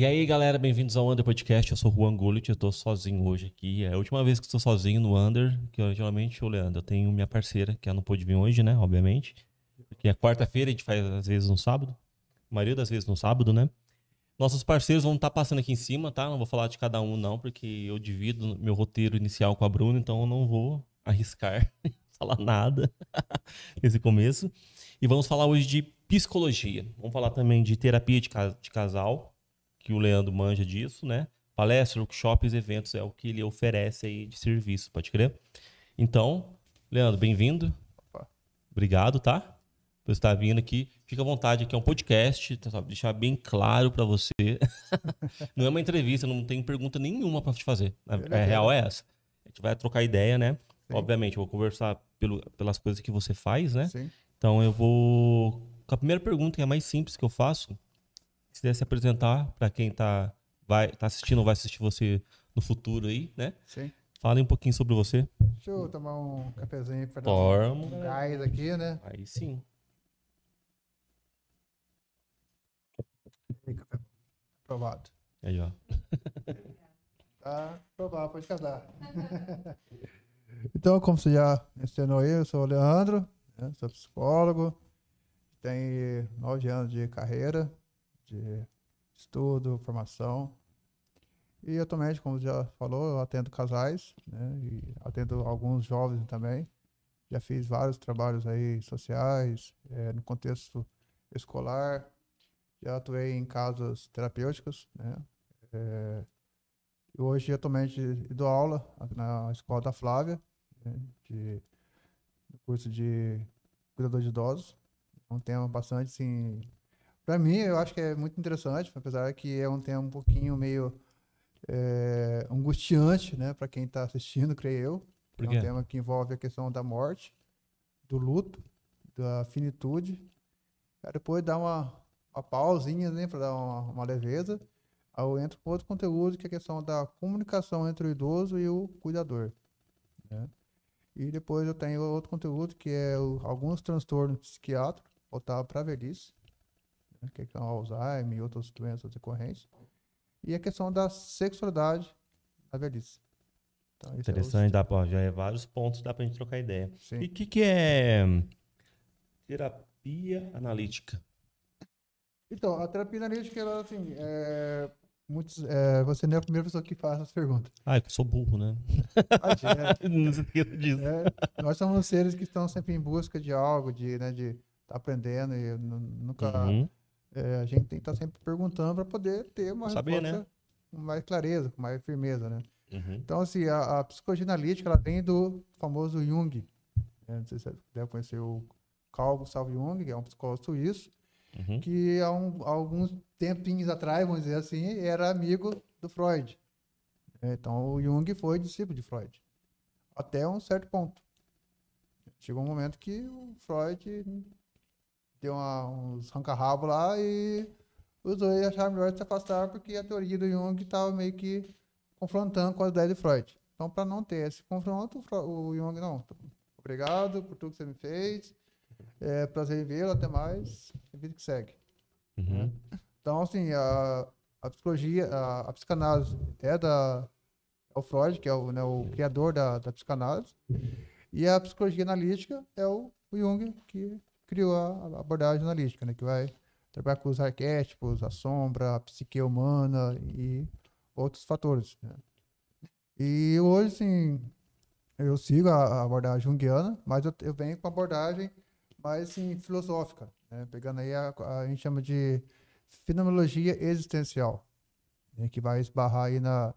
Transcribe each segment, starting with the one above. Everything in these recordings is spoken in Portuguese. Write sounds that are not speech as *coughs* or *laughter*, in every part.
E aí, galera, bem-vindos ao Under Podcast. Eu sou o Juan Gullit, eu tô sozinho hoje aqui. É a última vez que estou sozinho no Under, que eu, geralmente, ô Leandro, eu tenho minha parceira, que ela não pôde vir hoje, né, obviamente. Porque é quarta-feira, a gente faz às vezes no sábado. A maioria das vezes no sábado, né? Nossos parceiros vão estar tá passando aqui em cima, tá? Não vou falar de cada um, não, porque eu divido meu roteiro inicial com a Bruna, então eu não vou arriscar *laughs* falar nada *laughs* nesse começo. E vamos falar hoje de psicologia. Vamos falar também de terapia de, ca de casal que o Leandro manja disso, né? Palestras, workshops, eventos é o que ele oferece aí de serviço, pode crer? Então, Leandro, bem-vindo. Obrigado, tá? Por estar vindo aqui. Fica à vontade, aqui é um podcast, tá, deixar bem claro para você. *laughs* não é uma entrevista, não tem pergunta nenhuma para te fazer. A, real é essa. A gente vai trocar ideia, né? Sim. Obviamente, eu vou conversar pelo, pelas coisas que você faz, né? Sim. Então eu vou. a primeira pergunta, que é a mais simples que eu faço, se quiser se apresentar para quem está vai tá assistindo ou vai assistir você no futuro aí, né? Sim. Fale um pouquinho sobre você. Deixa eu tomar um cafezinho para dar um gás aqui, né? Aí sim. Aprovado. Aí, ó. *laughs* tá aprovado, pode casar. *laughs* então, como você já mencionou aí, eu sou o Leandro, né? sou psicólogo, tenho nove anos de carreira, de estudo, formação. E eu também, como já falou, eu atendo casais, né? E atendo alguns jovens também. Já fiz vários trabalhos aí sociais, é, no contexto escolar. Já atuei em casas terapêuticas, né? É, hoje atualmente dou aula na escola da Flávia, né? de no curso de cuidador de idosos. É um tema bastante, sim, para mim, eu acho que é muito interessante, apesar que é um tema um pouquinho meio é, angustiante, né, para quem está assistindo, *laughs* creio eu. Por quê? É um tema que envolve a questão da morte, do luto, da finitude. Aí depois dá uma, uma pausinha, né, para dar uma, uma leveza. Aí eu entro com outro conteúdo, que é a questão da comunicação entre o idoso e o cuidador. Né? E depois eu tenho outro conteúdo, que é o, alguns transtornos psiquiátricos voltado para a velhice. Né, que é Alzheimer e outras doenças recorrentes, e a questão da sexualidade na velhice. Então, é Interessante, é dá pra, já é vários pontos, dá para a gente trocar ideia. Sim. E o que, que é hum, terapia analítica? Então, a terapia analítica, ela, assim, é, muitos, é, você não é a primeira pessoa que faz essas perguntas. Ah, eu sou burro, né? é, *laughs* disso. É, nós somos seres que estão sempre em busca de algo, de, né, de tá aprendendo e nunca... Uhum é, a gente tem que estar tá sempre perguntando para poder ter uma Saber, resposta né? com mais clareza, com mais firmeza, né? Uhum. Então, assim, a, a, psicologia analítica, ela vem do famoso Jung. Né? Não sei se você deve conhecer o Carl Gustav Jung, que é um psicólogo suíço, uhum. que há, um, há, alguns tempinhos atrás, vamos dizer assim, era amigo do Freud. É, então, o Jung foi discípulo de Freud, até um certo ponto. Chegou um momento que o Freud tem uma, uns rancarrabos lá e os dois acharam melhor se afastar porque a teoria do Jung estava meio que confrontando com a ideia de Freud. Então, para não ter esse confronto, o Jung, não, obrigado por tudo que você me fez, é prazer em vê-lo, até mais, e vida que segue. Uhum. Né? Então, assim, a, a psicologia, a, a, psicanálise é da é o Freud, que é o, né, o criador da, da psicanálise, e a psicologia analítica é o, o Jung, que criou a abordagem analítica, né? Que vai trabalhar com os arquétipos, a sombra, a psique humana e outros fatores. Né? E hoje, sim, eu sigo a, abordagem junguiana, mas eu, eu venho com a abordagem mais assim, filosófica, né? pegando aí a, a, a, gente chama de fenomenologia existencial, né? que vai esbarrar aí na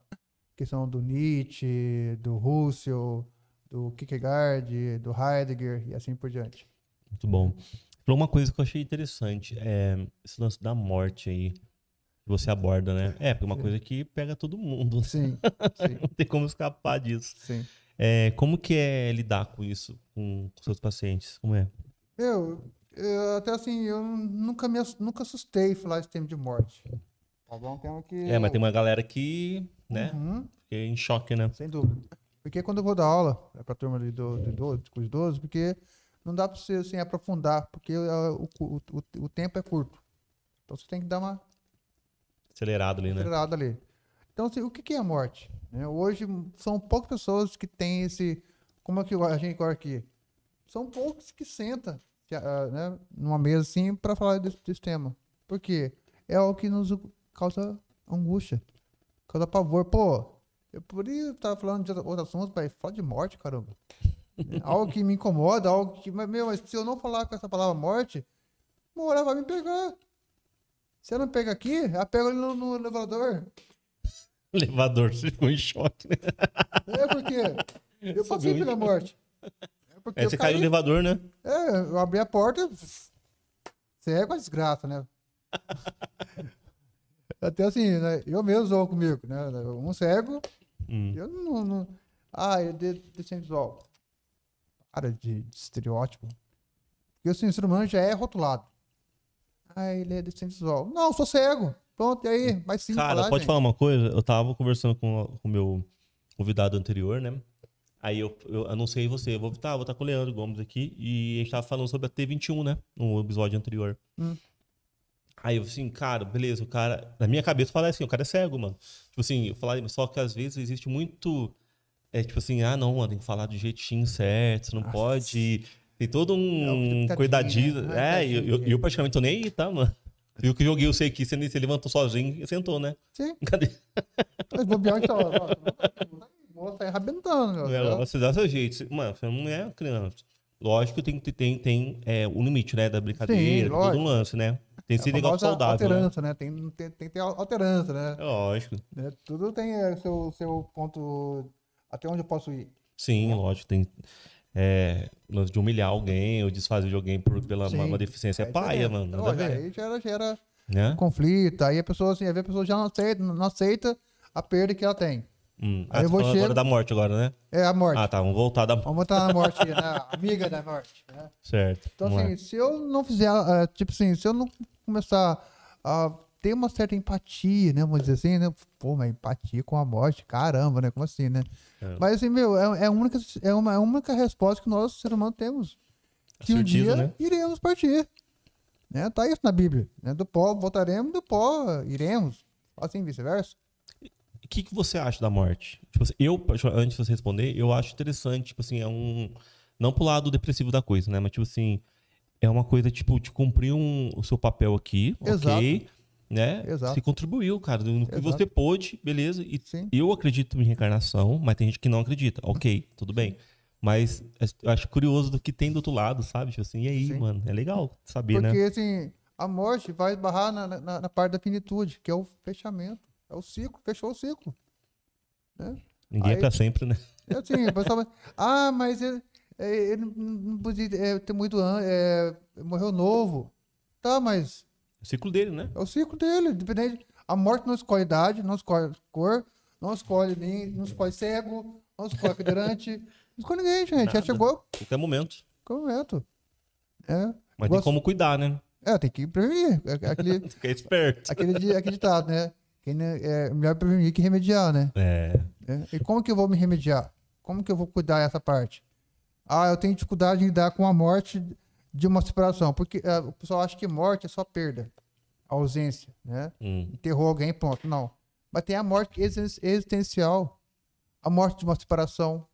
questão do Nietzsche, do Russell, do Kierkegaard, do Heidegger e assim por diante. Muito bom. Falou uma coisa que eu achei interessante, é esse lance da morte aí, que você aborda, né? É, porque é uma coisa que pega todo mundo. Né? Sim, *laughs* sim. Não tem como escapar disso. Sim. É, como que é lidar com isso, com, com seus pacientes? Como é? eu, até assim, eu nunca me nunca assustei falar esse tema de morte. Tá mas um tema que... É, mas tem uma galera que, né, uhum. fica em choque, né? Sem dúvida. Porque quando eu vou dar aula, é pra turma de do, de do, idoso, porque não dá para você assim, aprofundar, porque eh, o, o, o, o, tempo é curto. Então você tem que dar uma. Acelerado ali, acelerado né? ali. Então, assim, o que é a morte? Né? Hoje são poucas pessoas que têm esse. Como é que a gente corre aqui? São poucos que sentam ah, né, numa mesa assim para falar desse, desse tema. Por quê? É o que nos causa angústia, causa pavor. Pô, eu poderia estar falando de outro assunto, mas fala de morte, caramba. É algo que me incomoda, algo que. Mas, meu, mas se eu não falar com essa palavra morte, Moura vai me pegar. Se eu não pega aqui, ela pega no, no elevador. Elevador, você ficou em choque, né? É porque eu passei pela morte. É porque é, você caiu no elevador, né? É, eu abri a porta. Cego é a desgraça, né? *laughs* Até assim, né? eu mesmo zoo comigo, né? Um cego, hum. eu não, não... Ah, eu descendo de, cara de, de estereótipo. Porque assim, o ser humano já é rotulado. Ah, ele é deficiente visual. Não, eu sou cego. Pronto, e aí? Vai sim. Cara, falar, pode gente. falar uma coisa? Eu tava conversando com o meu convidado anterior, né? Aí eu, eu anunciei você, eu vou estar tá, vou estar tá com o Leandro Gomes aqui, e a gente tava falando sobre a T21, né? No episódio anterior. Hum. Aí eu assim, cara, beleza, o cara. Na minha cabeça eu falei assim, o cara é cego, mano. Tipo assim, eu falei, só que às vezes existe muito é tipo assim, ah, não, mano, tem que falar do jeitinho certo, você não Nossa. pode. Tem todo um é, cuidadinho. Né? Ah, é, é eu, eu, eu, praticamente tô nem aí, tá, mano? E o que joguei, eu sei que você, você levantou sozinho e sentou, né? Sim. *laughs* Cadê? Mas bobear que tá, ó, tá arrebentando, meu. É, tá? você dá seu jeito. Mano, você não é criança. Lógico que tem, tem, tem é, um limite, né? Da brincadeira, Sim, todo um lance, né? Tem que ser igual negócio saudável. Né? Alterança, né? Tem, tem, tem que ter alterança, né? É lógico. É, tudo tem é, seu, seu ponto até onde eu posso ir. Sim, é. lógico, tem é, lance de humilhar alguém ou desfazer de alguém por, pela uma deficiência. É paia, mano. Não, já, aí gera, gera né? conflito. Aí a pessoa, assim, a pessoa já não aceita, não aceita a perda que ela tem. Hum. Aí ah, eu tá vou chegar... agora da morte agora, né? É, a morte. Ah, tá. Vamos voltar da morte. Vamos voltar da morte, né? Amiga da morte. Né? Certo. Então, assim, se eu não fizer, é, tipo assim, se eu não começar a ter uma certa empatia, né? Vamos dizer assim, né? Pô, mas empatia com a morte, caramba, né? Como assim, né? É. Mas assim, meu, é, é, a única, é, uma, é a única resposta que nós, ser humano, temos. Que um dia né? iremos partir. Né? Tá isso na Bíblia. Né? Do pó voltaremos, do pó iremos. Assim, vice-versa. O que, que você acha da morte? Tipo assim, eu, antes de você responder, eu acho interessante, tipo assim, é um. Não pro lado depressivo da coisa, né? Mas, tipo assim, é uma coisa, tipo, de cumprir um, o seu papel aqui, Exato. ok? né? Exato. Você contribuiu, cara, no que Exato. você pôde, beleza? E Sim. eu acredito em reencarnação, mas tem gente que não acredita. Ok, tudo bem. Mas é, eu acho curioso do que tem do outro lado, sabe? Tipo assim, e aí, Sim. mano? É legal saber, Porque, né? Porque, assim, a morte vai esbarrar na, na, na, parte da finitude, que é o fechamento. É o ciclo, fechou o ciclo. Né? Ninguém é aí, é pra sempre, né? É assim, o pessoal vai... Ah, mas ele, é, ele não podia ter muito... É, morreu novo. Tá, mas o ciclo dele, né? É o ciclo dele, independente. A morte não escolhe idade, não escolhe cor, não escolhe nem, não escolhe cego, não escolhe cadeirante, *laughs* não escolhe ninguém, gente. Já chegou. Qualquer então é momento. Qualquer é momento. É. Mas Gosto... tem como cuidar, né? É, tem que prevenir. É, aquele, *laughs* Fica esperto. Aquele, aquele ditado, né? Quem é melhor prevenir que remediar, né? É. é. E como que eu vou me remediar? Como que eu vou cuidar essa parte? Ah, eu tenho dificuldade em lidar com a morte de uma separação. Porque uh, o pessoal acha que morte é só perda, ausência, né? Hum. Enterrou alguém, pronto. Não. Mas tem a morte existencial, a morte de uma separação,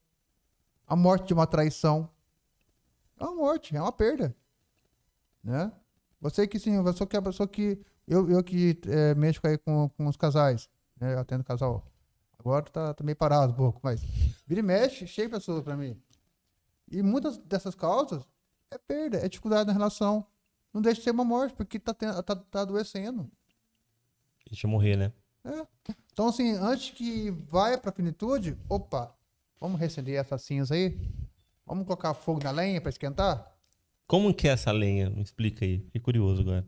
a morte de uma traição. É uma morte, é uma perda. Né? Você que sim, você que é a pessoa que. Eu, eu que é, mexo aí com, com os casais, né? Eu atendo casal. Agora tá, tá meio parado um pouco, mas. Vira e mexe, cheio de pessoas pra mim. E muitas dessas causas é perda, é dificuldade na relação. Não deixa de ser uma morte, porque tá, tendo, tá, tá adoecendo. Deixa eu morrer, né? É. Então, assim, antes que vai pra finitude, opa, vamos recender essas cinzas aí? Vamos colocar fogo na lenha pra esquentar? Como que é essa lenha? Me explica aí. Fiquei curioso agora.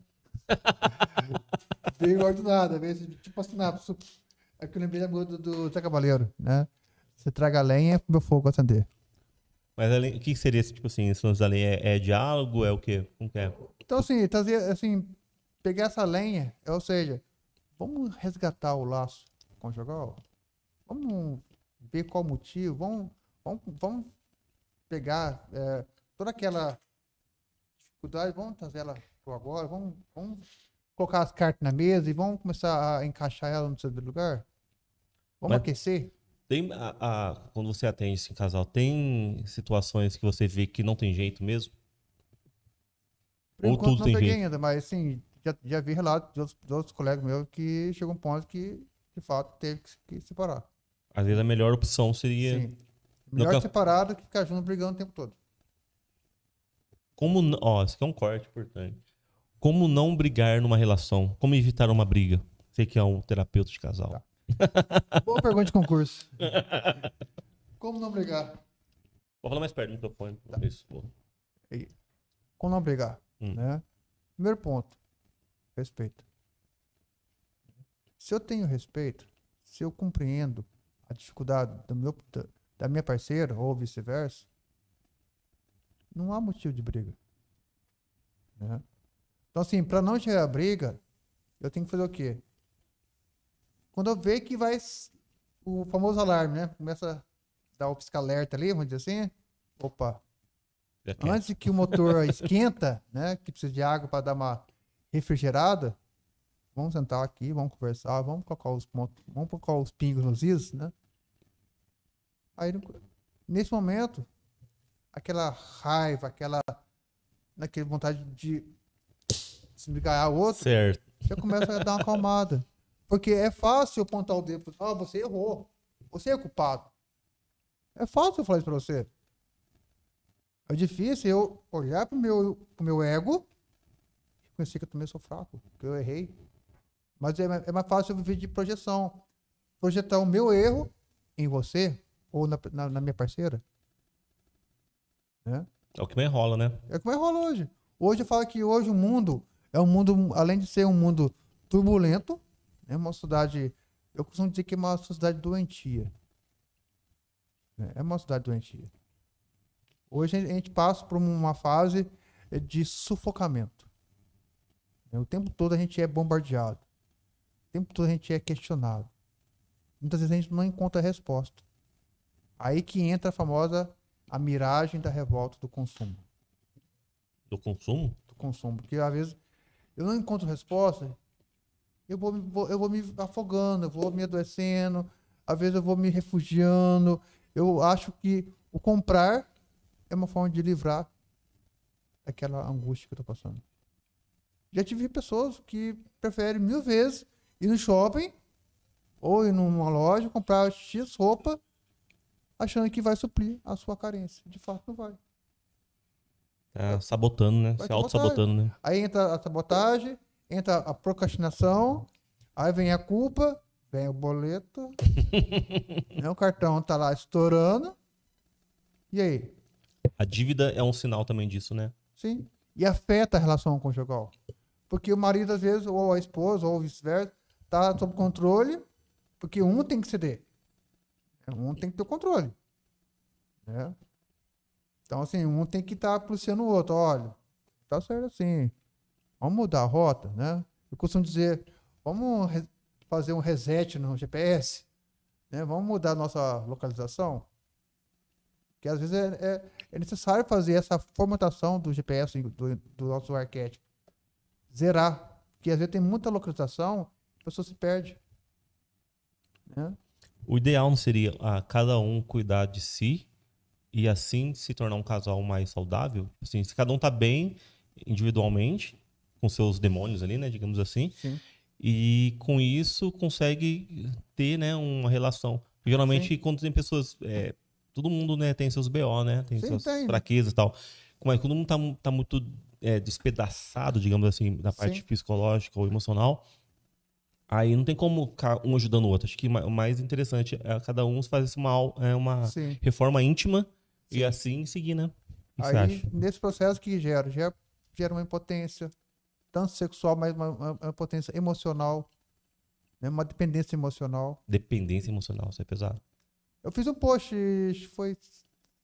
*laughs* Bem do nada, assim, tipo assim, na, é que eu lembrei da do, do Cavaleiro, né? Você traga a lenha pro meu fogo acender. Mas além, o que seria esse, tipo assim, esse lance da lenha? É, é diálogo? É o quê? Como que é? Então, assim, trazer, tá assim, pegar essa lenha, é, ou seja, vamos resgatar o laço conjugal? Vamos ver qual o motivo? Vamos, vamos, vamos pegar é, toda aquela dificuldade, vamos trazer ela pro agora, vamos, vamos colocar as cartas na mesa e vamos começar a encaixar ela no seu lugar? Vamos Mas... aquecer? Tem a, a, quando você atende esse casal, tem situações que você vê que não tem jeito mesmo? Por Ou tudo não tem jeito? ainda, mas assim, já, já vi relatos de outros, de outros, colegas meus que chegou um ponto que, de fato, teve que, que separar. Às vezes a melhor opção seria. Sim. Melhor separado separar do que ficar junto brigando o tempo todo. Como. N... Ó, isso aqui é um corte importante. Como não brigar numa relação? Como evitar uma briga? Você que é um terapeuta de casal. Tá. Boa pergunta de concurso. Como não brigar? Vou falar mais perto do microfone. Tá. Isso, Como não brigar? Hum. Né? Primeiro ponto: respeito. Se eu tenho respeito, se eu compreendo a dificuldade do meu, da minha parceira ou vice-versa, não há motivo de briga. Né? Então, assim, para não gerar briga, eu tenho que fazer o quê? Quando eu vejo que vai o famoso alarme, né? Começa a dar o pisca-alerta ali, vamos dizer assim. Opa. É Antes que o motor *laughs* esquenta, né? Que precisa de água para dar uma refrigerada. Vamos sentar aqui, vamos conversar, vamos colocar os pontos, vamos colocar os pingos nos is, né? Aí, nesse momento, aquela raiva, aquela naquele vontade de se ligar ao outro, certo. já começa a dar uma acalmada. Porque é fácil apontar o dedo. Ah, você errou. Você é culpado. É fácil eu falar isso pra você. É difícil eu olhar pro meu, pro meu ego e conhecer que eu também sou fraco, que eu errei. Mas é, é mais fácil eu viver de projeção. Projetar o meu erro em você ou na, na, na minha parceira. Né? É o que me enrola, né? É o que me enrola hoje. Hoje eu falo que hoje o mundo é um mundo, além de ser um mundo turbulento, é uma sociedade. Eu costumo dizer que é uma sociedade doentia. Né? É uma sociedade doentia. Hoje a gente passa por uma fase de sufocamento. Né? O tempo todo a gente é bombardeado. O tempo todo a gente é questionado. Muitas vezes a gente não encontra resposta. Aí que entra a famosa a miragem da revolta do consumo. Do consumo? Do consumo. Porque às vezes eu não encontro resposta, eu vou, vou, eu vou me afogando, eu vou me adoecendo, às vezes eu vou me refugiando. Eu acho que o comprar é uma forma de livrar daquela angústia que eu tô passando. Já tive pessoas que preferem mil vezes ir no shopping ou ir numa loja comprar X roupa achando que vai suprir a sua carência. De fato, não vai. É, sabotando, né? Vai Se auto-sabotando, né? Aí entra a sabotagem, entra a procrastinação, aí vem a culpa, vem o boleto, né? *laughs* o cartão tá lá estourando. E aí? A dívida é um sinal também disso, né? Sim. E afeta a relação conjugal. Porque o marido, às vezes, ou a esposa, ou vice-versa, tá sob controle, porque um tem que ceder. Um tem que ter o controle. Né? Então, assim, um tem que estar tá policiando o outro. Olha, tá certo assim. Vamos mudar a rota, né? Eu costumo dizer, vamos fazer um reset no GPS, né? Vamos mudar a nossa localização, que às vezes é, é, é, necessário fazer essa formatação do GPS do, do nosso arquétipo, zerar, porque às vezes tem muita localização, a pessoa se perde. Né? O ideal não seria a ah, cada um cuidar de si e assim se tornar um casal mais saudável? Assim, se cada um está bem individualmente, com seus demônios ali, né, digamos assim. Sim. E com isso consegue ter, né, uma relação. Geralmente Sim. quando tem pessoas, é, todo mundo, né, tem seus BO, né, tem Sim, suas tem. fraquezas e tal. Mas quando não tá, tá muito é, despedaçado, digamos assim, na parte Sim. psicológica ou emocional, aí não tem como ficar um ajudando o outro. Acho que o mais interessante é cada um fazer uma, é, uma reforma íntima e assim seguir, né? Aí, nesse processo que gera, gera, gera uma impotência, tanto sexual, mas uma, uma, uma potência emocional, né? uma dependência emocional. Dependência emocional, isso é pesado. Eu fiz um post, foi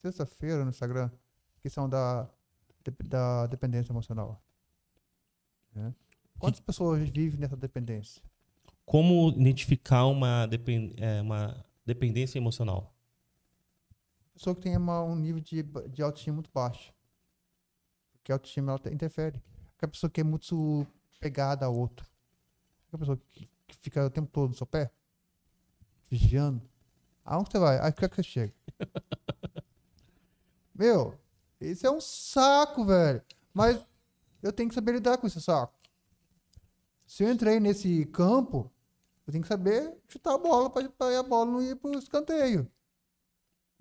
sexta-feira no Instagram, questão da, da dependência emocional. Né? Quantas que... pessoas vivem nessa dependência? Como identificar uma, depend... é, uma dependência emocional? Pessoa que tem uma, um nível de, de autoestima muito baixo. Porque a autoestima ela interfere a pessoa que é muito pegada a outro. A pessoa que, que fica o tempo todo no seu pé, vigiando. Aonde você vai? Aí fica que é chega. *laughs* Meu, isso é um saco, velho. Mas eu tenho que saber lidar com esse saco. Se eu entrei nesse campo, eu tenho que saber chutar a bola para a bola não ir pro escanteio.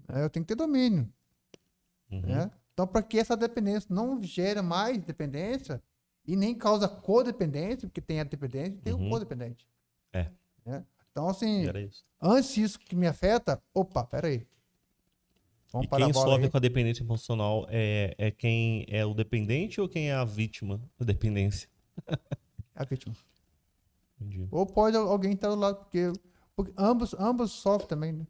É, eu tenho que ter domínio. Uhum. Né? Então, para que essa dependência não gere mais dependência, e nem causa codependência, porque tem a dependência e tem uhum. o codependente. É. Né? Então, assim, antes disso que me afeta, opa, peraí. Vamos e quem sofre aí. com a dependência emocional é, é quem é o dependente ou quem é a vítima da dependência? a vítima. Entendi. Ou pode alguém estar do lado, porque, porque ambos, ambos sofrem também, né?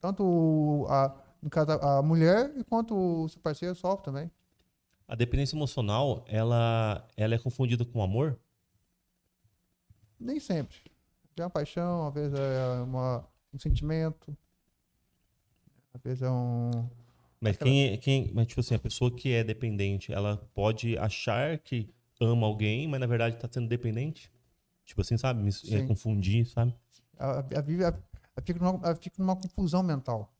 Tanto a, no caso, a mulher quanto o seu parceiro sofre também. A dependência emocional, ela, ela é confundida com amor? Nem sempre. É uma paixão, às vezes é uma, um sentimento, às vezes é um... Mas Aquela... quem, quem, mas tipo assim, a pessoa que é dependente, ela pode achar que ama alguém, mas na verdade está sendo dependente? Tipo assim, sabe? Me é, confundir, sabe? Eu fico numa, fico numa confusão mental.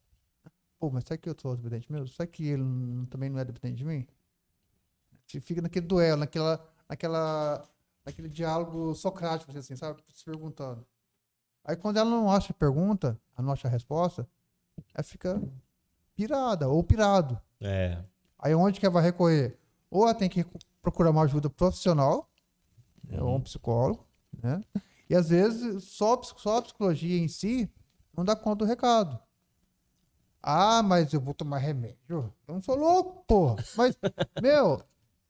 Pô, mas será que eu sou dependente mesmo? Será que ele também não é dependente de mim? Você fica naquele duelo, naquela, naquela, naquele diálogo socrático, assim, assim sabe? Tipo, se perguntando. Aí quando ela não acha a pergunta, a não acha a resposta, ela fica pirada ou pirado. É. Aí onde que ela vai recorrer? Ou ela tem que procurar uma ajuda profissional, né, ou um uhum. psicólogo, né? E às vezes só, só a psicologia em si não dá conta do recado. Ah, mas eu vou tomar remédio. Eu não sou louco, porra. Mas, *laughs* meu,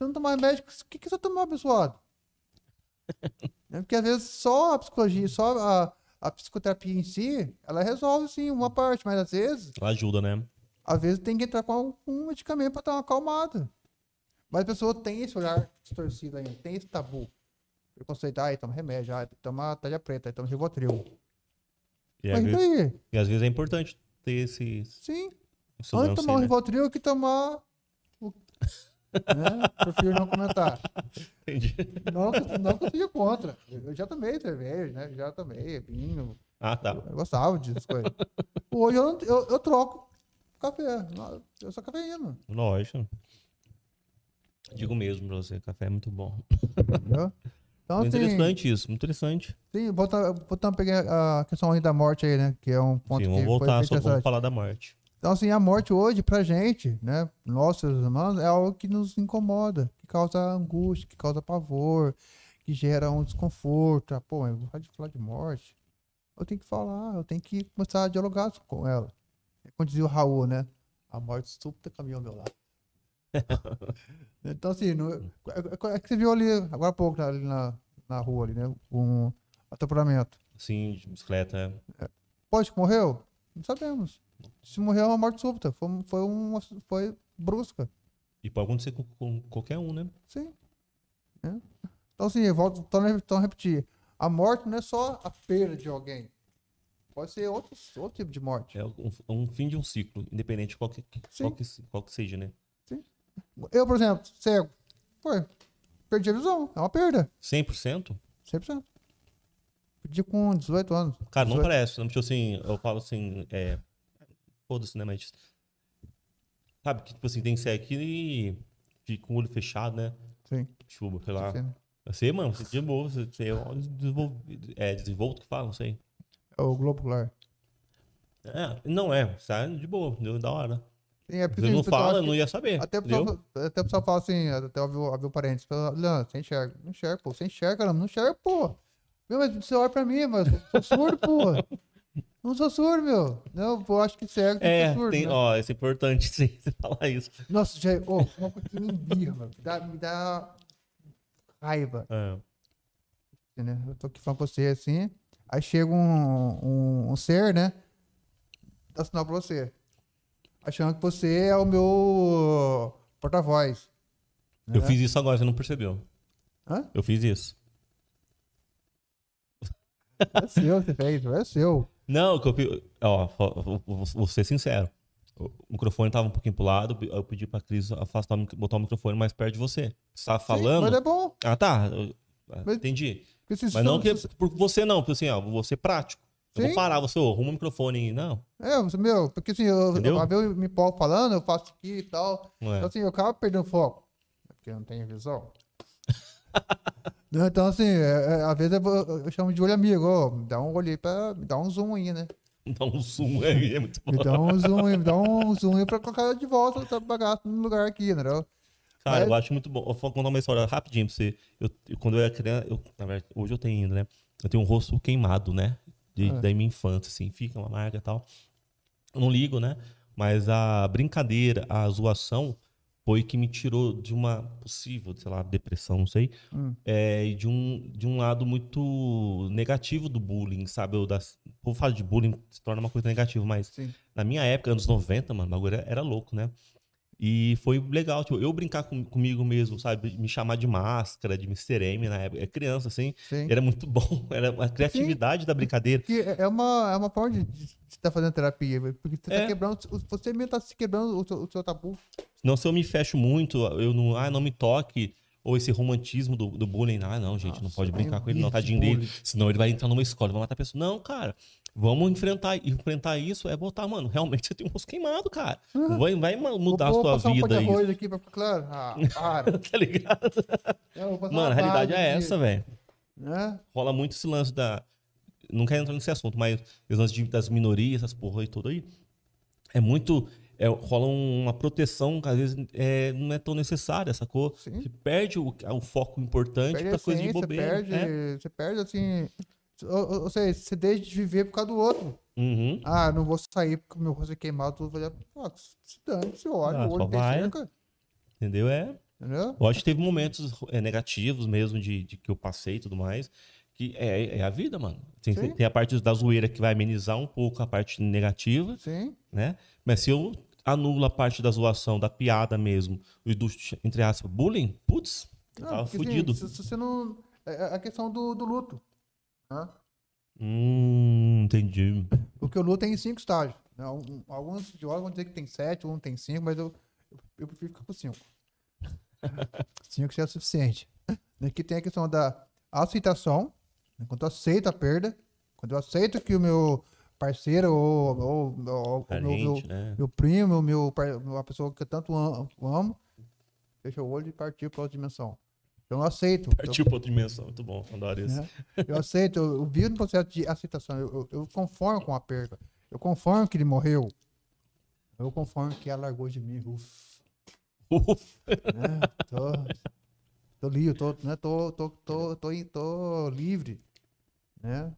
não tomar remédio, o que, que você tomou abençoado? *laughs* É, porque às vezes só a psicologia, só a, a psicoterapia em si, ela resolve sim uma parte, mas às vezes. Ela ajuda, né? Às vezes tem que entrar com um medicamento para estar uma acalmada. Mas a pessoa tem esse olhar distorcido ainda, tem esse tabu. Preconceito, ah, toma remédio, ah, toma talha preta, toma Rivotril. E, mas, vezes, e às vezes é importante ter esse. Sim. Antes de tomar né? Rivotril que tomar. Né? Prefiro não comentar. Entendi. Não, não que eu contra. Eu já tomei cerveja, né? Já tomei vinho. Ah, tá. Eu gostava disso. Coisa. Hoje eu, eu, eu troco café. Eu sou cafeína. Lógico. Digo mesmo pra você, café é muito bom. Entendeu? Então, muito assim, interessante isso, muito interessante. Sim, voltando, voltando a pegar a questão da morte aí, né? Que é um ponto sim, que vamos voltar, só vamos falar da morte. Então, assim, a morte hoje, pra gente, né, nós seres humanos, é algo que nos incomoda, que causa angústia, que causa pavor, que gera um desconforto. Ah, pô, eu vou falar de morte. Eu tenho que falar, eu tenho que começar a dialogar com ela. É como dizia o Raul, né? A morte súbita caminhou ao meu lado. *laughs* então, assim, no, é, é, que você viu ali, agora há pouco, ali na, na rua, ali, né? Um atropelamento. Sim, de bicicleta. É. é. Pode que morreu? Não sabemos. Se morrer é uma morte súbita. Foi, foi, uma, foi brusca. E pode acontecer com, com qualquer um, né? Sim. É. Então, assim, volto, a então, né, então repetir. A morte não é só a perda de alguém. Pode ser outro, outro tipo de morte. É um, um fim de um ciclo, independente de qual que, qual que, qual que seja, né? Sim. Eu, por exemplo, cego. Foi. Perdi a visão. É uma perda. 100%? 100%. Perdi com 18 anos. Cara, 18. não parece. Então, tipo assim, eu falo assim, é, Foda-se, né? Mas. Sabe, que tipo assim, tem que ser aqui e. Fica com o olho fechado, né? Sim. Tipo, sei lá. Sim. sei mano, você de boa, você tem olhos É, desenvolto que fala, não sei. É o globular. É, não é, sai tá de boa, deu da hora. Sim, é porque, não fala, não ia saber. Até o pessoal, até fala assim, até abriu, o parênteses, não, você enxerga, não enxerga, pô, você enxerga, não enxerga, pô. Meu, mas você olha pra mim, mas eu sou surdo, pô. *laughs* Não sou surdo, meu. Não, eu acho que cego é, é surdo. Tem, né? ó, isso é importante *laughs* sim, você falar isso. Nossa, já, oh, uma coisa que me embirra, mano. me dá raiva. É. Eu tô aqui falando pra você assim, aí chega um, um, um ser, né? Dá sinal pra você. Achando que você é o meu porta-voz. Eu né? fiz isso agora, você não percebeu. Hã? Eu fiz isso. É seu, você fez, é seu. Não, que eu pedi. Ó, vou ser sincero. O microfone tava um pouquinho pro lado, eu pedi pra Cris afastar, botar o microfone mais perto de você. Você tava falando. Mas é bom. Ah, tá. Ah, mas, entendi. Mas não que você... por você não, porque assim, ó, você prático. Sim. Eu vou parar, você arruma o microfone, não. É, meu, porque assim, eu, Entendeu? eu, eu me empolgo falando, eu faço aqui e tal. É. Então assim, eu acabo perdendo foco. É porque eu não tenho visão. *laughs* Né? Então, assim, é, é, às vezes eu, eu, chamo de olho amigo, ó, me dá um olho aí pra. Me dá um zoom aí, né? *laughs* dá um zoom aí, é muito bom. Me dá um zoom aí, me dá *laughs* um zoom aí pra colocar de volta essa bagaça no lugar aqui, né? Cara, Mas... eu acho muito bom. Eu vou contar uma história rapidinho pra você. Eu, eu quando eu era criança, eu, na verdade, hoje eu tenho ainda, né? Eu tenho um rosto queimado, né? De, é. Da minha infância, assim, fica uma marca e tal. Eu não ligo, né? Mas a brincadeira, a zoação foi que me tirou de uma possível, sei lá, depressão, não sei, hum. é, de, um, de um lado muito negativo do bullying, sabe? Eu das, o povo fala de bullying, se torna uma coisa negativa, mas Sim. na minha época, anos 90, mano, o bagulho era, era louco, né? E foi legal, tipo, eu brincar com, comigo mesmo, sabe? Me chamar de máscara, de Mr. M na época. É criança, assim, Sim. era muito *laughs* bom. Era a criatividade Sim. da brincadeira. Que é, é uma, é uma forma de estar tá fazendo terapia, porque você tá é. tá quebrando. Você mesmo tá se quebrando o seu, o seu tabu. Não, se eu me fecho muito, eu não. Ah, não me toque ou esse romantismo do, do bullying. Ah, não, gente, Nossa, não pode brincar com ele, não, tadinho dele. Senão ele vai entrar numa escola, vai matar a pessoa. Não, cara, Vamos enfrentar, enfrentar isso, é botar, mano, realmente *laughs* você tem um rosto queimado, cara. Uhum. vai, vai mudar vou, a sua vida. Um isso. aqui pra ficar claro. Ah, para. *laughs* tá ligado? É, mano, a realidade é essa, velho. É? Rola muito esse lance da. Não quero entrar nesse assunto, mas os lances das minorias, essas porra e tudo aí. É muito. É, rola uma proteção que às vezes é, não é tão necessária, sacou? Sim. Você perde o, o foco importante para coisa de bobeira. perde, é. você perde assim. Ou, ou seja, você deixa de viver por causa do outro. Uhum. Ah, não vou sair porque meu rosto é queimado, tudo vai dar. se dane, se olha, ah, o olho vai. Entendeu? É. Entendeu? Eu acho que teve momentos é, negativos mesmo de, de, que eu passei e tudo mais. Que é, é a vida, mano. Tem, tem, tem, a parte da zoeira que vai amenizar um pouco a parte negativa. Sim. Né? Mas se eu anulo a parte da zoação, da piada mesmo, e do, entre aspas, bullying, putz, não, tava fudido. se, se você não. É, é a questão do, do luto. Né? Hum, entendi. Porque o Lu tem cinco estágios. Né? Alguns teólogos vão dizer que tem sete, um tem cinco, mas eu, eu, eu prefiro ficar com cinco. *laughs* cinco já é suficiente. Aqui né? tem a questão da aceitação. Né? Quando eu aceito a perda, quando eu aceito que o meu parceiro ou, ou, ou meu, meu, né? meu, primo, meu, pessoa que eu tanto amo, amo fecha o olho e partiu para outra dimensão. Então eu aceito. Partiu eu... para outra dimensão, muito bom, Andares. Né? Eu aceito, eu, eu vivo no processo de aceitação, eu, eu, eu, conformo com a perda, eu conformo que ele morreu, eu conformo que ela largou de mim. Uf. Uf. Né? Tô, tô livre, né? tô, tô, tô, tô, tô, tô livre. Né?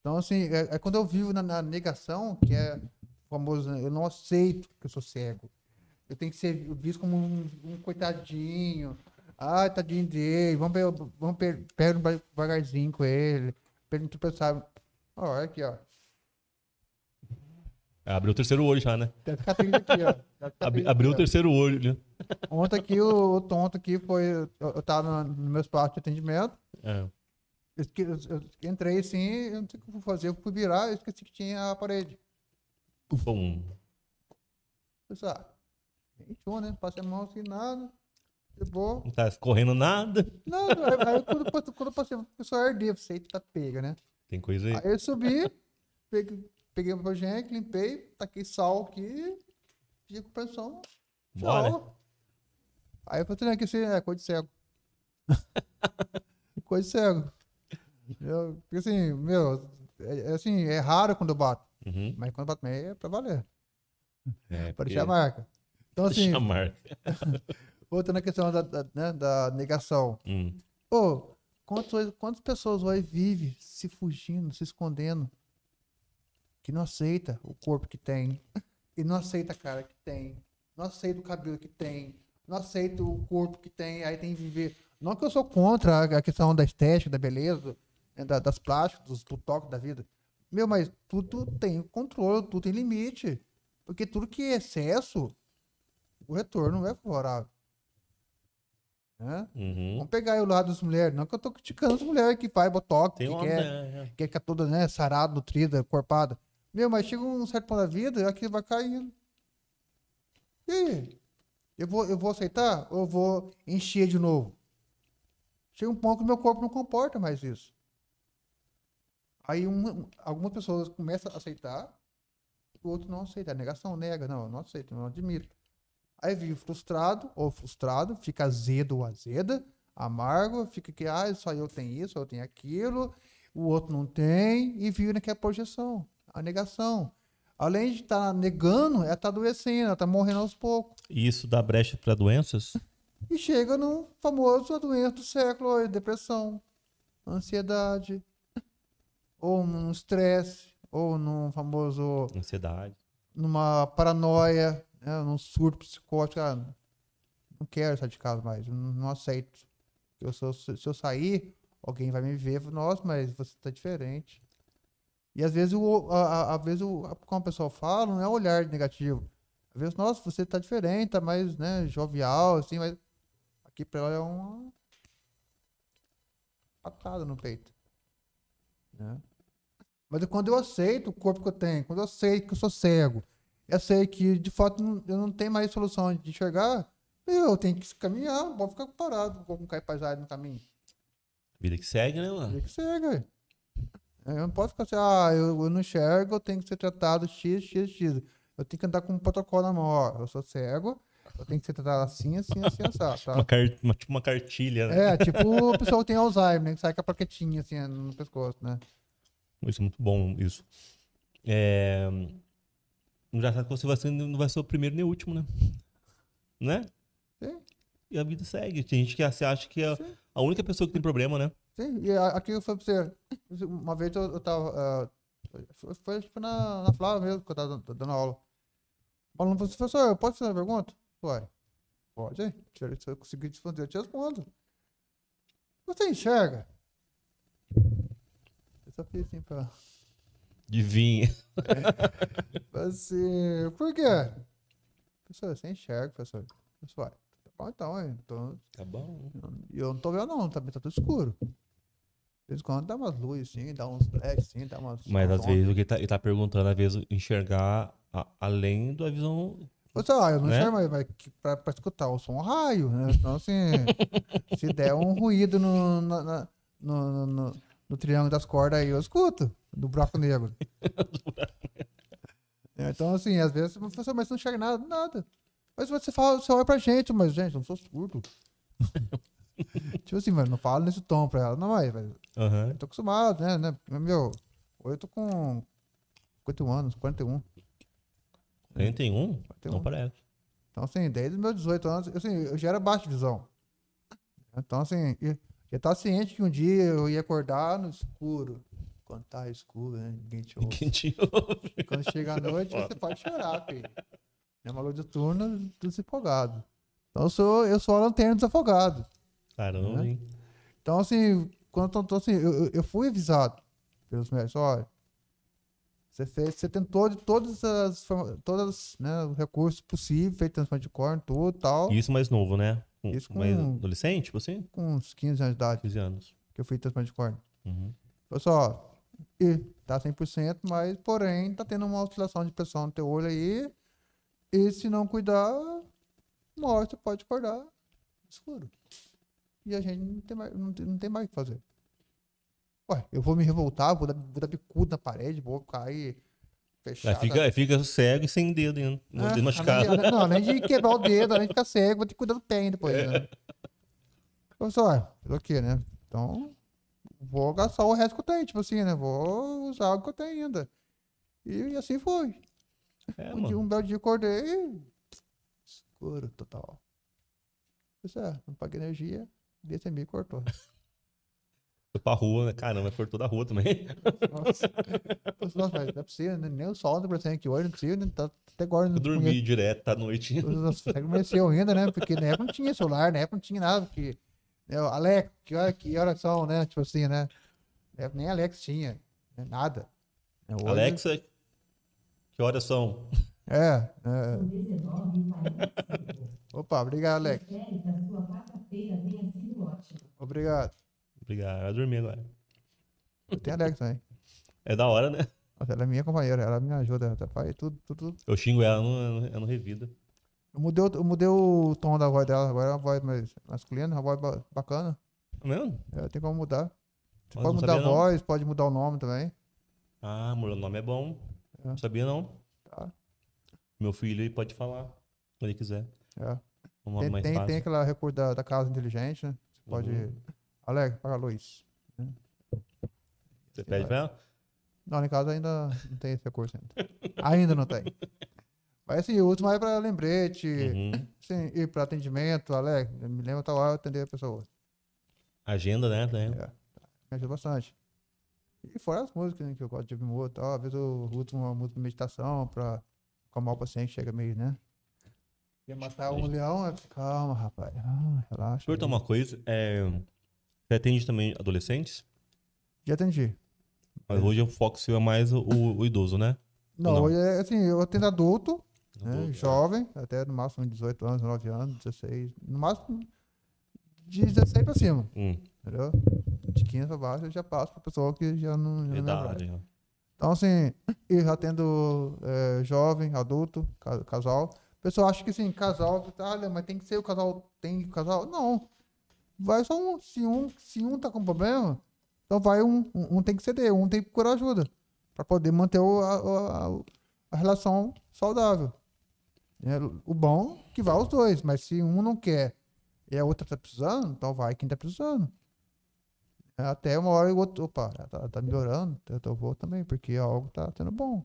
Então, assim, é, é quando eu vivo na, na negação, que é famoso, né, eu não aceito que eu sou cego. Eu tenho que ser visto como um, um coitadinho, Ai, tadinho dele, vamos, pegar vamos pe pegar devagarzinho com ele, pra ele não tropeçar. Ó, olha aqui, ó. Abriu o terceiro olho já, né? Deve ficar triste aqui, ó. abriu o terceiro olho. Ontem aqui, o, o tonto aqui foi. Eu, eu tava no, no meu espaço de atendimento. É. Eu, eu, eu, entrei assim, eu não sei o que eu vou fazer, eu fui virar, eu esqueci que tinha a parede. Pum. Pessoal, gente, né? Passei a mão assim, nada. De tá boa. Não tá escorrendo nada. Não, aí quando, quando, eu passei, o pessoal ardeu, você tá pega, né? Tem coisa aí. Aí eu subi, peguei, peguei o papel higiênico, limpei, taquei sal aqui, fiquei com pressão. Bora. Aí eu falei, aqui assim, é coisa de cego. *laughs* coisa de cego. Eu, porque assim, meu, é, é, assim, é raro quando eu bato. Uhum. Mas quando eu bato meio é pra valer. É, pra deixar a marca. Então *laughs* assim. a marca. *laughs* voltando à questão da, da, né, da negação. Hum. Pô, quantas pessoas hoje vivem se fugindo, se escondendo, que não aceita o corpo que tem, e não aceita a cara que tem, não aceita o cabelo que tem, não aceita o corpo que tem, aí tem que viver. Não que eu sou contra a questão da estética, da beleza, né, da, das plásticas, dos toque da vida. Meu, mas tudo tem controle, tudo tem limite. Porque tudo que é excesso, o retorno é favorável. Né? Uhum. Vamos pegar o lado das mulheres. Não que eu tô criticando as mulheres que faz botox, que, quer, é. que é. quer toda né, sarada, nutrida, corpada. Meu, mas chega um certo ponto da vida, aqui vai caindo. E aí? Eu vou, eu vou aceitar ou eu vou encher de novo? Chega um ponto que meu corpo não comporta mais isso. Aí um, algumas pessoas começam a aceitar, o outro não aceita. A negação nega, não, não aceito, não admiro. Aí vive frustrado ou frustrado, fica azedo ou azeda, amargo, fica que, ah, só eu tenho isso, eu tenho aquilo, o outro não tem, e vive naquela é projeção, a negação. Além de estar tá negando, ela é está adoecendo, ela está morrendo aos poucos. E isso dá brecha para doenças? E chega no famoso doença do século, depressão, ansiedade, ou num estresse, ou num famoso... Ansiedade. Numa paranoia, né, num surto psicótico, ah, não quero sair de casa mais, não aceito. Eu sou, se eu sair, alguém vai me ver, nossa, mas você tá diferente. E às vezes, o, a, a, às vezes o, como o pessoal fala, não é um olhar negativo. Às vezes, nossa, você tá diferente, tá mais, né, jovial, assim, mas aqui pra ela é uma patada no peito. Né? Mas quando eu aceito o corpo que eu tenho, quando eu aceito que eu sou cego, eu sei que de fato eu não tenho mais solução de enxergar eu tenho que caminhar, não vou ficar parado, vou com paisagem no caminho. Vida que segue, né, mano? Vida que segue. Eu não posso ficar assim, ah, eu, eu não enxergo, eu tenho que ser tratado X, X, X. Eu tenho que andar com um protocolo na mão, ó, eu sou cego, eu tenho que ser tratado assim, assim, assim, assim, Tá? Uma car... uma, tipo uma cartilha, né? É, tipo o pessoal tem Alzheimer, né? Que sai com a plaquetinha assim no pescoço, né? Isso é muito bom, isso. É já sabe é que você vai ser, não vai ser o primeiro nem o último, né? Né? Sim. E a vida segue. Tem gente que acha que é Sim. a única pessoa que tem problema, né? Sim, e aqui foi pra você. Uma vez eu, eu tava. Uh, foi, foi, na, na Flávia mesmo, que eu tava dando aula. O aluno falou assim, professor, eu posso fazer uma pergunta? Ué, pode. Se eu conseguir responder, eu te respondo. Você enxerga? Eu só fiz assim pra. De vinho. assim, *laughs* por quê? Professor, você enxerga, professor. Professor, tá bom então, hein? Tô... Então. Tá bom. E eu não tô vendo, não, também tá tudo escuro. De vez em quando dá umas luzes, sim, dá uns flashes, sim, dá umas. Mas às vezes o que ele tá, ele tá perguntando, às vezes, enxergar a, além da visão Putz, ah, eu não né? enxergo, mas pra, pra escutar o som raio, né? Então, assim, *laughs* se der um ruído no, no, no, no, no triângulo das cordas aí, eu escuto do buraco negro. *laughs* é, então, assim, às vezes, professor, assim, ah, mas você não enxerga nada, nada. Mas você fala, você olha pra gente, mas, gente, eu não sou surdo. *laughs* tipo assim, mano, não falo nesse tom pra ela, não vai, velho. Uhum. Eu tô acostumado, né, né? Meu, hoje eu tô com 51 anos, 41. 41? 41. Não parece. Então, assim, desde meus 18 anos, assim, eu já era baixa visão. Então, assim, eu, já tá ciente que um dia eu ia acordar no escuro, quando tá escuro, né? ninguém te ouve. Ninguém te ouve. Quando chega a *laughs* é noite, você pode chorar, filho. É uma de turno desafogado. Então eu sou, eu sou a lanterna desafogado. Caramba, né? hein? Então, assim, quando, tô assim eu, eu fui avisado pelos médicos, olha, você fez, você tentou de todas as todas, né, os recursos possíveis, fez transplante de córnea, tudo, e tal. Isso mais novo, né? Com, Isso com mais adolescente, tipo assim? Com uns 15 anos de idade. 15 anos. Que eu fui transplante de córnea. Uhum. Pessoal, e tá 100%, mas porém tá tendo uma oscilação de pressão no teu olho aí. E se não cuidar, uma pode acordar escuro. E a gente não tem mais, não tem, não tem mais o que fazer. Ué, eu vou me revoltar, vou dar, vou dar bicudo na parede, vou cair fechado. Fica, fica cego e sem dedo ainda. Ah, de, não, além de quebrar o dedo, além de ficar cego, vou ter que cuidar do pé ainda depois. É. Né? Professor, eu aqui, né? Então, vou gastar o resto que eu tenho, tipo assim, né? Vou usar o que eu tenho ainda. E, e assim foi. É, um, dia, um belo dia acordei e... escuro total. Isso é, ah, não paguei energia, desse amigo cortou. *laughs* Foi pra rua, né? Caramba, cortou da rua também. Nossa, Nossa mas não é possível, né? nem o sol tá presente aqui hoje, não é precisa, né? tá, até agora. Eu dormi direto tá, à noite. Nossa, amanheceu ainda, né? Porque na época não tinha celular, na época não tinha nada, porque eu, é, Alex, que hora, que hora são, né? Tipo assim, né? É, nem Alex tinha, né? nada. É, hoje... Alexa, que horas são? É. é. Opa, obrigado, Alex. Obrigado. Obrigado. Vai dormir agora. Tem Alex também. É da hora, né? Ela é minha companheira, ela me ajuda, ela faz tudo, tudo, tudo. Eu xingo ela, eu não, eu não revida eu mudei, eu mudei o tom da voz dela. Agora é uma voz mais masculina, uma voz bacana. É mesmo? É, tem como mudar. Você pode mudar a não. voz, pode mudar o nome também. Ah, o nome é bom. É. Não sabia não. Tá. Meu filho aí pode falar quando ele quiser. É. Uma Tem, tem, tem aquela recurso da, da casa inteligente, né? Você uhum. pode. Uhum. Alex, apaga a luz. Né? Você pede pra ela? Não, em casa ainda não tem esse recurso ainda. Ainda não tem. *laughs* Mas assim, eu uso mais para lembrete, uhum. Assim, e para atendimento, Alex, me lembra tal hora eu atender a pessoa. Agenda, né? É, me ajuda bastante. E fora as músicas, né, que eu gosto de ouvir muito, tal. às vezes eu uso uma música de meditação para acalmar o paciente, chega meio, né? Ia matar um leão, é, calma, rapaz, ah, relaxa. Pergunta uma coisa, é... você atende também adolescentes? Já atendi. Mas hoje o foco seu é mais o, o idoso, né? Não, não, hoje é assim, eu atendo adulto, né? É. jovem, até no máximo 18 anos, 19 anos, 16, no máximo de 16 para cima. Hum. Entendeu? De 15 para baixo eu já passo para o pessoal que já não. Já Idade, não é né? então, assim, eu já tendo é, jovem, adulto, casal. O pessoal acha que, assim, casal, olha, mas tem que ser o casal, tem o casal. Não. Vai só um. Se um, se um tá com problema, então vai um, um, um tem que ceder, um tem que procurar ajuda. para poder manter o, a, a, a relação saudável. É o bom que vai os dois, mas se um não quer e a outra tá precisando, então vai quem tá precisando. Até uma hora e o outro, opa, tá, tá melhorando, então eu vou também, porque algo tá tendo bom.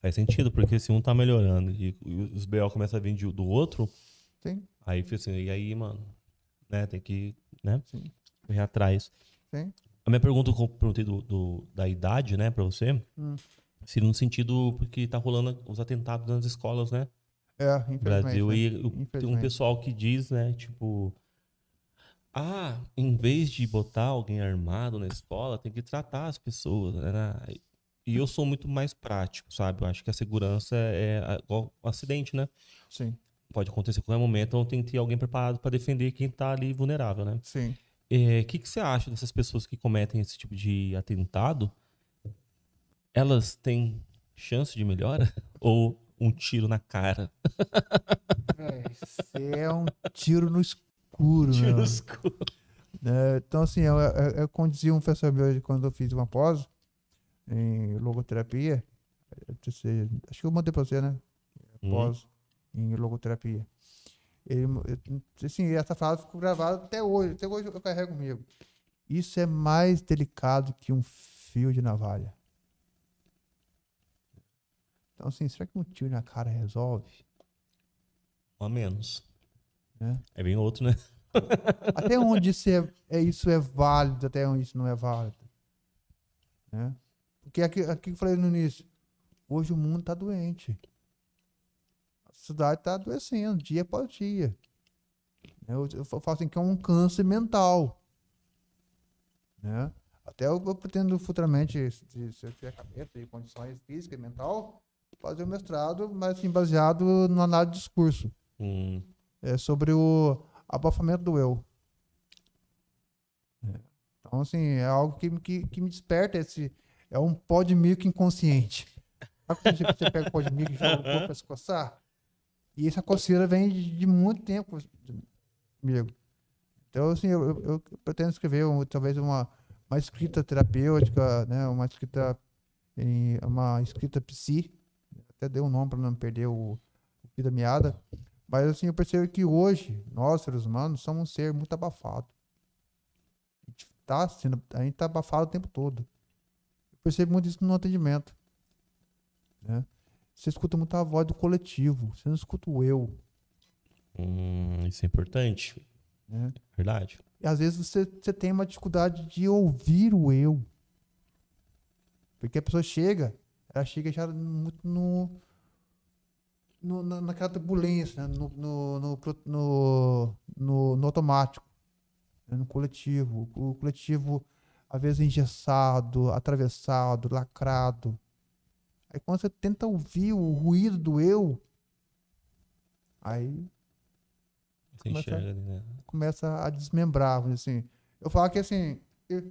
Faz sentido, porque se um tá melhorando e, os BO começam a vir de, do outro, Sim. aí assim, e aí, mano, né, tem que, né, Sim. correr atrás. Sim. A minha pergunta eu perguntei do, do, da idade, né, pra você, hum. seria no sentido porque tá rolando os atentados nas escolas, né? É, infelizmente. Brasil. Né? E tem um pessoal que diz, né, tipo. Ah, em vez de botar alguém armado na escola, tem que tratar as pessoas, né? E eu sou muito mais prático, sabe? Eu acho que a segurança é, é igual um acidente, né? Sim. Pode acontecer a qualquer momento, então tem que ter alguém preparado para defender quem está ali vulnerável, né? Sim. O é, que, que você acha dessas pessoas que cometem esse tipo de atentado? Elas têm chance de melhora? *laughs* Ou um tiro na cara. É, é um tiro no escuro. Tiro no né? escuro. É, então, assim, eu, eu, eu conduzi um festival meu quando eu fiz uma pós em logoterapia. Acho que eu mandei pra você, né? Uhum. Pós hum. em logoterapia. Ele, assim, essa frase ficou gravada até hoje. Até hoje eu carrego comigo. Isso é mais delicado que um fio de navalha. Então, assim, será que um tiro na cara resolve? Um a menos. É. é bem outro, né? até onde isso é, é, isso é válido, até onde isso não é válido. Né? Porque aqui, aqui eu falei no início, hoje o mundo está doente. A cidade está adoecendo, dia após dia. Né? Eu, eu falo assim que é um câncer mental. Né? Até eu, eu pretendo futuramente, se, se eu tiver cabeça e condições físicas e mental, fazer o mestrado, mas assim, baseado no análise de discurso. Hum. É sobre o abafamento do eu. É. Então, assim, é algo que, que, que me desperta esse. É um pó de milk inconsciente. Sabe quando você pega o pó de milk e joga o corpo pra se coçar? E essa coceira vem de, de muito tempo comigo. Então, assim, eu, eu, eu pretendo escrever um, talvez uma, uma escrita terapêutica, né? uma escrita em, uma escrita psi, até dei um nome para não perder o, o fio da meada. Mas assim, eu percebo que hoje, nós, seres humanos, somos um ser muito abafado. A gente tá sendo, a gente tá abafado o tempo todo. Eu percebo muito isso no atendimento. Né? Você escuta muito a voz do coletivo, você não escuta o eu. Hum, isso é importante. Né? Verdade. E às vezes você, você tem uma dificuldade de ouvir o eu. Porque a pessoa chega, achei que já muito no. no na, naquela turbulência, né? no, no, no, no, no, no automático, né? no coletivo. O coletivo, às vezes, é engessado, atravessado, lacrado. Aí quando você tenta ouvir o ruído do eu, aí. Você começa, enxerga, né? começa a desmembrar, assim. Eu falo que assim. Eu,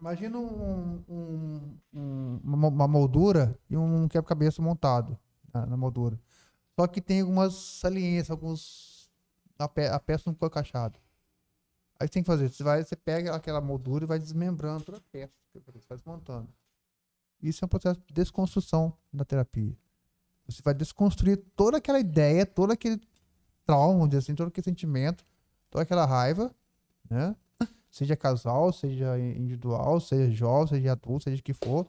Imagina um, um, um, uma moldura e um quebra-cabeça montado na, né, na, moldura. Só que tem algumas saliências, alguns. A, pe, a peça não ficou encaixada. Aí você tem que fazer, você, vai, você pega aquela moldura e vai desmembrando toda a peça, você vai desmontando. Isso é um processo de desconstrução da terapia. Você vai desconstruir toda aquela ideia, todo aquele trauma, assim, todo aquele sentimento, toda aquela raiva, né? seja casal, seja individual, seja jovem, seja adulto, seja o que for.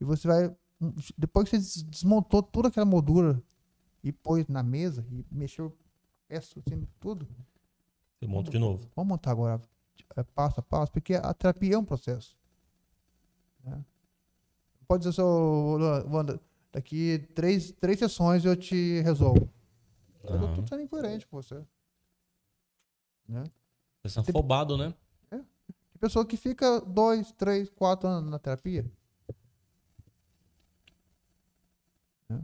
E você vai. Hum, depois que você desmontou toda aquela moldura e pôs na mesa e mexeu peça, assim, tudo. Você monta de novo. Vamos montar agora, é, passo a passo, porque a terapia é um processo. Né? Pode dizer só, Wanda, daqui três, três sessões eu te resolvo. Não. Eu tô sendo incoerente com você. Né? Você é afobado, né? pessoa que fica dois, três, quatro anos na terapia. É,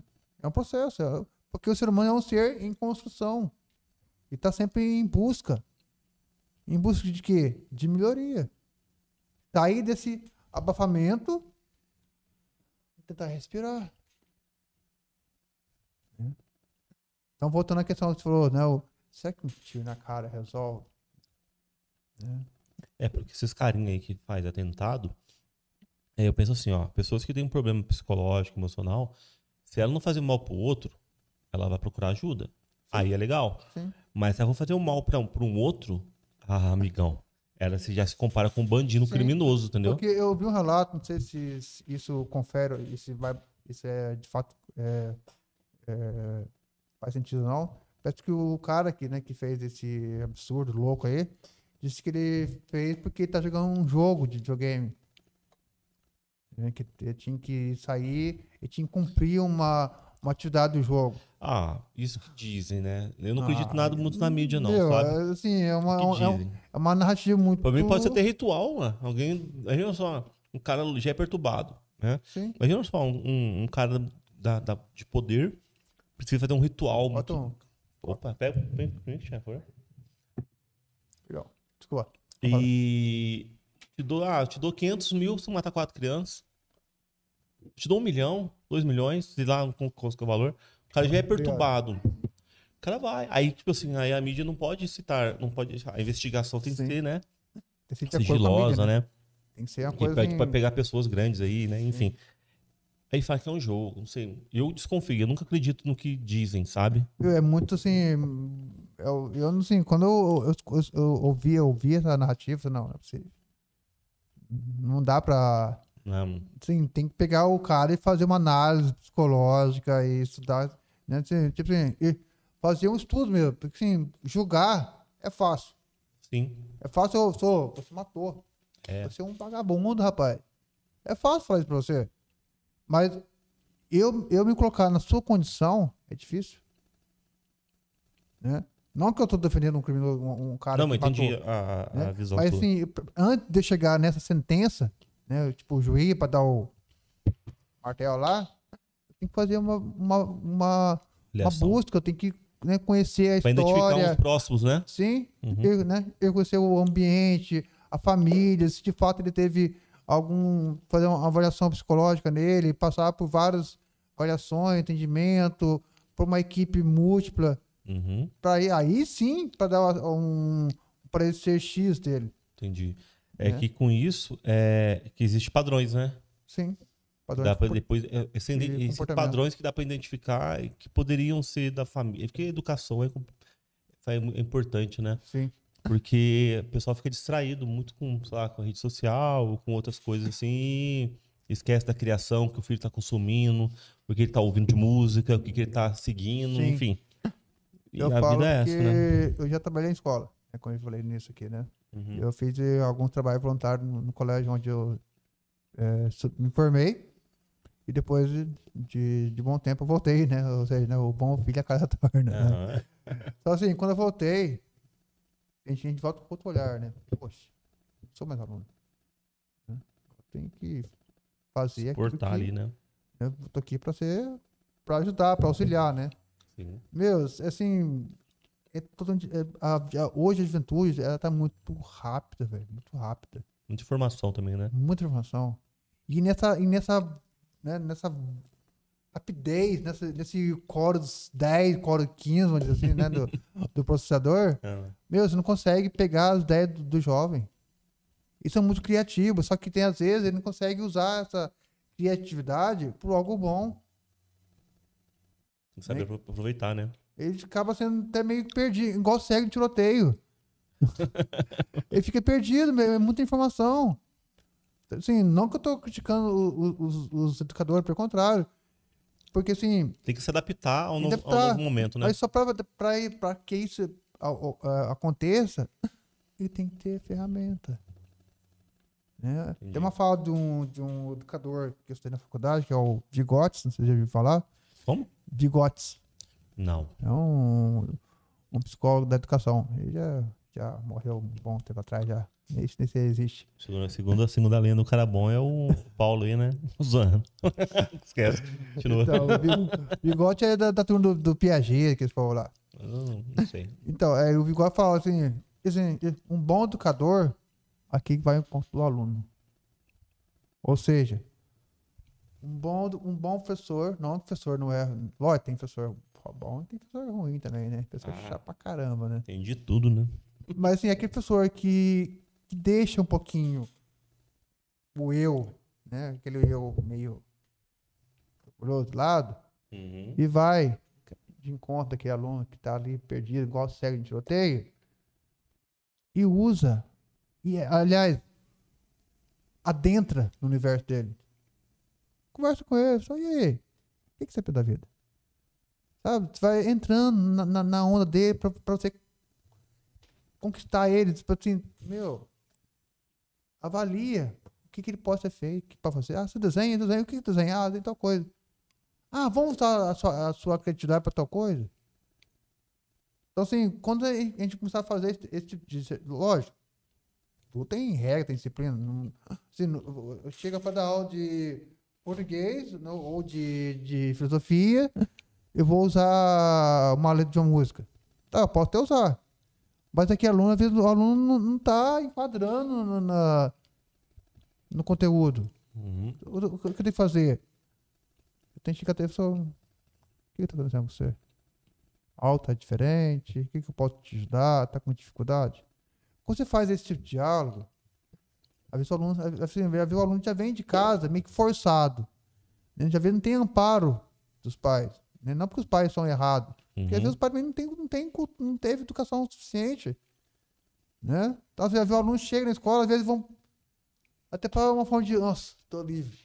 é um processo. É, porque o ser humano é um ser em construção. E está sempre em busca. Em busca de quê? De melhoria. Sair tá desse abafamento e tentar respirar. É. Então, voltando à questão que você falou, né? será que um tiro na cara resolve? É. É, porque esses carinha aí que faz atentado, é, eu penso assim, ó, pessoas que têm um problema psicológico, emocional, se ela não fazer mal pro outro, ela vai procurar ajuda. Sim. Aí é legal. Sim. Mas se ela for fazer um mal pro um, pra um outro, ah, amigão, ela se, já se compara com um bandido Sim. criminoso, entendeu? Porque eu vi um relato, não sei se isso confere, se vai, isso é de fato é, é, faz sentido não. Parece que o cara aqui, né, que fez esse absurdo louco aí, Disse que ele fez porque tá jogando um jogo de videogame. Né, que ele tinha que sair e tinha que cumprir uma, uma atividade do jogo. Ah, isso que dizem, né? Eu não ah, acredito nada muito na mídia, não, meu, sabe? Assim, é uma, é, um, é, é, uma narrativa muito. Pra mim pode ser até ritual, mano. Né? Alguém. Imagina só, um cara já é perturbado, né? Sim. Imagina só, um, um cara da, da, de poder precisa fazer um ritual. Muito... Opa, pega, vem, vem, por favor. Desculpa. E te dou, ah, te dou 500 mil se matar quatro crianças. Te dou um milhão, dois milhões, sei lá com é o valor. O cara já é perturbado. O cara vai. Aí, tipo assim, aí a mídia não pode citar, não pode. A investigação tem Sim. que ser, né? Tem que ser sigilosa, mídia, né? né? Tem que ser uma e coisa. Pra, pra pegar pessoas grandes aí, né? Enfim. Sim. Aí fala que é um jogo, não sei. Eu desconfio, eu nunca acredito no que dizem, sabe? É muito assim eu, eu não sei, quando eu, eu, eu, eu ouvi, eu ouvi essa narrativa, não, não é possível. Não dá pra. Não. Assim, tem que pegar o cara e fazer uma análise psicológica e estudar. Né? Assim, tipo assim, e fazer um estudo mesmo. Porque assim, julgar é fácil. Sim. É fácil, eu sou, você matou. É. Você é um vagabundo, rapaz. É fácil falar isso pra você. Mas eu, eu me colocar na sua condição é difícil. Né? Não que eu estou defendendo um criminoso, um, um cara. Não, que matou, entendi a, a, né? a visão. Mas assim, antes de chegar nessa sentença, né? Tipo, o juiz para dar o martelo lá, tem que fazer uma, uma, uma, uma busca, eu tenho que né, conhecer a pra história. Para identificar os próximos, né? Sim, uhum. eu, né, eu conhecer o ambiente, a família, se de fato ele teve algum. fazer uma avaliação psicológica nele, passar por várias avaliações, entendimento, por uma equipe múltipla Uhum. Pra aí, aí sim, para dar um preço ser X dele. Entendi. É, é, que com isso é que existe padrões, né? Sim. Padrões dá pra depois é, esses padrões que dá para identificar que poderiam ser da família, é porque educação é, é, é importante, né? Sim. Porque o pessoal fica distraído muito com, sei lá, com a rede social, com outras coisas assim, esquece da criação que o filho está consumindo, o que ele está ouvindo de música, o que, que ele está seguindo, Sim. enfim. E eu falo é que essa, né? eu já trabalhei em escola, é como eu falei nisso aqui, né? Uhum. Eu fiz eh, algum trabalho voluntário no, no colégio onde eu é, me formei e depois de, de bom tempo eu voltei, né? Ou seja, né, o bom filho é a casa *laughs* torna. Uhum. Né? Então, assim, quando eu voltei, a gente, a gente volta com outro olhar, né? Poxa, não sou mais aluno. Né? Tem que fazer Exportar aquilo que, ali, né? Eu tô aqui para ser, para ajudar, para auxiliar, né? Sim. Meu, assim. É totalmente, é, a, a, hoje a juventude, ela tá muito rápida, velho. Muito rápida. Muita informação também, né? Muita informação. E nessa. E nessa. Né, nessa rapidez, nessa, nesse Core 10, coro 15, vamos dizer assim, né? Do, *laughs* do processador. É. Meu, você não consegue pegar as ideias do, do jovem. Isso é muito criativo, só que tem às vezes ele não consegue usar essa criatividade por algo bom não que saber né? aproveitar, né? Ele acaba sendo até meio perdido, igual cego em tiroteio. *laughs* ele fica perdido, é, é muita informação. Assim, não que eu tô criticando os, os, os educadores, pelo contrário. Porque assim. Tem que se adaptar ao, novo, adaptar, ao novo momento, né? Mas só para que isso aconteça, ele tem que ter ferramenta. Né? Tem uma fala de um, de um educador que eu estudei na faculdade, que é o Vigotes, não sei se já ouviu falar. Como? Vigotes. Não. É um, um psicólogo da educação. Ele já, já morreu um bom tempo atrás, já. Esse, esse existe. Segunda, segunda, segunda linha do cara bom é o Paulo aí, né? Usando. *laughs* *laughs* Esquece. Continua. Então, bigote é da, da turma do, do, Piaget, que eles falam lá. Não, hum, não sei. Então, é, o Bigode fala assim, assim, um bom educador aqui vai em encontro do aluno. Ou seja, um bom, um bom professor, não professor não é, lógico, tem professor bom, tem professor ruim também, né? Professor ah, chato pra caramba, né? Tem de tudo, né? Mas assim, é aquele professor que, que deixa um pouquinho o eu, né? Aquele eu meio por outro lado uhum. e vai de encontro aquele aluno que tá ali perdido, igual cego em tiroteio e usa. E, é, aliás, adentra no universo dele conversa com ele, só, e aí? O que, que você quer da vida? Sabe? Você vai entrando na, na, na onda dele pra, pra você conquistar ele. Tipo assim, meu, avalia o que, que ele pode ser feito para fazer. Ah, você desenha, desenha, o que desenhar, desenha tem ah, tal coisa. Ah, vamos usar a sua, sua criatividade para tal coisa? Então, assim, quando a gente começar a fazer esse, esse tipo de. Lógico, tudo tem regra, tem disciplina. Não, assim, não, chega para dar aula de português no, né, ou de, de filosofia, eu vou usar uma letra de uma música. Tá, eu posso até usar. Mas aqui é aluno, às vezes, o aluno não está enquadrando no, na, no conteúdo. Uhum. O, o, que eu tenho que fazer? Eu tenho que chegar até O que está acontecendo com você? Alta tá é diferente? O que, que eu posso te ajudar? Está com dificuldade? Quando você faz esse tipo de diálogo, às vezes, o aluno, assim, às vezes o aluno já vem de casa meio que forçado. Né? Já vem, não tem amparo dos pais. Né? Não é porque os pais são errados. Uhum. Porque às uhum. vezes os pais não, tem, não, tem, não teve educação suficiente. Né? Então, às vezes o aluno chega na escola, às vezes vão até para uma forma de, nossa, estou livre.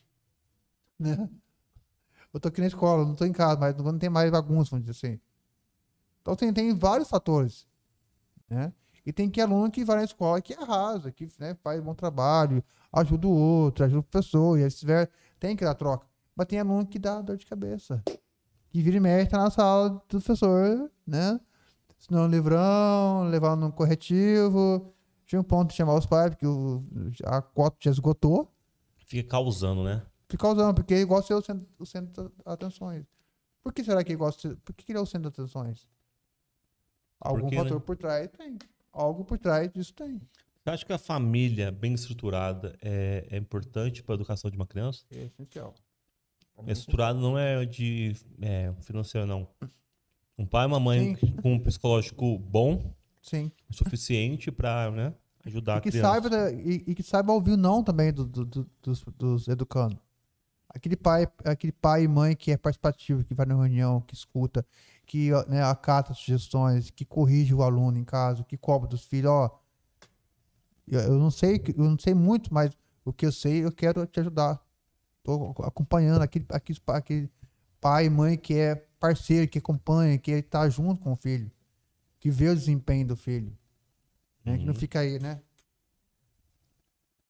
Né? Eu estou aqui na escola, não estou em casa, mas não tem mais bagunça, vamos dizer assim. Então tem, assim, tem vários fatores. Né? E tem que aluno que vai na escola que arrasa, que né, faz bom trabalho, ajuda o outro, ajuda o professor, e aí se tiver, tem que dar troca. Mas tem aluno que dá dor de cabeça. Que vira e mexe, tá na sala do professor, né? se não é livrão, levar no corretivo. Tinha um ponto de chamar os pais, porque o, a cota já esgotou. Fica causando, né? Fica causando, porque é igual ser o centro, o centro de atenções. Por que será que é ele gosta? Por que ele é o centro de atenções? Algum porque, né? fator né? por trás tem algo por trás disso tem. Você acha que a família bem estruturada é, é importante para a educação de uma criança? É essencial. É estruturado não é de é, financeiro, não. Um pai e uma mãe Sim. com um psicológico bom, Sim. suficiente para né, ajudar e que a criança. Saiba, e, e, que saiba ouvir o não também do, do, do, dos, dos educando. Aquele pai, aquele pai e mãe que é participativo, que vai na reunião, que escuta, que né, acata sugestões, que corrige o aluno em casa que cobra dos filhos, ó. Eu não sei, eu não sei muito, mas o que eu sei, eu quero te ajudar. Estou acompanhando aquele, aquele, aquele pai e mãe que é parceiro, que acompanha, que está junto com o filho, que vê o desempenho do filho. Né? Uhum. Que não uhum. fica aí, né?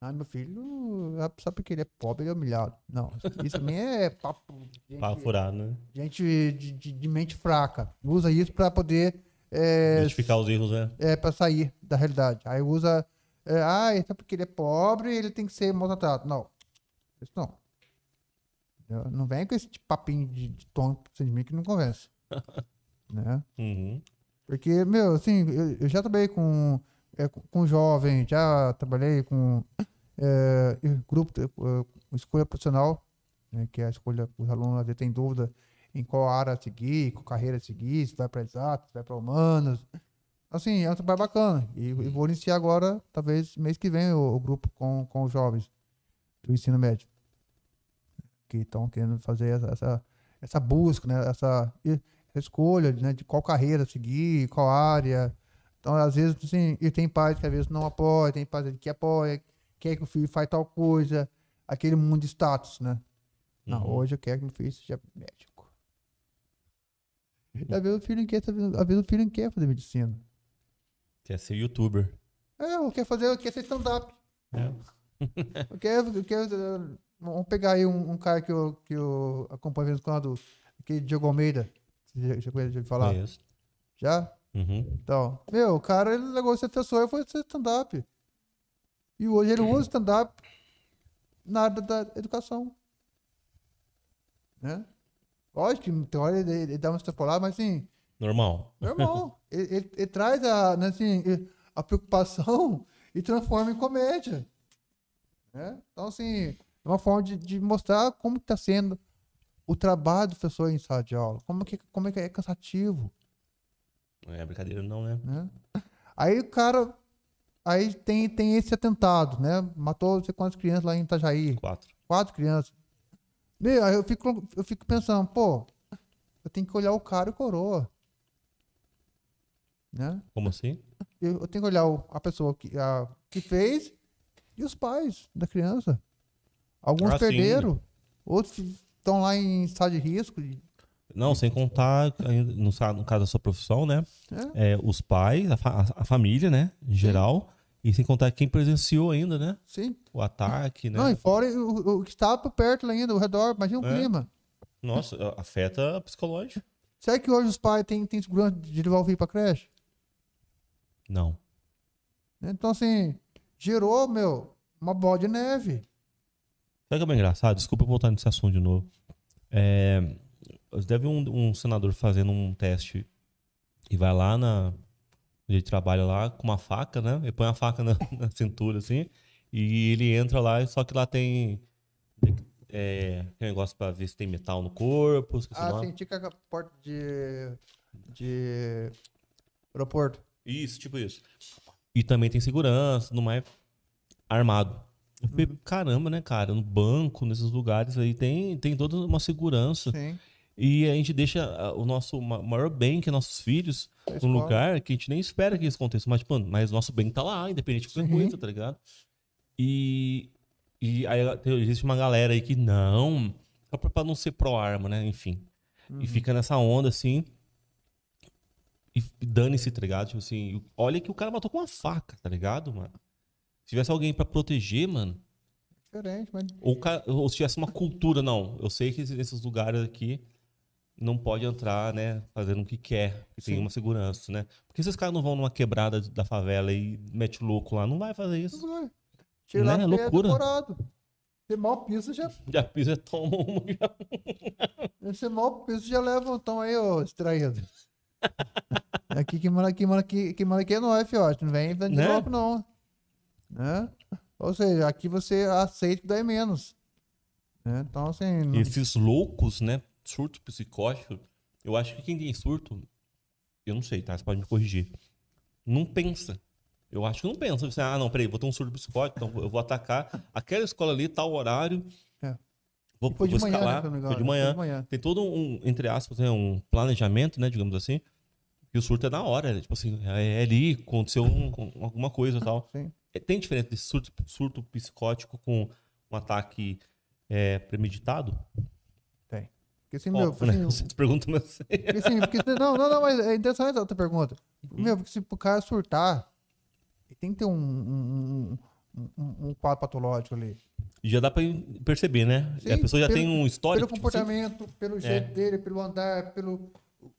Ah, meu filho, ah, só porque ele é pobre, ele é humilhado. Não, isso também é papo. Gente, papo furado, né? Gente de, de, de, mente fraca. Usa isso para poder. É, Identificar os erros, né? É, para sair da realidade. Aí usa. É, ah, é só porque ele é pobre, ele tem que ser maltratado. Não. Isso não. Não vem com esse tipo papinho de, de tom de mim que não convence. *laughs* né? Uhum. Porque, meu, assim, eu, eu já trabalhei com, é, com, com jovem, já trabalhei com é, grupo, é, é, escolha profissional, né, que é a escolha os alunos às vezes têm dúvida em qual área seguir, qual carreira seguir, se vai para exato, se vai para humanos. Assim, é um trabalho bacana. E, e vou iniciar agora, talvez mês que vem, o, o, grupo com, com os jovens do ensino médio, que estão querendo fazer essa, essa, essa busca, né, essa, essa escolha né, de qual carreira seguir, qual área. Então, às vezes, assim, e tem pais que às vezes não apoia, tem pais que apoia, quer que o filho faça tal coisa, aquele mundo de status, né? Não, uhum. hoje eu quero que meu filho seja médico. Tá uhum. Às vezes o filho não quer, às vezes o filho não quer fazer medicina. Quer ser youtuber. É, eu quero fazer, eu quero ser stand-up. É. *laughs* eu quero, eu quero. Vamos pegar aí um, um, cara que eu, que eu acompanho vez quando, aquele Diogo Almeida. Você já conhece de falar? Conheço. Já? Uhum. Então, meu, o cara, ele negócio é ser assessor e foi stand-up. E hoje ele usa stand-up na área da educação. Né? Lógico que então teoria ele, ele dá uma extrapolada, mas assim. Normal. Normal. *laughs* ele, ele, ele, traz a, né, assim, a preocupação e transforma em comédia. Né? Então, assim, é uma forma de, de mostrar como está sendo o trabalho do professor em sala de aula. Como que, como é, que é cansativo. É, brincadeira não, né? né? Aí o cara Aí tem, tem esse atentado, né? Matou não sei quantas crianças lá em Itajaí. Quatro. Quatro crianças. aí eu fico, eu fico pensando, pô, eu tenho que olhar o cara e o coroa. Né? Como assim? Eu, eu tenho que olhar o, a pessoa que, a, que fez e os pais da criança. Alguns ah, perderam, sim. outros estão lá em estado de risco, não, sem contar, no, caso da sua profissão, né? É. É, os pais, a, fa a, família, né? Em geral. Sim. E sem contar quem presenciou ainda, né? Sim. O ataque, né? Não, e fora o, o que estava por perto ainda, ao redor, imagina o é. clima. Nossa, afeta a psicológica. Será que hoje os pais têm, têm segurança de levar o filho pra creche? Não. Então, assim, gerou, meu, uma bola de neve. Será que é bem engraçado? Desculpa voltar nesse assunto de novo. É, Deve um, um senador fazendo um teste e vai lá na. Ele trabalha lá com uma faca, né? Ele põe a faca na, *laughs* na cintura, assim, e ele entra lá, só que lá tem. É, tem um negócio pra ver se tem metal no corpo. Ah, tem tica a porta de. de. aeroporto. Isso, tipo isso. E também tem segurança, não é armado. Uhum. Caramba, né, cara? No banco, nesses lugares aí, tem, tem toda uma segurança. Sim. E a gente deixa ah, o nosso maior bem, que é nossos filhos, num lugar que a gente nem espera que isso aconteça. Mas, mano, mas nosso bem tá lá, independente de qualquer Sim. coisa, tá ligado? E, e aí existe uma galera aí que não, só pra não ser pró-arma, né? Enfim. Uhum. E fica nessa onda assim. E dane-se, tá ligado? Tipo assim, olha que o cara matou com uma faca, tá ligado, mano? Se tivesse alguém para proteger, mano. Diferente, mas. Ou, ou se tivesse uma cultura, não. Eu sei que nesses lugares aqui não pode entrar, né, fazendo o que quer, que tem uma segurança, né? Porque se caras não vão numa quebrada da favela e mete louco lá, não vai fazer isso. Não vai. Tirar né? loucura. Você mal pisa já. *laughs* Já pisa, toma tão Você mal pisa já leva um então, tom aí, ô extraído. *laughs* aqui que mora aqui, mora aqui, que mora aqui é nós, fiote. Não vem de né? não. Né? Ou seja, aqui você aceita que dá menos. Né? Então, assim. Não... Esses loucos, né? surto psicótico, eu acho que quem tem surto, eu não sei, tá? Você pode me corrigir. Não pensa. Eu acho que não pensa. Você, ah, não, peraí, vou ter um surto psicótico, então eu vou atacar aquela escola ali, tal horário. É. Vou, foi vou de escalar. Manhã, né, foi, de né, manhã. foi de manhã. Tem todo um, entre aspas, né, um planejamento, né, digamos assim. E o surto é na hora, né? tipo assim, é, é ali, aconteceu um, um, alguma coisa e tal. Sim. É, tem diferença desse surto, surto psicótico com um ataque é, premeditado? Porque assim, Óbvio, meu. Porque, assim, né? Assim, pergunta mas *laughs* Porque, assim, porque, assim, não, não, não, mas é interessante essa pergunta. Uhum. Meu, porque se o cara surtar, tem que ter um, um, um, um, quadro patológico ali. Já dá para perceber, né? Sim, a pessoa já pelo, tem um histórico. Pelo tipo assim. comportamento, tipo, pelo é. jeito é. dele, pelo andar, pelo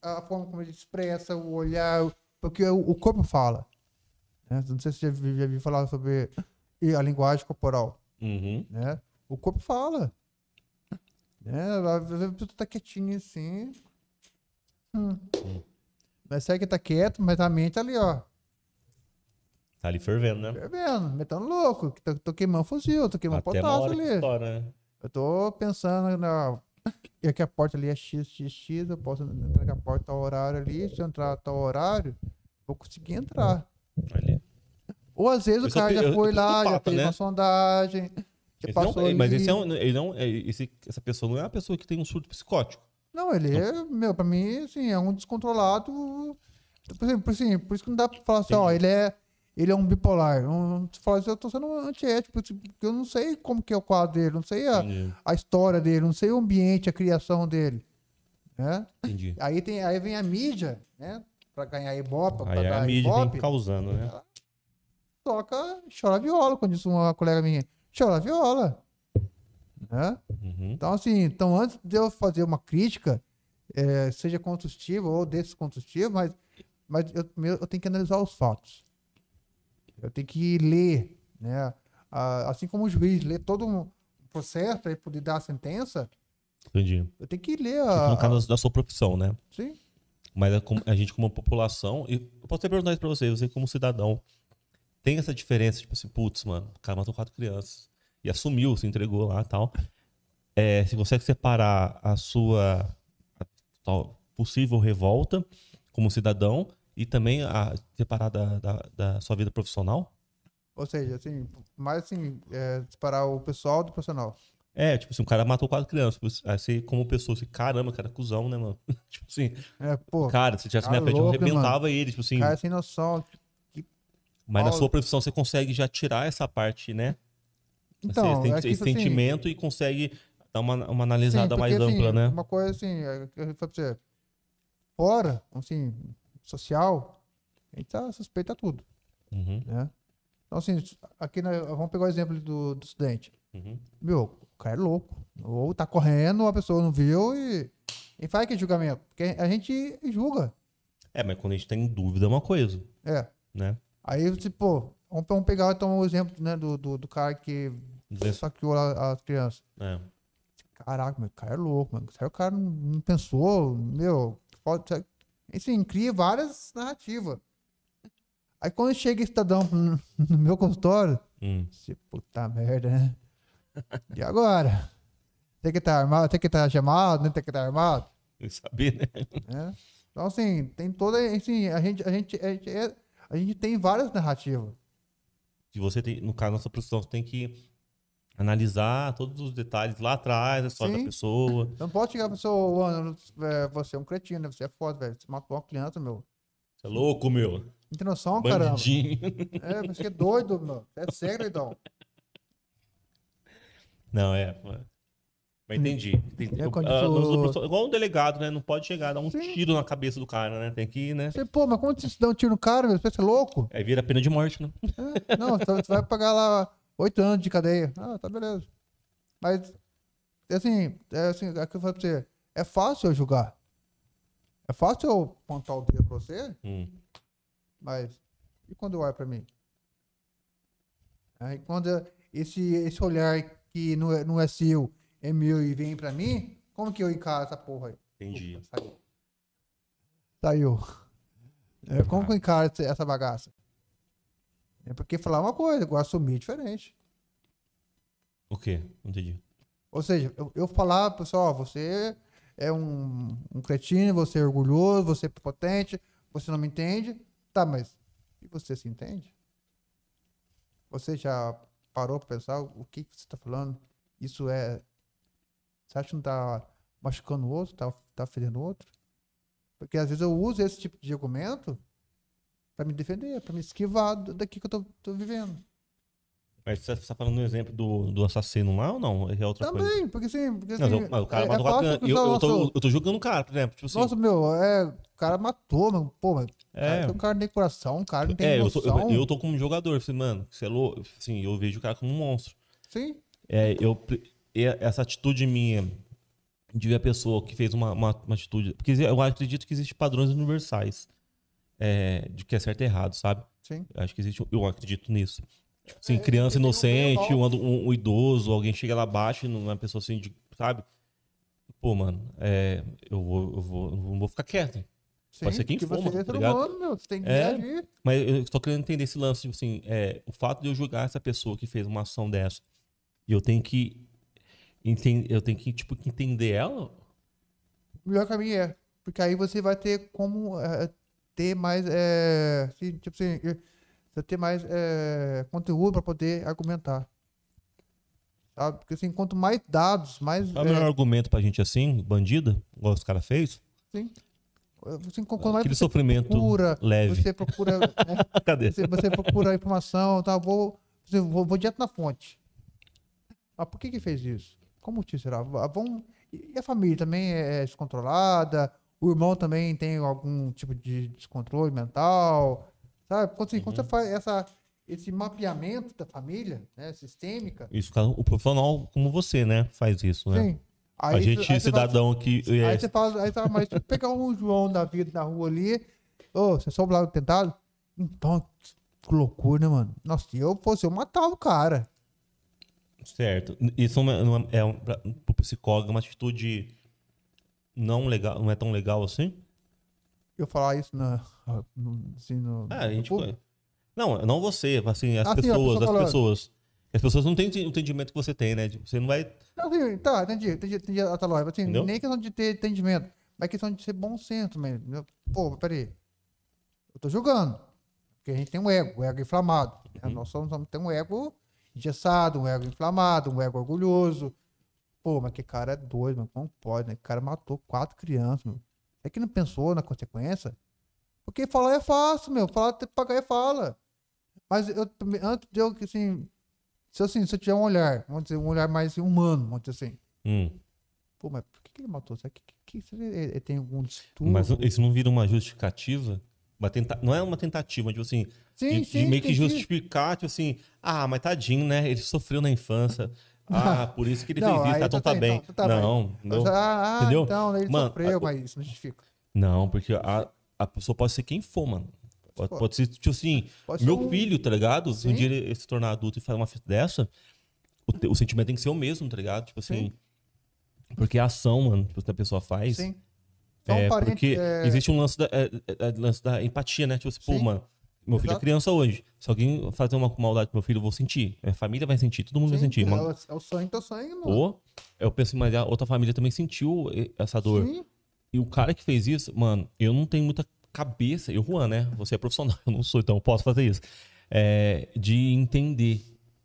a forma como ele expressa, o olhar, porque o, o corpo fala. Né? Não sei se você já, já viu falar sobre a linguagem corporal. Uhum. Né? O corpo fala. Né? Às vezes tá quietinho assim. Hum. hum. Mas sabe que tá quieto, mas a mente tá ali, ó. Tá ali fervendo, né? Fervendo, metendo tá louco. Tô, tô queimando fuzil, tô queimando Até potássio ali. Estoura, né? Eu tô pensando na. Né, e aqui a porta ali é x, x, x, eu posso entrar com a porta ao horário ali, se eu entrar a tal horário, vou conseguir entrar. Ali. Ou às vezes eu o cara já foi lá, já fez né? uma sondagem, esse passou não, é, ali... Mas esse é um, ele não, é, esse, essa pessoa não é uma pessoa que tem um surto psicótico. Não, ele é, meu, pra mim, assim, é um descontrolado. Por, exemplo, assim, por isso que não dá pra falar assim, entendi. ó, ele é, ele é um bipolar. Não, se falar assim, eu tô sendo antiético, porque eu não sei como que é o quadro dele, não sei a, a história dele, não sei o ambiente, a criação dele. Né? Entendi. *laughs* Aí, tem, aí vem a mídia, né? Pra ganhar ibope, pra dar a mídia ibope, vem causando, né? Toca, chora viola, quando disse uma colega minha chorar viola. Né? Uhum. Então, assim, então antes de eu fazer uma crítica, é, seja construtiva ou desconstrutiva, mas, mas eu, eu tenho que analisar os fatos. Eu tenho que ler, né? assim como o juiz lê todo um processo para poder dar a sentença. Entendi. Eu tenho que ler a. Colocar na, sua profissão, né? Sim. Mas a, é a gente, como população, eu posso até perguntar isso para você, você como cidadão, tem essa diferença, tipo assim, putz, mano, o cara matou quatro crianças e assumiu, se entregou lá e tal. É, se consegue separar a sua possível revolta como cidadão e também a, separar da, da, da sua vida profissional? Ou seja, assim, mais assim, é, separar o pessoal do profissional. É, tipo assim, o cara matou quatro crianças. assim como pessoa, assim, caramba, cara, cuzão, né, mano? *laughs* tipo assim. É, pô. Cara, se tivesse minha frente, eu arrebentava ele, tipo assim. Cara sem noção. Mas na sua profissão você consegue já tirar essa parte, né? Então, é esse, esse, esse assim, sentimento assim, e consegue dar uma, uma analisada sim, porque, mais assim, ampla, assim, né? Uma coisa assim, é você, fora, assim, social, a gente tá suspeita tudo. Uhum. Né? Então, assim, aqui na, vamos pegar o exemplo do, do estudante. Uhum. Meu, o cara é louco. Ou tá correndo, a pessoa não viu e, e faz aquele julgamento. Porque a gente julga. É, mas quando a gente tem tá dúvida é uma coisa. É. Né? Aí, tipo, vamos pegar então o exemplo né, do, do, do cara que Des... saqueou a, a criança. É. Caraca, meu, o cara é louco, mano. Será que o cara não, não pensou? Meu, pode. Será... Enfim, cria várias narrativas. Aí quando chega esse cidadão no, meu consultório, hum. se puta merda, né? E agora? Tem que estar tá armado, tem que tá estar chamado, né? Tem que estar tá armado. Eu sabia, né? É. Então, assim, tem toda. Assim, a gente, a gente, a gente é, a gente tem várias narrativas. Que você tem, no caso nossa profissão, você tem que analisar todos os detalhes lá atrás, a história Sim. da pessoa. *coughs* Não pode chegar a pessoa, oh, você é um cretino, né? você é foda, velho. Você matou uma criança, meu. Você é louco, meu. Não tem noção, Bandidinho. caramba. *laughs* É, você é doido, meu. É sério, então. Não, é. Mano. Mas entendi. é, quando tu... Ah, no, igual um delegado, né? Não pode chegar, dar um Sim. tiro na cabeça do cara, né? Tem que, né? Você, pô, mas quando você dá um tiro no cara, meu, você é louco? Aí vira pena de morte, né? É, não, então você vai pagar lá oito anos de cadeia. Ah, tá beleza. Mas, assim, é assim, é que eu falo pra você, é fácil eu julgar. É fácil eu apontar o dedo pra você, hum. mas e quando olha pra mim? Aí quando esse, esse olhar que não é, não é seu é meu e vem pra mim, como que eu encaro essa porra aí? Entendi. Opa, saiu. Saiu. É, como que eu encaro essa bagaça? É porque falar uma coisa, eu assumir diferente. O quê? Não entendi. Ou seja, eu, eu falar, pessoal, você é um, um cretino, você é orgulhoso, você é potente, você não me entende. Tá, mas e você se entende? Você já parou pra pensar o que, que você tá falando? Isso é você acha que não tá machucando o outro, tá, tá ferindo o outro? Porque às vezes eu uso esse tipo de argumento para me defender, para me esquivar daqui que eu tô, tô vivendo. Mas você está tá falando no exemplo do, do assassino lá ou não? É outra Também, coisa. porque sim. Porque, assim, não, assim, mas o cara é, matou é quatro. Eu, eu, tô, nosso... eu tô julgando o cara, por exemplo. Tipo assim. Nossa, meu, é, o cara matou, mano. Pô, mas é. cara, um cara nem coração, o cara não tem é, Eu tô, eu, eu tô como jogador, assim, mano, você é louco. Assim, eu vejo o cara como um monstro. Sim. É, eu, essa atitude minha de ver a pessoa que fez uma, uma, uma atitude. Porque eu acredito que existem padrões universais é, de que é certo e errado, sabe? Sim. Acho que existe. Eu acredito nisso. Tipo, assim, é, criança inocente, um, um, um, idoso, alguém chega lá abaixo e é uma pessoa assim, de, sabe? Pô, mano, é, eu, vou, eu, vou, eu vou, ficar quieto. Sim, Pode ser quem for, mano, tá ligado? Mundo, meu, você tem que é, Mas eu estou querendo entender esse lance, tipo assim, é, o fato de eu julgar essa pessoa que fez uma ação dessa, e eu tenho que eu tenho que, tipo, que entender ela? O melhor caminho é. Porque aí você vai ter como é, ter mais. É, se, tipo assim, você ter mais é, conteúdo para poder argumentar. Sabe? Porque assim, quanto mais dados, mais. Sabe o melhor é, argumento pra gente assim, bandida, igual os caras fez? Sim. Assim, mais Aquele sofrimento procura, leve. Você procura. *laughs* Né? Cadê? Você, você procura informação, tá? Vou, assim, vou, vou direto na fonte. Mas por que que fez isso? Como tio será? Vão... E a família também é, é descontrolada? O irmão também tem algum tipo de descontrole mental? Sabe? Então, assim, uhum. Quando, você uhum. faz essa, esse mapeamento da família, né, sistêmica... Isso, então, o profissional como você, né, faz isso, né? Sim. Aí, a gente, aí cidadão aqui. que... Aí é... você fala, aí tá, mas pegar um João da vida na rua ali, ô, oh, você é soube lá do tentado? Então, que loucura, né, mano? Nossa, se eu fosse, eu matava o cara. Certo. Isso não é, é um, para o psicólogo é uma atitude não legal, não é tão legal assim? Eu falar isso na, no, assim, no, ah, a gente Não, não você, assim, as ah, pessoas, sim, as pessoas. As pessoas não têm o entendimento que você tem, né? Tipo, você não vai. Não, sim, tá, entendi, entendi, entendi a tua lógica. Assim, nem questão de ter entendimento, mas questão de ser bom senso mesmo. Pô, peraí. Eu tô julgando. Porque a gente tem um ego, o ego é inflamado. Uhum. Nós somos, temos um ego engessado, um ego inflamado, um ego orgulhoso. Pô, mas que cara é doido, mano. Como pode, né? Que cara matou quatro crianças, mano. É que não pensou na consequência? Porque falar é fácil, meu. Falar tem que pagar e fala. Mas eu antes de eu, assim, se assim, se eu tiver um olhar, vamos dizer, um olhar mais humano, vamos dizer assim. Hum. Pô, mas por que ele matou? Será que, que, que ele, ele, tem algum distúrbio? Mas isso não vira uma justificativa? Uma tenta... Não é uma tentativa, tipo assim, sim, de, sim, de meio que justificar, tipo assim, ah, mas tadinho, né? Ele sofreu na infância. *laughs* Ah, por isso que ele não, fez isso, tá, tá então tá, bem. Então, tá não, bem. não. Ah, ah, entendeu? então ele mano, sofreu, a... mas isso não justifica. Não, porque a, a pessoa pode ser quem for, mano. Pode, pode, ser, tipo assim, pode meu um... filho, tá ligado? Sim. Se um dia ele se tornar adulto e fazer uma festa dessa, o, o sentimento tem que ser o mesmo, tá ligado? Tipo assim, Sim. porque a ação, mano, que a pessoa faz, Sim é, um parente, porque é... existe um lance da, é, é, é, lance da empatia, né? Tipo assim, pô, mano, meu filho é criança hoje. Se alguém fazer uma maldade pro meu filho, eu vou sentir. A família vai sentir, todo mundo Sim, vai sentir. Mano. É, o sangue do sangue, mano. Ou, eu penso, mas a outra família também sentiu essa dor. Sim. E o cara que fez isso, mano, eu não tenho muita cabeça. Eu, Juan, né? Você é profissional, *laughs* eu não sou, então eu posso fazer isso. É, de entender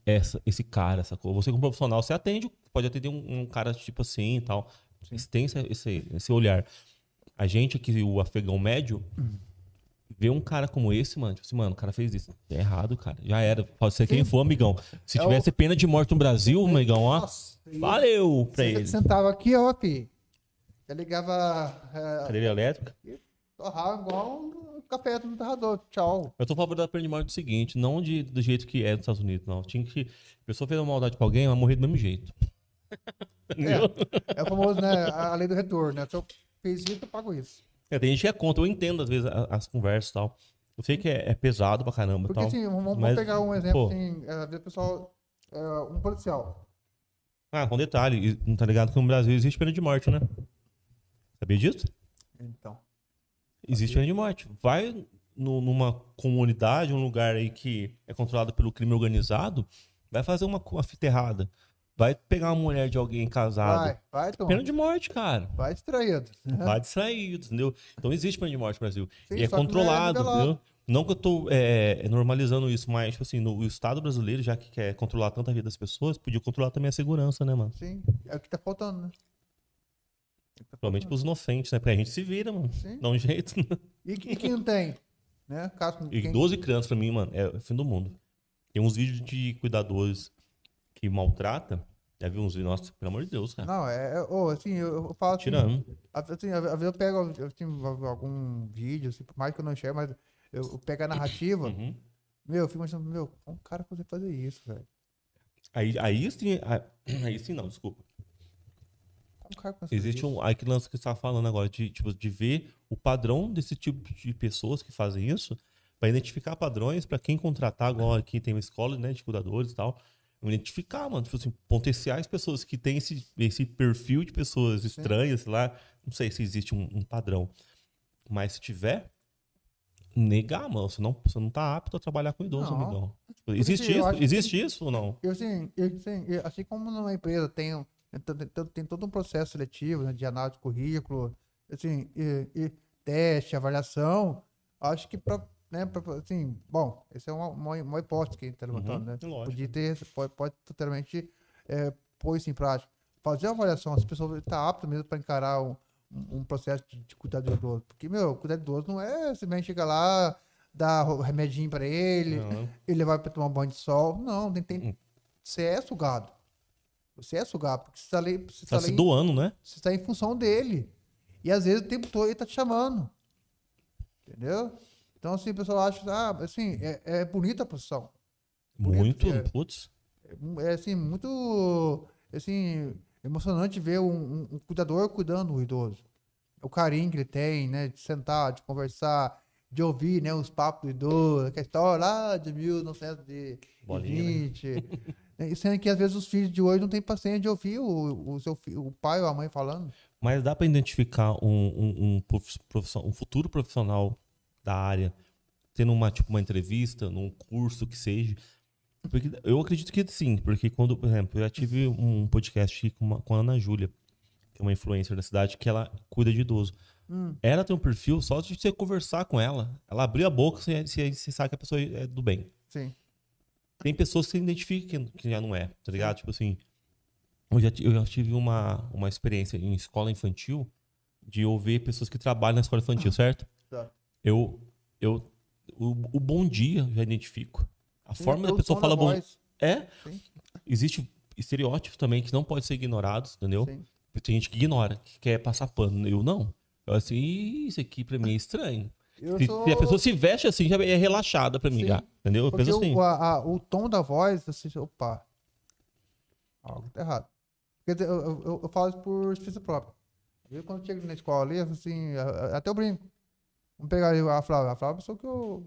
essa, esse cara, essa coisa. Você, como profissional, você atende, pode atender um, um cara tipo assim e tal. Você tem esse, esse olhar. A gente aqui, o afegão médio, hum. vê um cara como esse, mano, tipo assim, mano, o cara fez isso. É errado, cara. Já era. Pode ser Sim. quem for, amigão. Se é tivesse o... pena de morte no Brasil, é, amigão, ó. Nossa, valeu pra ele. sentava aqui, ó, fi. Já ligava. Uh, Cadeira elétrica? E torrar igual um café do narrador. Tchau. Eu tô a favor da pena de morte do seguinte, não de, do jeito que é nos Estados Unidos, não. Tinha que. A pessoa fez uma maldade pra alguém, ela morrer do mesmo jeito. *laughs* É, é o famoso, né? A lei do retorno, né? fez isso, eu pago isso. É, tem gente que é contra, eu entendo às vezes as, as conversas e tal. Eu sei que é, é, pesado pra caramba. Porque tal, assim, vamos, mas, pegar um exemplo, pô, assim, é, às vezes o pessoal, é, um policial. Ah, com detalhe, não tá ligado que no Brasil existe pena de morte, né? Sabia disso? Então. Existe pena de morte. Vai no, numa comunidade, um lugar aí que é controlado pelo crime organizado, vai fazer uma, uma fita errada Vai pegar uma mulher de alguém casado. Vai, vai, Tom. Pena de morte, cara. Vai distraído. *laughs* Vai distraído, entendeu? Então existe pena de morte no Brasil. Sim, e é controlado, não é entendeu? Não que eu tô é, é, normalizando isso, mas, tipo assim, no, o Estado brasileiro, já que quer controlar tanta vida das pessoas, podia controlar também a segurança, né, mano? Sim, é o que tá faltando, né? É tá Principalmente pros inocentes, né? Porque a gente se vira, mano. Sim. Dá um jeito. Né? E, e quem não tem? Né? Caso, e 12 crianças pra mim, mano, é o fim do mundo. Tem uns vídeos de cuidadores que maltrata, Deve uns vídeos, nossa, pelo amor de Deus, cara. Não, é. Ou, é, assim, eu, eu falo. Assim, Tirando. Assim, às vezes eu pego assim, algum vídeo, assim, por mais que eu não enxergue, mas eu, eu pego a narrativa. Uhum. Meu, eu fico pensando, meu, como um cara consegue fazer isso, velho? Aí, aí sim. Aí, *clears throat* aí sim, não, desculpa. como cara fazer Existe um. Aí que lance que você estava tá falando agora, de, tipo, de ver o padrão desse tipo de pessoas que fazem isso, para identificar padrões, para quem contratar agora aqui, tem uma escola né, de cuidadores e tal identificar, mano. Tipo assim, potenciais pessoas que têm esse, esse perfil de pessoas estranhas, sei lá. Não sei se existe um, um, padrão. Mas se tiver, negar, mano. Você não, você não tá apto a trabalhar com idoso, não. amigão. Tipo, existe isso? Existe que, isso ou não? Eu sim, eu sim. Eu, assim como numa empresa tem, tem, tem todo um processo seletivo né, de análise de currículo, assim, e, e teste, avaliação. Acho que pra, né, assim, bom, essa é uma, uma, uma hipótese que a gente está uhum. levantando, uhum, né? Lógico. Podia ter, pode, pode totalmente é, pôr isso em prática. Fazer uma avaliação, se pessoas pessoa está apta mesmo para encarar um, um, processo de, de cuidado de idoso. Porque, meu, cuidado de idoso não é simplesmente chegar lá, dar remedinho para ele, ele vai para tomar um banho de sol. Não, tem, tem, hum. você é sugado. Você é sugado, porque você está ali... Você está tá se doando, né? Você está em função dele. E às vezes o tempo todo ele está te chamando. Entendeu? Então, assim, o pessoal acha, ah, assim, é, é bonita a posição. Bonito, muito, é, putz. É, é assim, muito, assim, emocionante ver um, um, cuidador cuidando do idoso. O carinho que ele tem, né, de sentar, de conversar, de ouvir, né, os papos do idoso, aquela história lá de 1920. Bolinha, né? *laughs* Sendo que, às vezes, os filhos de hoje não têm paciência de ouvir o, o, seu, o pai ou a mãe falando. Mas dá para identificar um, um, um, um futuro profissional da área, tendo uma, tipo, uma entrevista, num curso que seja. Porque eu acredito que sim, porque quando, por exemplo, eu já tive um podcast com, uma, com a Ana Júlia, que é uma influencer da cidade, que ela cuida de idoso. Hum. Ela tem um perfil só de você conversar com ela. Ela abriu a boca, se você, você sabe que a pessoa é do bem. Sim. Tem pessoas que se identificam que, que já não é, tá ligado? Tipo assim, eu já, eu já tive uma, uma experiência em escola infantil de ouvir pessoas que trabalham na escola infantil, ah. certo? Tá. Eu, eu, o, o bom dia já identifico. A forma da pessoa fala bom. É. Sim. Existe estereótipos também que não podem ser ignorados, entendeu? Sim. Tem gente que ignora, que quer passar pano. Eu não. Eu assim, isso aqui pra mim é estranho. Se, sou... se, a pessoa se veste assim, já é relaxada pra mim, já, entendeu? Eu penso assim. O, a, a, o tom da voz, assim, opa. Algo tá errado. Quer eu, eu, eu, eu falo isso por experiência própria. Eu, quando chego na escola ali, assim, até eu brinco. Vamos pegar a Flávia. A Flávia é uma pessoa que eu.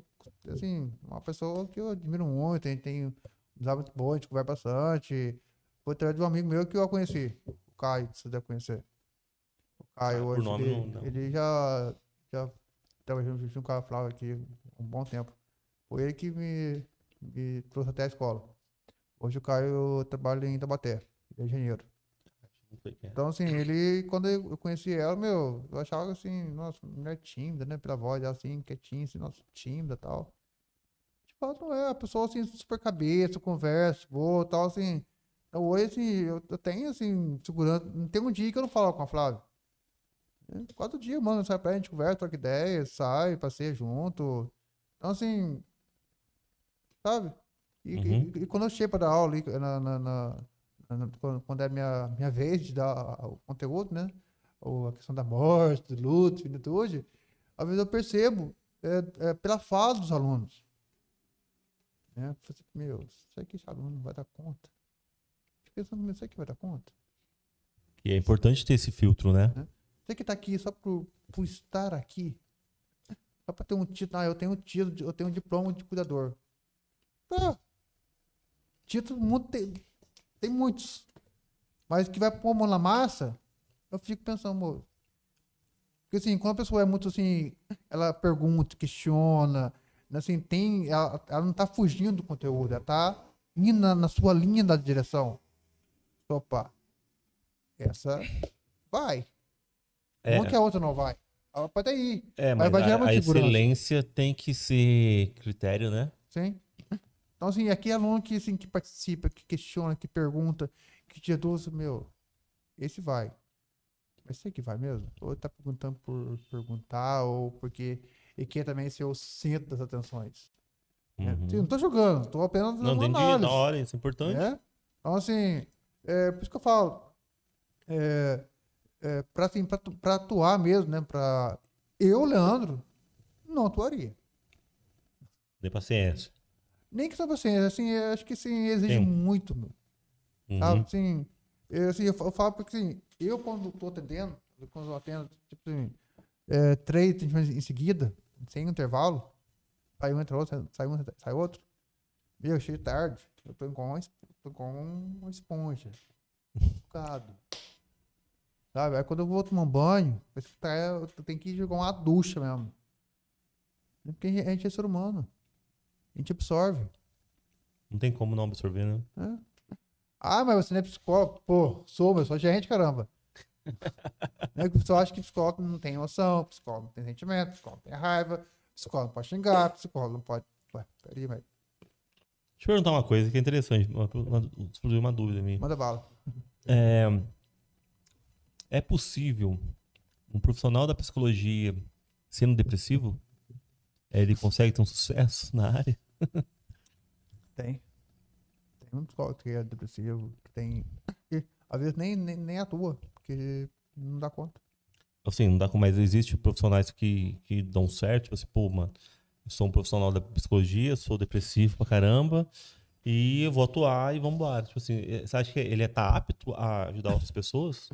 Assim, uma pessoa que eu admiro muito, a tem uns hábitos bons, a gente conversa bastante. Foi através de um amigo meu que eu a conheci, o Caio, que você deve conhecer. O Caio, hoje. Nome, ele, não, não. ele já, já trabalhou junto com a Flávia aqui um bom tempo. Foi ele que me, me trouxe até a escola. Hoje o Caio trabalha em Tabaté, é engenheiro. É. Então, assim, ele, quando eu conheci ela, meu, eu achava assim, nossa, mulher tímida, né? Pela voz assim, quietinha, assim, nossa, tímida tal. tipo ela não é, a pessoa, assim, super cabeça, conversa, boa tal, assim. Então, hoje, assim, eu tenho, assim, segurança. Não tem um dia que eu não falo com a Flávia. Quatro dias, mano, sai pra gente, conversa, troca ideia, sai, passeia junto. Então, assim, sabe? E, uhum. e, e, quando eu cheguei pra dar aula ali na, na, na quando é minha, minha vez de dar o conteúdo, né? Ou a questão da morte, do luto, finitude, às vezes eu percebo é, é, pela fala dos alunos. Né? Assim, meu, será que esse aluno não vai dar conta? Fico pensando, será que vai dar conta? E é importante ter esse filtro, né? né? que está aqui só por, por estar aqui? Só para ter um título. Ah, eu tenho um título, eu tenho um diploma de cuidador. Ah, título, muito tem muitos. Mas que vai pôr a mão na massa, eu fico pensando, amor. Porque assim, quando a pessoa é muito assim, ela pergunta, questiona, né, assim, tem. Ela, ela não tá fugindo do conteúdo, ela tá indo na, na sua linha da direção. Opa. Essa vai. É. Uma que a outra não vai. Ela pode ir. É, mas, mas vai a, gerar uma a excelência tem que ser critério, né? Sim. Então, assim, é aluno que, assim, que participa, que questiona, que pergunta, que educa, meu, esse vai. Mas sei que vai mesmo? Ou tá perguntando por perguntar, ou porque e quer também ser o centro das atenções. É, uhum. não tô jogando, tô apenas Não, dentro de, na hora, isso é importante. É? Então, assim, é por isso que eu falo, é, é, pra, assim, pra, pra atuar mesmo, né, pra... Eu, Leandro, não atuaria. Dê paciência. Nem que só assim, assim, acho que assim, exige Sim. muito, meu. Uhum. Sabe? Assim, eu, assim, eu falo porque assim, eu quando estou atendendo, quando eu atendo, tipo assim, é, três atendimentos em seguida, sem intervalo, sai um, entra outro, sai um, sai outro. Meu, eu tarde, eu tô com uma, tô com uma esponja. Focado. Sabe? Aí quando eu vou tomar um banho, tá, eu tenho que jogar uma ducha mesmo. Porque a gente é ser humano. A gente absorve. Não tem como não absorver, né? É. Ah, mas você não é psicólogo. Pô, sou, mas sou gerente, caramba. *laughs* é que o pessoal acha que psicólogo não tem emoção, psicólogo não tem sentimento, psicólogo não tem raiva, psicólogo não pode xingar, psicólogo não pode. Ué, peraí, mas. Deixa eu perguntar uma coisa que é interessante. Explodiu uma dúvida minha. Manda bala. É, é possível um profissional da psicologia sendo depressivo? É, ele consegue ter um sucesso na área? *laughs* tem. Tem um psicólogo que é depressivo, que tem. E, às vezes nem, nem, nem atua, porque não dá conta. Assim, não dá conta, mas existe profissionais que, que dão certo, tipo assim, pô, mano, eu sou um profissional da psicologia, sou depressivo pra caramba, e eu vou atuar e vambora. Tipo assim, eh, você acha que ele tá apto a ajudar outras pessoas?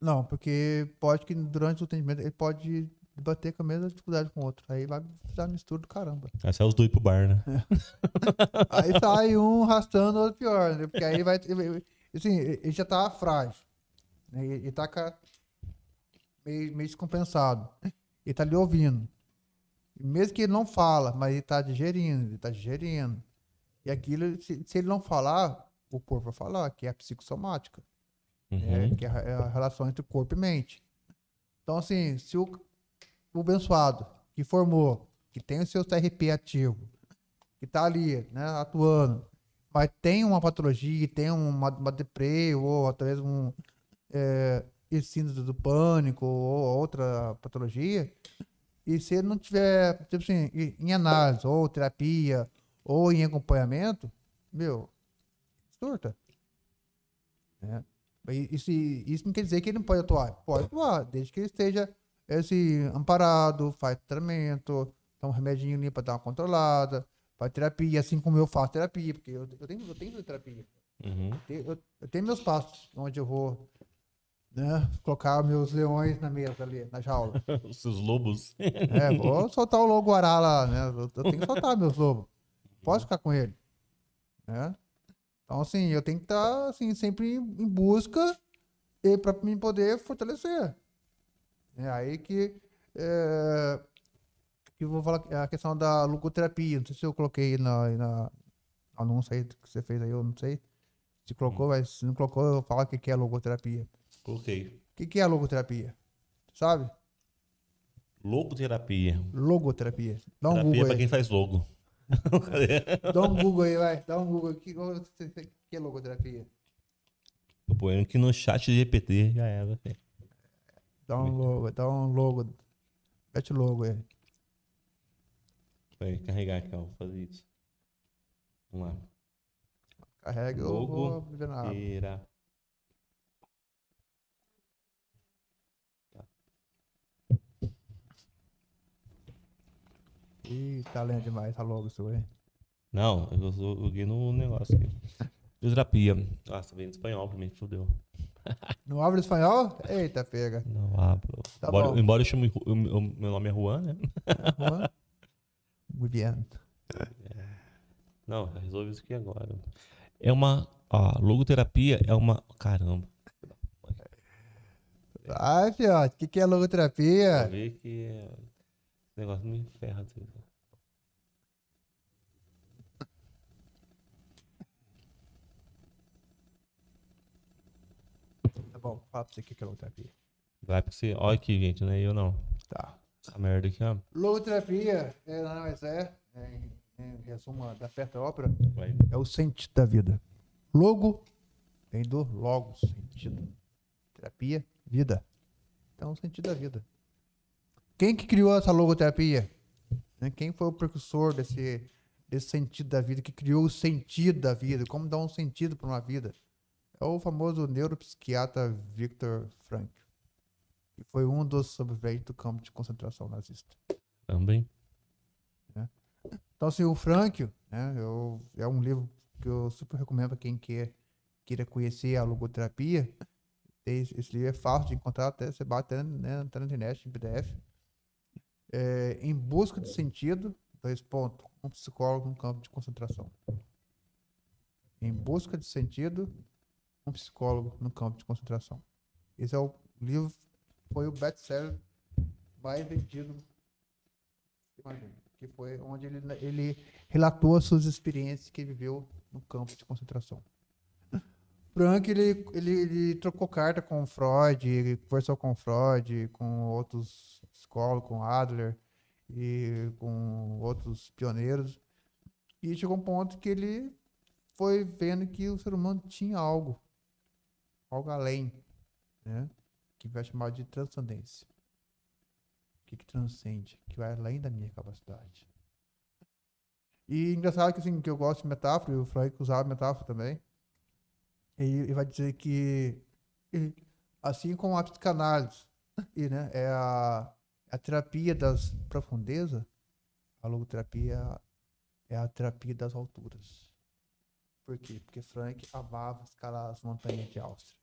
Não, porque pode que durante o atendimento ele pode bater com a mesma dificuldade com o outro. Aí vai dar mistura do caramba. Aí sai os dois pro bar, né? É. *laughs* aí sai um arrastando o outro pior, né? Porque aí vai. Assim, ele já tá frágil. Né? Ele tá meio, meio descompensado. Ele tá ali ouvindo. Mesmo que ele não fala, mas ele tá digerindo, ele tá digerindo. E aquilo, se, se ele não falar, o corpo vai falar, que é a psicossomática. Né? Uhum. Que é a, é a relação entre corpo e mente. Então, assim, se o o abençoado que formou, que tem o seu TRP ativo, que está ali, né, atuando, mas tem uma patologia, tem uma, uma depre, ou talvez um é, síndrome do pânico, ou outra patologia, e se ele não tiver, tipo assim, em análise, ou terapia, ou em acompanhamento, meu, surta. Né? Isso, isso não quer dizer que ele não pode atuar. Pode atuar, desde que ele esteja esse amparado, faz tratamento, dá um remedinho ali pra dar uma controlada, faz terapia, assim como eu faço terapia, porque eu, eu tenho, eu tenho terapia. Uhum. Eu, eu, tenho meus passos onde eu vou né, colocar meus leões na mesa ali, na jaula. *laughs* Os seus lobos. É, vou soltar o lobo guará lá, né? Eu, eu, tenho que soltar meus lobos. Posso ficar com ele. Né? Então, assim, eu tenho que estar tá, assim, sempre em busca para me poder fortalecer. É aí que, é, que eu vou falar a questão da lucoterapia. Não sei se eu coloquei na, na anúncio aí que você fez aí, eu não sei. Se colocou, hum. mas se não colocou, eu vou falar o que, que é logoterapia. Coloquei. O que, que é logoterapia? Sabe? Logoterapia. Logoterapia. Dá um Terapia Google. Terapia pra quem faz logo. *laughs* Dá um Google aí, vai. Dá um Google aqui. O que é logoterapia? o poema aqui no chat de GPT, já era. Véio. Dá um logo, dá um logo. Mete logo aí. Vai carregar aqui, ó. Vou fazer isso. Vamos lá. Carrega logo. Vou... Tira. Ih, tá lendo demais, tá logo isso aí. Não, eu joguei no negócio aqui. Fisioterapia. Nossa, vem em espanhol pra mim, fodeu. *laughs* Não hablo espanhol? Eita, pega. Não abro. Tá embora, embora, eu chame. Eu, eu, meu nome é Juan, né? *laughs* Juan. Muito bem. É. Não, resolve isso aqui agora. É uma. Ó, logoterapia é uma. Caramba. Ai, fiote, o que, que é logoterapia? Eu que. É, esse negócio me ferra. Assim. Bom, pra você que é logoterapia. Vai pra você. Olha aqui, gente, não é eu não. Tá. Essa merda aqui, ó. Logoterapia, é, não, mas é, é, é, em é, resumo é, da Perta Ópera, Vai. é o sentido da vida. Logo, vem do logo, sentido. Terapia, vida. Então, o sentido da vida. Quem que criou essa logoterapia? Né, quem foi o precursor desse, desse sentido da vida, que criou o sentido da vida, como dar um sentido para uma vida? é o famoso neuropsiquiatra Victor Frankl, que foi um dos sobreviventes do campo de concentração nazista. Também. É. Então, assim, o Frankl né, eu, é um livro que eu super recomendo para quem quer, queira conhecer a logoterapia. Esse, livro é fácil de encontrar, até você bate né, né na internet em PDF. É, em Busca de Sentido, dois pontos, um psicólogo no campo de concentração. Em Busca de Sentido, um psicólogo no campo de concentração. Esse é o livro, foi o best-seller mais vendido, que foi onde ele, ele relatou as suas experiências que viveu no campo de concentração. Frank, ele, ele, ele trocou carta com Freud, ele conversou com Freud, com outros psicólogos, com Adler e com outros pioneiros. E chegou um ponto que ele foi vendo que o ser humano tinha algo algo além, né? Que vai chamar de transcendência. O que, que transcende? Que vai além da minha capacidade. E engraçado que, assim, que eu gosto de metáfora, e o Frank usava metáfora também. e vai dizer que, assim como a psicanálise e, né, é a, é a terapia das profundezas, a logoterapia é a terapia das alturas. Por quê? Porque Frank amava escalar as montanhas de Áustria.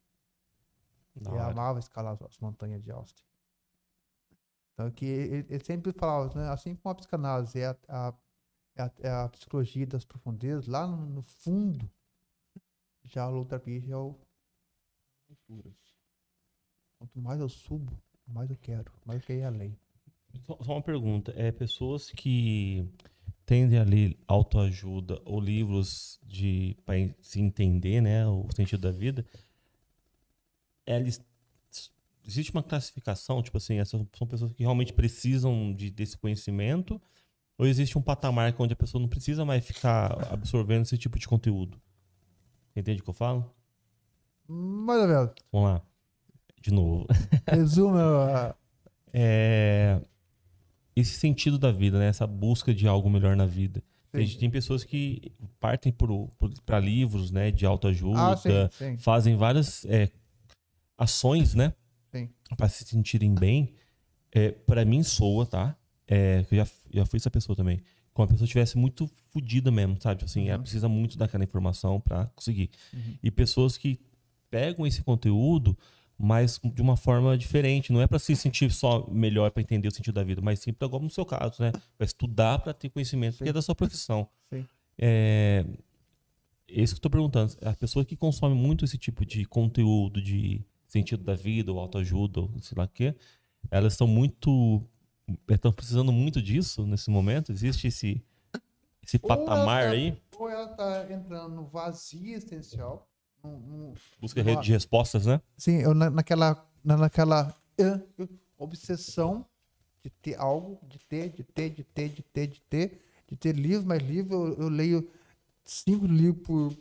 ele amava escalar as montanhas de Áustria. Então, que ele, ele sempre falava, né, assim como a psicanálise é a, a, é a, é psicologia das profundezas, lá no, no fundo, já a logoterapia é o... Quanto mais eu subo, mais eu quero, mais eu quero ir além. Só uma pergunta. É, pessoas que tendem a ler autoajuda ou livros de para se entender, né, o sentido da vida, eles é existe uma classificação, tipo assim, essas são pessoas que realmente precisam de, desse conhecimento, ou existe um patamar onde a pessoa não precisa mais ficar absorvendo esse tipo de conteúdo? Entende o que eu falo? Mais ou menos. Vamos lá. De novo. Resumo. é esse sentido da vida, né? Essa busca de algo melhor na vida. A gente tem pessoas que partem para livros, né? De autoajuda, ah, sim, sim. fazem várias é, ações, né? Para se sentirem bem. É, para mim soa, tá? É, eu já, já fui essa pessoa também. Como a pessoa estivesse muito fodida mesmo, sabe? Tipo assim, uhum. ela precisa muito daquela informação para conseguir. Uhum. E pessoas que pegam esse conteúdo mas de uma forma diferente. Não é para se sentir só melhor para entender o sentido da vida, mas sim para, no seu caso, né? Para estudar, para ter conhecimento, porque é da sua profissão. Sim. É, é isso que eu estou perguntando. A pessoa que consome muito esse tipo de conteúdo de sentido da vida, ou autoajuda, ou sei lá o quê, elas estão muito. estão é, precisando muito disso nesse momento? Existe esse, esse patamar tá, aí? Ou ela está entrando no vazio existencial, Busca rede de respostas, né? Sim, eu na, naquela, na, naquela uh, obsessão de ter algo, de ter, de ter, de ter, de ter, de ter, de ter livro, mais livro, eu, eu leio cinco livros por,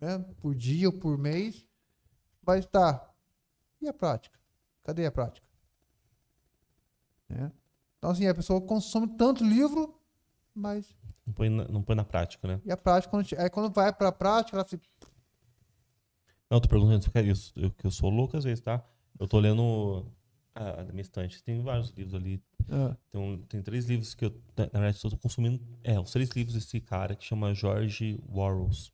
né, por dia ou por mês. Mas tá, e a prática? Cadê a prática? É. Então, assim, a pessoa consome tanto livro, mas. Não põe na, não põe na prática, né? E a prática, quando, aí quando vai para a prática, ela se. Não, tô perguntando se quero isso, eu, que eu sou louco às vezes, tá? Eu tô lendo a, ah, a minha estante, tem vários livros ali. Ah. Tem, um, tem três livros que eu, na verdade, estou consumindo. É, os três livros desse cara que chama George Warros.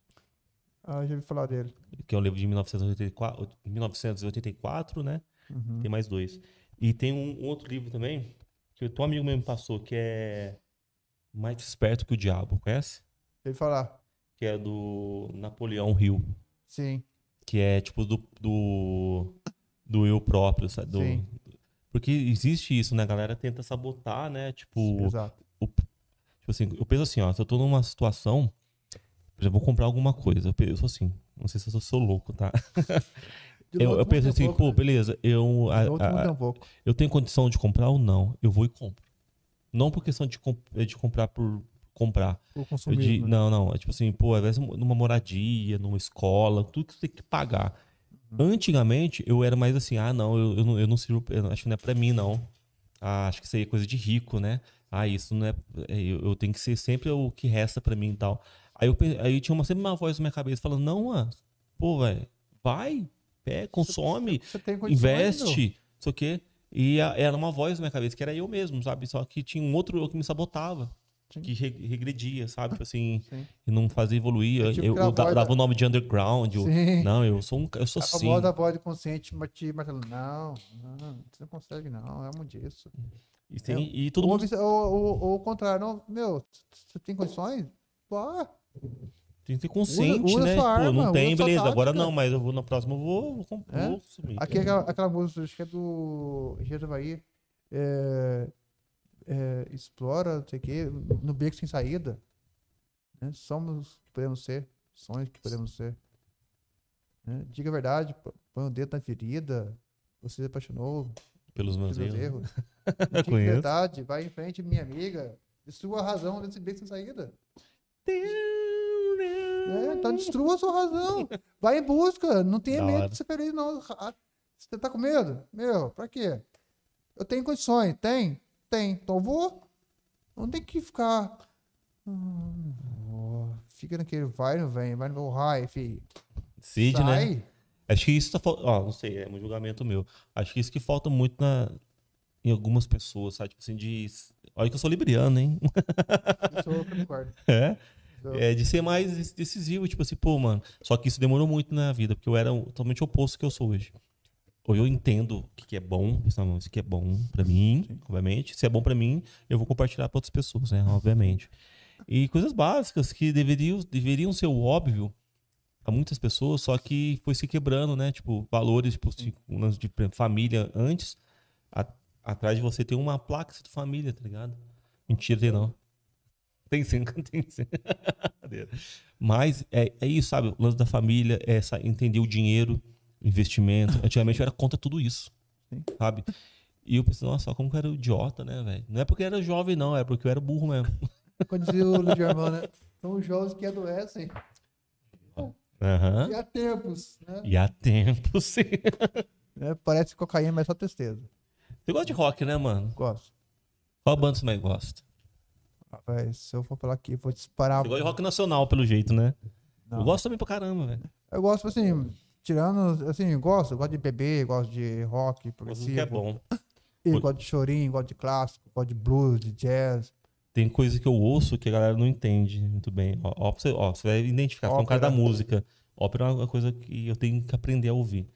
Ah, já ouvi falar dele. Que é um livro de 1984, 1984 né? Uhum. Tem mais dois. E tem um, um outro livro também, que o teu amigo mesmo passou, que é Mais Esperto que o Diabo, conhece? Ele falar. Que é do Napoleão Hill. Sim que é tipo do, do, do eu próprio, sabe? Do, Sim. Porque existe isso, né? A galera tenta sabotar, né? Tipo, Exato. O, tipo assim, eu penso assim, ó, se eu tô numa situação, já vou comprar alguma coisa. Eu penso assim, não sei se eu sou, sou louco, tá? *laughs* eu, eu penso assim, pô, né? beleza, eu, a, a, eu tenho condição de comprar ou não? Eu vou e compro. Não por questão de, comp de comprar por, comprar. Ou consumir, digo, né? Não, não. É tipo assim, pô, às vezes numa moradia, numa escola, tudo que você tem que pagar. Uhum. Antigamente, eu era mais assim, ah, não, eu, eu não, eu não sirvo, eu acho que não é pra mim, não. Ah, acho que isso aí é coisa de rico, né? Ah, isso não é. é eu, eu tenho que ser sempre o que resta para mim e tal. Aí eu, aí tinha uma, sempre uma voz na minha cabeça falando, não, mano, pô, velho, vai, pé, consome, você, você investe, isso quê? E era uma voz na minha cabeça, que era eu mesmo, sabe? Só que tinha um outro eu que me sabotava que regredia, sabe? Tipo assim, e não fazia evoluir. É tipo eu, eu dava da... o nome de underground. Eu, não, eu sou um. Eu sou a sim. voz da voz de consciente te martelando. Não, não, você não consegue, não. É um disso. E, tem, eu, e todo ou, mundo. Ou, ou, o contrário, não, meu, você tem condições? pô Tem que ser consciente, usa, né? usa né? arma, não tem, beleza. Tática. Agora não, mas eu vou na próxima, eu vou, vou, é? vou Aqui é aquela, aquela música, acho que é do Engenheiro Bahia. É, é, explora, não sei o quê, no beco sem saída. Né? Somos que podemos ser, sonhos que podemos ser. Né? Diga a verdade, põe o dedo na ferida, você se apaixonou pelos meus erros. erros. *laughs* Diga a verdade, vai em frente, minha amiga, destrua a razão desse beco sem saída. É, então destrua a sua razão. Vai em busca, não tenha medo de ser feliz, não. Ah, você tá com medo? Meu, pra quê? Eu tenho condições, tem? Tem, então vou. Não tem que ficar. Hum, fica naquele vai, não vem, vai no meu raio, Cid, né? Acho que isso tá faltando. Ó, não sei, é um julgamento meu. Acho que isso que falta muito na... em algumas pessoas, sabe? Tipo assim, de. Olha que eu sou libriano, hein? Eu *laughs* é? sou, concordo. É? É, de ser mais decisivo, tipo assim, pô, mano. Só que isso demorou muito na vida, porque eu era totalmente oposto do que eu sou hoje ou eu entendo o que, é bom, isso que é bom é para mim, Sim. obviamente. Se é bom para mim, eu vou compartilhar para outras pessoas, né? Obviamente. E coisas básicas que deveriam, deveriam ser o óbvio para muitas pessoas, só que foi se quebrando, né? Tipo, valores, tipo, assim, de família antes. A, atrás de você tem uma placa de família, tá ligado? Mentira, tem não. Tem sim, *laughs* tem sim. Mas é, é isso, sabe? O lance da família, é essa, entender o dinheiro investimento. *laughs* Antigamente eu era contra tudo isso, Sim. sabe? E eu pensei, nossa, como que eu era idiota, né, velho? Não é porque eu era jovem, não, é porque eu era burro mesmo. Quando dizia o Luiz Germão, né? São jovens que adoecem. Uhum. E há tempos, né? E há tempos, sim. *laughs* É, parece cocaína, mas só tristeza. Você gosta de rock, né, mano? Gosto. Qual banda você mais gosta? Rapaz, se eu for falar aqui, vou disparar. Você gosta de rock nacional, pelo jeito, né? Não. Eu gosto também pra caramba, velho. Eu gosto, assim, Tirando, assim, gosto, gosto de beber, gosto de rock, progressivo. Que é bom. *laughs* E o... gosto de chorinho, gosto de clássico, gosto de blues, de jazz. Tem coisa que eu ouço que a galera não entende muito bem. Ó, ó, você, ó você, vai identificar, com é um cara da música. Ópera é uma coisa que eu tenho que aprender a ouvir.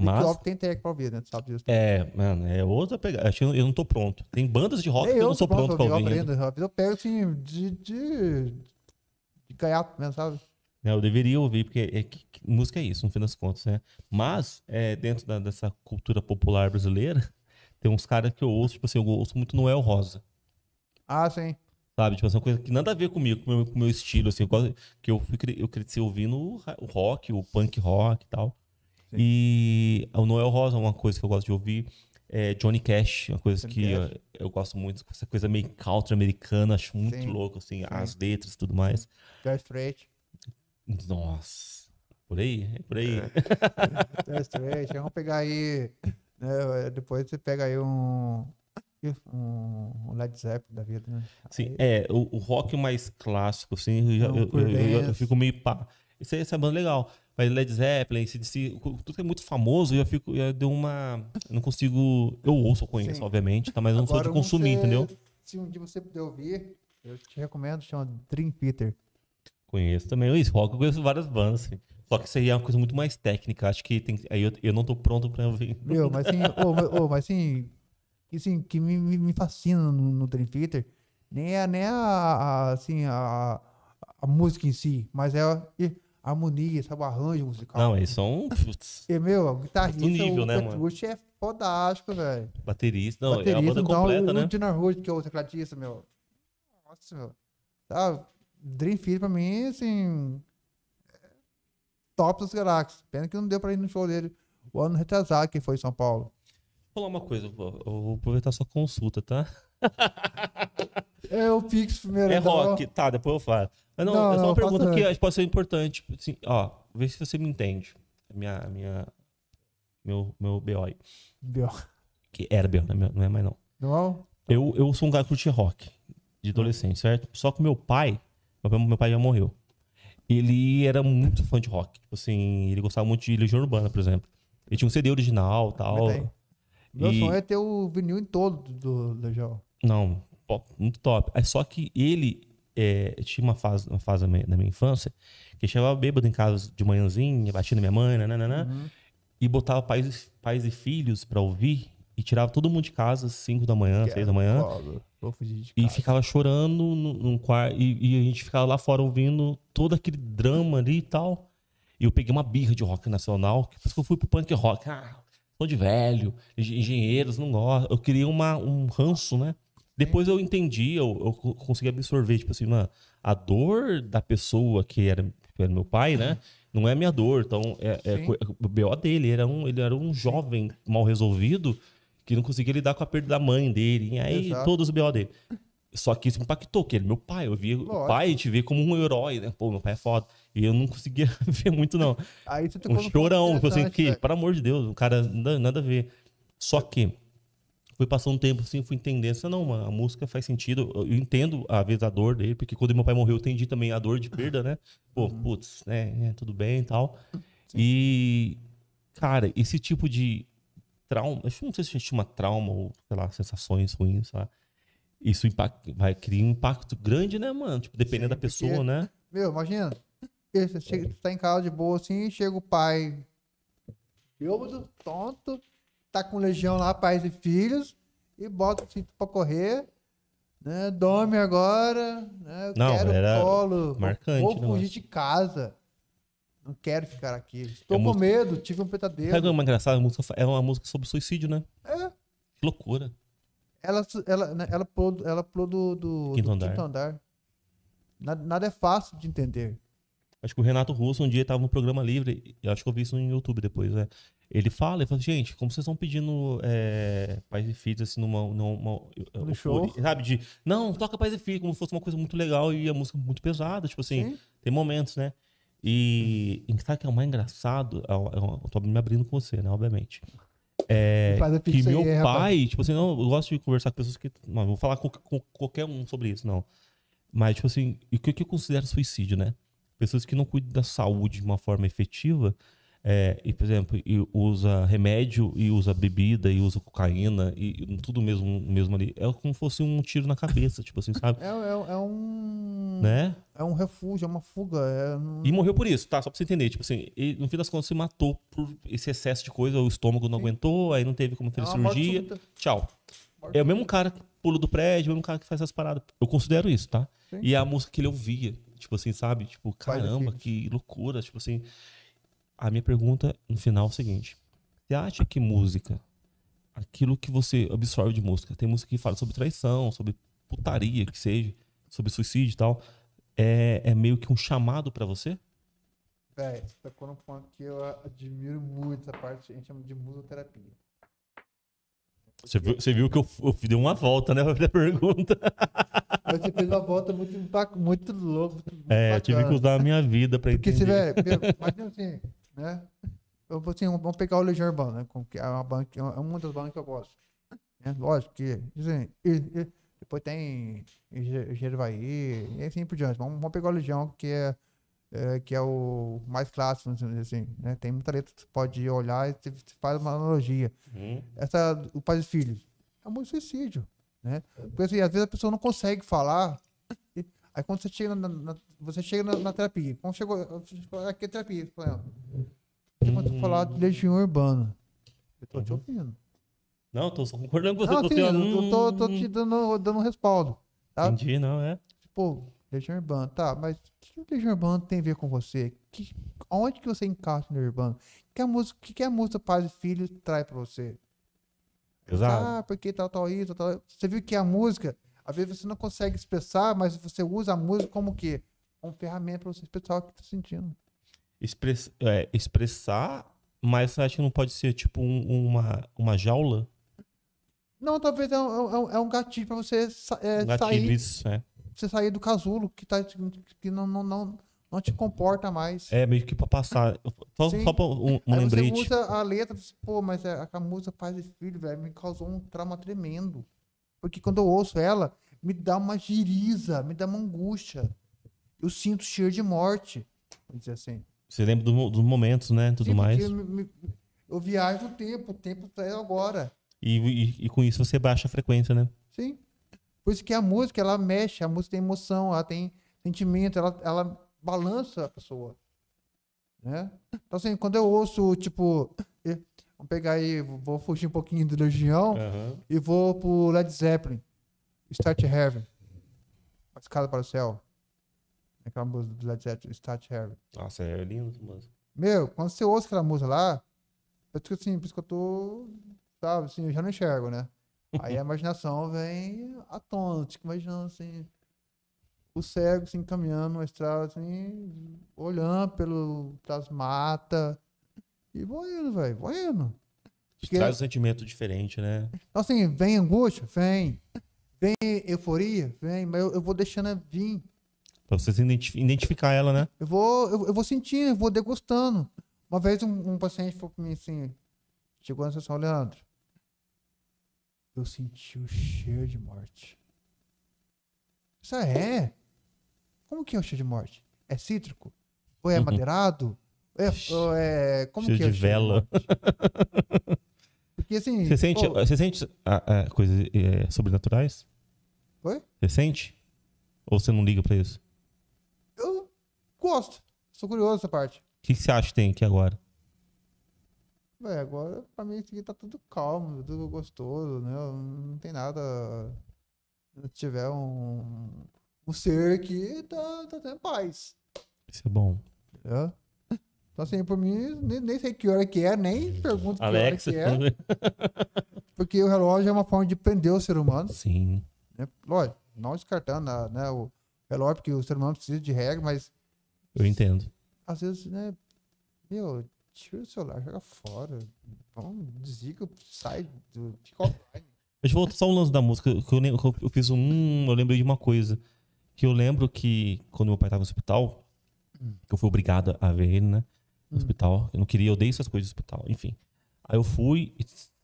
mas... que rock tem track pra ouvir, né? Tu sabe disso. É, mano, é outra pegada. Eu, eu não tô pronto. Tem bandas de rock é, que eu não sou pronto, pronto pra ouvir. Eu, aprendo, eu pego assim de, de, de mesmo, sabe? Né? Eu deveria ouvir, porque é, que, que, música é isso, no fim das contas, né? Mas, é, dentro da, dessa cultura popular brasileira, *laughs* tem uns caras que eu ouço, tipo assim, eu ouço muito Noel Rosa. Ah, sim. Sabe? Tipo, é uma coisa que nada a ver comigo, com o meu, com meu estilo, assim. Eu, que eu, fui, eu cresci ouvindo o rock, o punk rock e tal. Sim. E o Noel Rosa é uma coisa que eu gosto de ouvir. É Johnny Cash, uma coisa Johnny que eu, eu, gosto muito, essa coisa meio country americana, acho muito Sim. louco, assim, Sim. as letras e tudo mais. George Straight. Nossa. Por aí? É por aí. É. Vamos pegar aí. Né, depois você pega aí um. Um Led Zeppelin da vida, né? Sim, aí... é, o, o, rock mais clássico, assim, eu, eu, eu, eu fico meio pá. Isso aí, essa é banda legal. Mas Led Zeppelin, se tudo que é muito famoso, eu fico, eu deu uma. Não consigo. Eu ouço, eu conheço, Sim. obviamente, tá? mas eu não Agora, sou de consumir, você, entendeu? Se um dia você puder ouvir, eu te recomendo, chama Dream Peter. Conheço também. isso Rock, eu conheço várias bandas, assim. Só que seria é uma coisa muito mais técnica. Acho que tem, aí eu, eu não tô pronto pra ouvir. Meu, mas sim, oh, oh, mas sim, que, sim, que me, me fascina no, no Dream Theater nem é nem é a, a assim, a, a, música em si, mas é a, harmonia, sabe, o arranjo musical. Não, eles são. E, meu, o guitarrista, nível, o né, Petrucci é fodástico, velho. Baterista, não, é baterista, é banda então, completa, o, né? O Dina Rude, que é o tecladista, meu. Nossa, meu. Sabe? Dream Theater pra mim, assim. É, Top das galáxias. Pena que não deu pra ir no show dele o ano retrasado que foi em São Paulo. Vou falar uma coisa, eu vou aproveitar sua consulta, tá? *laughs* é o Pix primeiro. É então. rock, tá, depois eu falo. Mas ah, não, não é só uma pergunta que acho pode ser importante. Tipo, assim, ó, vê se você me entende. Minha, minha, meu, meu BO BO. Que era BO, né? não é mais não. É não? Eu, eu sou um cara que curte rock de adolescente, certo? Só que meu pai meu, pai já morreu. Ele era muito fã de rock. Tipo assim, ele gostava muito de Legião Urbana, por exemplo. Ele tinha um CD original tal. e tal. Meu sonho é ter o vinil em todo do Legião. Não, muito top. É só que ele é, tinha uma fase, uma fase na minha infância que chegava bêbado em casa de manhãzinha, batia na minha mãe, nananã, uhum. e botava pais, pais e filhos para ouvir e tirava todo mundo de casa às 5 da manhã, 6 da manhã. Vou fugir de casa. E ficava chorando no quarto. E, e, a gente ficava lá fora ouvindo todo aquele drama ali e tal. E eu peguei uma birra de rock nacional, que por isso que eu fui pro punk rock. Ah, sou de velho, engenheiros, não gosto. Eu queria uma, um ranço, né? Depois eu entendi, eu, eu consegui absorver, tipo assim, mano, a dor da pessoa que era, que era meu pai, né? Não é minha dor. Então, é, é, é o BO dele. Ele era um, ele era um jovem mal resolvido que não conseguia lidar com a perda da mãe dele. E aí Exato. todos os B.O. dele. Só que isso impactou, que ele é meu pai. Eu vi Lógico. o pai te vê como um herói, né? Pô, meu pai é foda. E eu não conseguia *laughs* ver muito, não. Aí você um chorão, tipo assim, que, né? pelo amor de Deus, o cara nada, nada a ver. Só que fui passando um tempo assim, fui entendendo. Assim, não, mano, a música faz sentido. Eu entendo, às vezes, a dor dele, porque quando meu pai morreu, eu entendi também a dor de perda, né? Pô, uhum. putz, né? É, tudo bem e tal. Sim. E, cara, esse tipo de trauma. não sei se a gente chama trauma ou, sei lá, sensações ruins, sei lá. Isso vai criar um impacto grande, né, mano? Tipo, dependendo Sim, da pessoa, porque, né? Meu, imagina. Você chega, é. tá em casa de boa assim, chega o pai do tonto, tá com legião lá, pais e filhos, e bota o cinto pra correr, né? Dorme agora, né? Eu não, quero era colo. Marcante, vou, vou fugir né, de casa não quero ficar aqui. Estou é com música... medo, tive um pesadelo. Sabe uma engraçada? Música, é uma música sobre suicídio, né? É. Que loucura. Ela, ela, né, ela, pulou, ela pulou do, do, quinto, do andar. quinto andar. Nada, nada, é fácil de entender. Acho que o Renato Russo um dia estava no programa livre, eu acho que eu vi isso no YouTube depois, né? Ele fala, ele fala, gente, como vocês estão pedindo é, pais e filhos, assim, numa. numa no eh, show. Sabe, de. Não, toca pais e filhos, como se fosse uma coisa muito legal e a música muito pesada. Tipo assim, Sim. tem momentos, né? E em que é o mais engraçado, eu, é é eu tô me abrindo com você, né, obviamente. É, que meu aí, pai, rapaz. tipo assim, não, eu gosto de conversar com pessoas que. Não, vou falar com, com, qualquer um sobre isso, não. Mas, tipo assim, o que, que eu considero suicídio, né? Pessoas que não cuidam da saúde de uma forma efetiva é, e, por exemplo, e usa remédio, e usa bebida, e usa cocaína, e tudo mesmo, mesmo ali. É como se fosse um tiro na cabeça, tipo assim, sabe? É, é, é um. Né? É um refúgio, é uma fuga. É, e morreu por isso, tá? Só pra você entender. Tipo assim, ele, no fim das contas se matou por esse excesso de coisa, o estômago não Sim. aguentou, aí não teve como é fazer cirurgia. Tchau. Morte é o mesmo cara que pula do prédio, o mesmo cara que faz essas paradas. Eu considero isso, tá? Sim. E é a música que ele ouvia, tipo assim, sabe? Tipo, caramba, que loucura, tipo assim a minha pergunta no final é o seguinte: você acha que música, aquilo que você absorve de música, tem música que fala sobre traição, sobre putaria, que seja, sobre suicídio e tal, é, é meio que um chamado para você? É, você tocou tá num ponto que eu admiro muito essa parte, a gente chama de musoterapia. Você viu, você viu que eu, eu dei uma volta, né? Da pergunta. Mas *laughs* você fez uma volta muito, muito louca. Muito é, bacana. eu tive que usar a minha vida pra Porque entender. Porque, tiver, imagina assim, né? Eu assim, vamos pegar o Legião Urbana, né? que é uma banca, é uma das bancas que eu gosto. Né? Lógico que assim e, e, depois tem Gervaí, e assim por diante. Vamos, vamos pegar o Legião, que é, é, que é o mais clássico, assim, assim né? Tem muita letra que você pode olhar e você faz uma analogia. Hum. Essa, o pai e Filhos, é um suicídio, né? Porque assim, às vezes a pessoa não consegue falar Aí quando você chega na, na você chega na, na, terapia, quando chegou, aqui é terapia, por exemplo. Quando tu falar de legião urbana, eu tô te uhum. ouvindo. Não, tô só concordando com você. Não, tô, eu tô, tô, hum. te dando, dando um respaldo. Tá? Entendi, não, é. Tipo, legião urbana, tá, mas o que legião urbana tem a ver com você? Que, onde que você encaixa no urbano? que, a música, que, que a música Pais e Filhos trai pra você? Exato. Ah, porque tal, tal, isso, tal. Você viu que a música às vezes você não consegue expressar, mas você usa a música como que quê? Como ferramenta para você expressar o que está sentindo. Express, é, expressar, mas você acha que não pode ser tipo um, uma, uma jaula? Não, talvez é um, é um é é gatilho para você é, um gatilho, sair. Isso, é. Você sair do casulo que, tá, que não, não, não, não te comporta mais. É, meio que pra passar. Só, só pra um, um lembrete. Você usa a letra, pô, mas a, é, a música faz e Filho, velho, me causou um trauma tremendo. Porque quando eu ouço ela, me dá uma giriza, me dá uma angústia. Eu sinto cheiro de morte. Vamos dizer assim. Você lembra dos do momentos, né? Tudo Sim, mais. Eu, me, eu viajo o tempo, o tempo é agora. E, e, e, com isso você baixa a frequência, né? Sim. Por isso que a música, ela mexe, a música tem emoção, ela tem sentimento, ela, ela balança a pessoa. Né? Então, assim, quando eu ouço, tipo, eh, Vamos pegar aí, vou fugir um pouquinho do Legião uhum. e vou pro Led Zeppelin. Start Heaven. A escada para o céu. Aquela música do Led Zeppelin, Start Heaven. Nossa, é lindo essa música. Meu, quando você ouve aquela música lá, eu fico assim, por isso que eu tô. Sabe, assim, eu já não enxergo, né? Aí a imaginação vem à tona, tipo, imaginando assim. O cego, assim, caminhando uma estrada, assim, olhando pelo, pelas matas e vou indo, velho, vou indo. Porque... Traz um sentimento diferente, né? Então, assim, vem angústia? Vem. Vem euforia? Vem. Mas eu, eu vou deixando ela vir. Pra você se identificar ela, né? Eu vou, eu, eu, vou sentindo, eu vou degustando. Uma vez um, um paciente falou pra mim assim, chegou na sessão, Leandro, eu senti o cheiro de morte. Isso é? Como que é o cheiro de morte? É cítrico? Ou é uhum. madeirado? É, oh, é como Cheiro que é? de vela. Porque assim. Você sente, pô... você sente ah, ah, coisas é, sobrenaturais? Oi? Você sente? Ou você não liga pra isso? Eu gosto. Sou curioso nessa parte. O que, que você acha que tem aqui agora? Ué, agora pra mim isso aqui tá tudo calmo, tudo gostoso, né? Não tem nada. Se tiver um, um ser que tá, tá tendo paz. Isso é bom. É? Então, assim, por mim, nem, nem, sei que hora que é, nem pergunto Alexa, que hora que é. *laughs* Né? porque o relógio é uma forma de prender o ser humano. Sim. Né? Lógico, não descartando né, né, o relógio, porque o ser humano precisa de regra, mas. Eu entendo. Às vezes, né? Meu, tira o celular, joga fora. Vamos, desliga, sai, do, fica online. *laughs* Deixa eu voltar só um lance da música, que eu, eu, fiz um. eu lembrei de uma coisa. Que eu lembro que quando meu pai estava no hospital, hum. que eu fui obrigado a ver ele, né? no hum. hospital. Eu não queria, eu odeio essas coisas no hospital, enfim. Aí eu fui,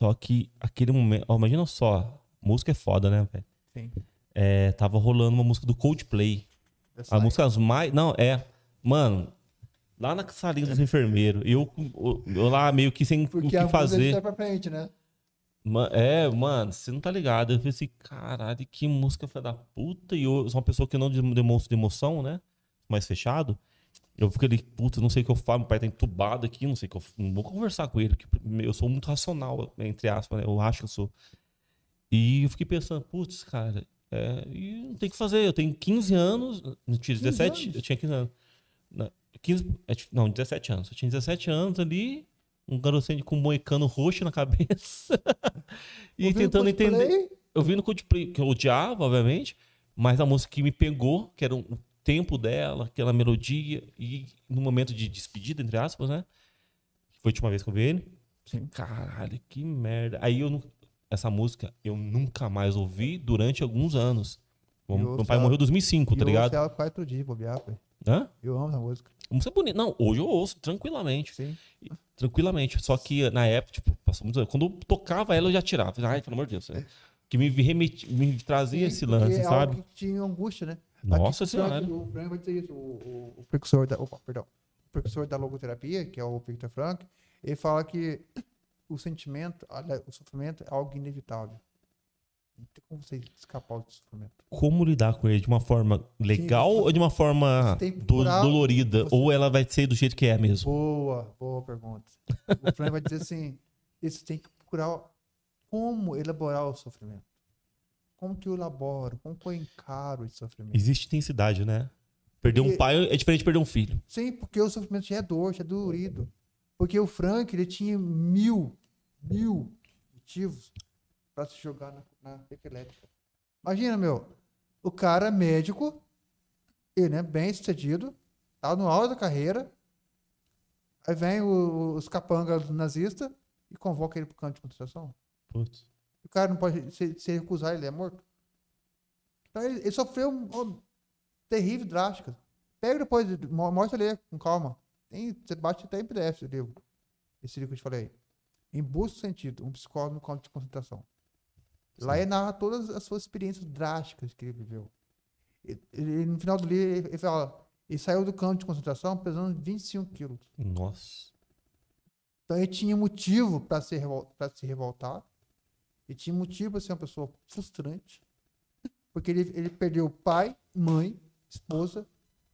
só que aquele momento. Ó, imagina só, música é foda, né, velho? Sim. É, tava rolando uma música do Coldplay. That's a like. música as mais. Não, é. Mano, lá na salinha dos enfermeiros, eu, eu, eu lá meio que sem Porque o que a fazer. pra frente, né? Man, é, mano, você não tá ligado. Eu falei assim, caralho, que música foi da puta. E eu sou uma pessoa que não demonstra emoção, né? Mais fechado. Eu fico ali, puta, não sei o que eu falo, meu pai tá entubado aqui, não sei o que eu. Não vou conversar com ele, porque eu sou muito racional, entre aspas, né? Eu acho que eu sou. E eu fiquei pensando, putz, cara, é, e não tem o que fazer. Eu tenho 15 anos, não tinha 17, anos? eu tinha 15 anos. Não, 15, não, 17 anos. Eu tinha 17 é tipo, anos ali, um garotinho com um moicano roxo na cabeça. *laughs* e tentando entender. Eu vi no Coldplay, que eu odiava, obviamente, mas a música que me pegou, que era um tempo dela, aquela melodia, e no momento de despedida, entre aspas, né? Foi a última vez que eu vi ele. Sim. Caralho, que merda. Aí eu não... Essa música eu nunca mais ouvi durante alguns anos. Eu Meu pai ela... morreu em 2005, eu tá ligado? Eu ela quatro dias, bobear, pai. Hã? Eu amo essa música. A música é bonita. Não, hoje eu ouço tranquilamente. Sim. Tranquilamente. Só que na época, tipo, passou muitos anos. Quando eu tocava ela, eu já tirava. Ai, pelo amor de Deus. Né? É. Que me, remeti, me trazia Sim, esse lance, é sabe? Algo que tinha angústia, né? Tá Nossa Senhora. O professor dizer isso, o, o, o da. Opa, perdão. O da logoterapia, que é o Victor Frank, ele fala que o sentimento, o sofrimento é algo inevitável. Não tem como você escapar do sofrimento. Como lidar com ele? De uma forma legal Sim, ou de uma forma dolorida? Você... Ou ela vai ser do jeito que é mesmo? Boa, boa pergunta. O Frank vai dizer assim: você *laughs* tem que procurar como elaborar o sofrimento. Como que eu elaboro? Como que eu encaro esse sofrimento? Existe intensidade, né? Perder porque... um pai é diferente de perder um filho. Sim, porque o sofrimento já é dor, já é dolorido. Porque o Frank, ele tinha mil, mil motivos para se jogar na, na elétrica. Imagina, meu, o cara é médico, ele é bem sucedido, tá no auge da carreira, aí vem o, os capangas nazistas e convoca ele pro campo de concentração. Putz. O cara não pode se, se recusar, ele é morto. Então ele, ele sofreu um, um, terrível, drástico. Pega depois, mostra ali, com calma. Tem, você bate até em PDF esse livro. Esse livro que eu te falei. Em busca do sentido, um psicólogo no campo de concentração. Sim. Lá ele narra todas as suas experiências drásticas que ele viveu. Ele, ele, no final do livro, ele fala: ele saiu do campo de concentração pesando 25 quilos. Nossa. Então ele tinha motivo para se, revol se revoltar ele tinha motivo para assim, ser uma pessoa frustrante, porque ele, ele perdeu pai, mãe, esposa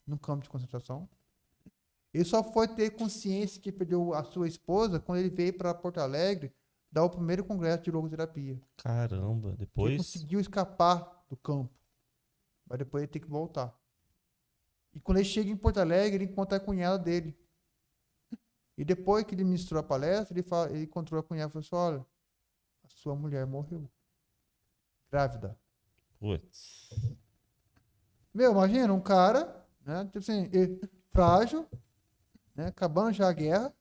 no campo de concentração. Ele só foi ter consciência que perdeu a sua esposa quando ele veio para Porto Alegre dar o primeiro congresso de logoterapia. Caramba, depois. Ele conseguiu escapar do campo. Mas depois ele tem que voltar. E quando ele chega em Porto Alegre, ele encontra a cunhada dele. E depois que ele ministrou a palestra, ele, fala, ele encontrou a cunhada e falou assim: olha, sua mulher morreu. Grávida. Putz. Meu, imagina um cara, né? Tipo assim, frágil, né? Acabando já a guerra,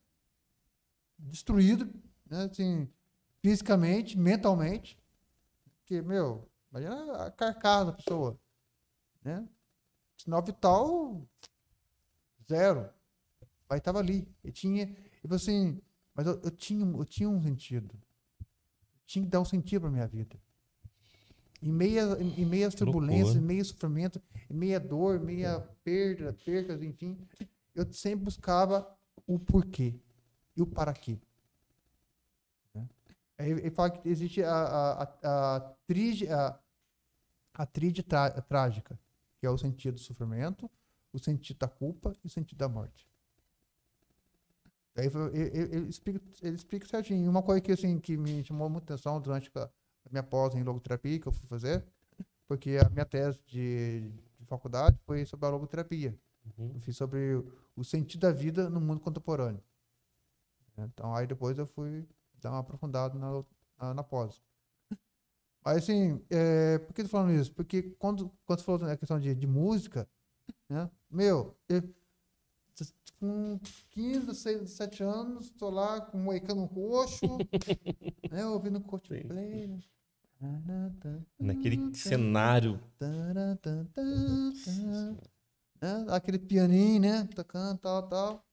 destruído, né? Assim, fisicamente, mentalmente. Que, meu, imagina a carcaça da pessoa, né? Sinal vital, zero. Mas tava ali. Eu tinha, e assim, mas eu, eu, tinha, eu tinha um sentido tinha que dar um sentido para minha vida. Em meia, em meia turbulência, em meio sofrimento, em meia dor, em meia perda, percas, enfim, eu sempre buscava o porquê e o para quê. Né? Ele fala que existe a, a, a, a, a, a trágica, que é o sentido do sofrimento, o sentido da culpa e o sentido da morte. Daí ele, explica, ele explica certinho. Uma coisa que, assim, que me chamou muita atenção durante a minha pós em logoterapia que eu fui fazer, porque a minha tese de, de faculdade foi sobre a logoterapia. Uhum. Eu fiz sobre o sentido da vida no mundo contemporâneo. Então, aí depois eu fui dar uma aprofundada na, na, na pós. Mas, assim, é, por que eu tô falando isso? Porque quando, quando você falou na questão de, de música, né? Meu, eu, com 15, 16, 17 anos, tô lá com um moicano roxo, *laughs* né, ouvindo Coldplay. Né? Naquele cenário. Né? Aquele pianinho, né? Tocando, tal, tal.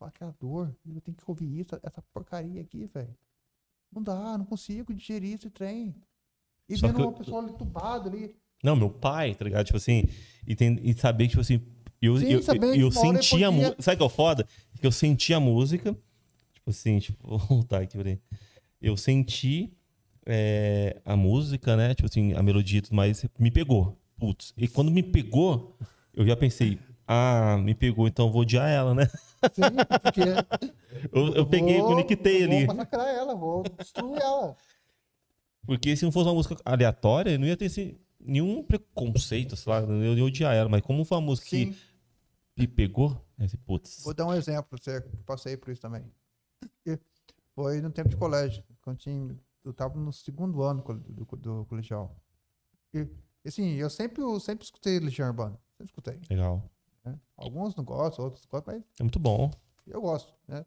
Aquela é dor. Eu tenho que ouvir isso, essa porcaria aqui, velho. Não dá, não consigo digerir esse trem. E Só vendo eu... uma pessoa ali tubada ali. Não, meu pai, tá ligado? Tipo assim, e, tem, e saber, tipo assim, e eu, Sim, eu, eu, eu é sentia a música. Sabe que é o foda? Que eu senti a música. Tipo assim, tipo, *laughs* vou voltar aqui, peraí. Eu senti é, a música, né? Tipo assim, a melodia e tudo mais. Me pegou. Putz. E quando me pegou, eu já pensei, ah, me pegou, então vou odiar ela, né? Sim, porque. *laughs* eu, eu peguei, conectei ali. Vou massacrar ela, vou destruir ela. Porque se não fosse uma música aleatória, não ia ter esse, nenhum preconceito, sei lá, eu ia odiar ela. Mas como foi uma música Sim. que me pegou. Esse, é assim, putz. Vou dar um exemplo você, passei por isso também. Foi no tempo de colégio, quando tinha, eu estava no segundo ano do, do, colegial. E, assim, eu sempre, eu sempre escutei Legião Urbana. Sempre escutei. Legal. Né? Alguns não gostam, outros gostam, mas. É muito bom. Eu gosto, né?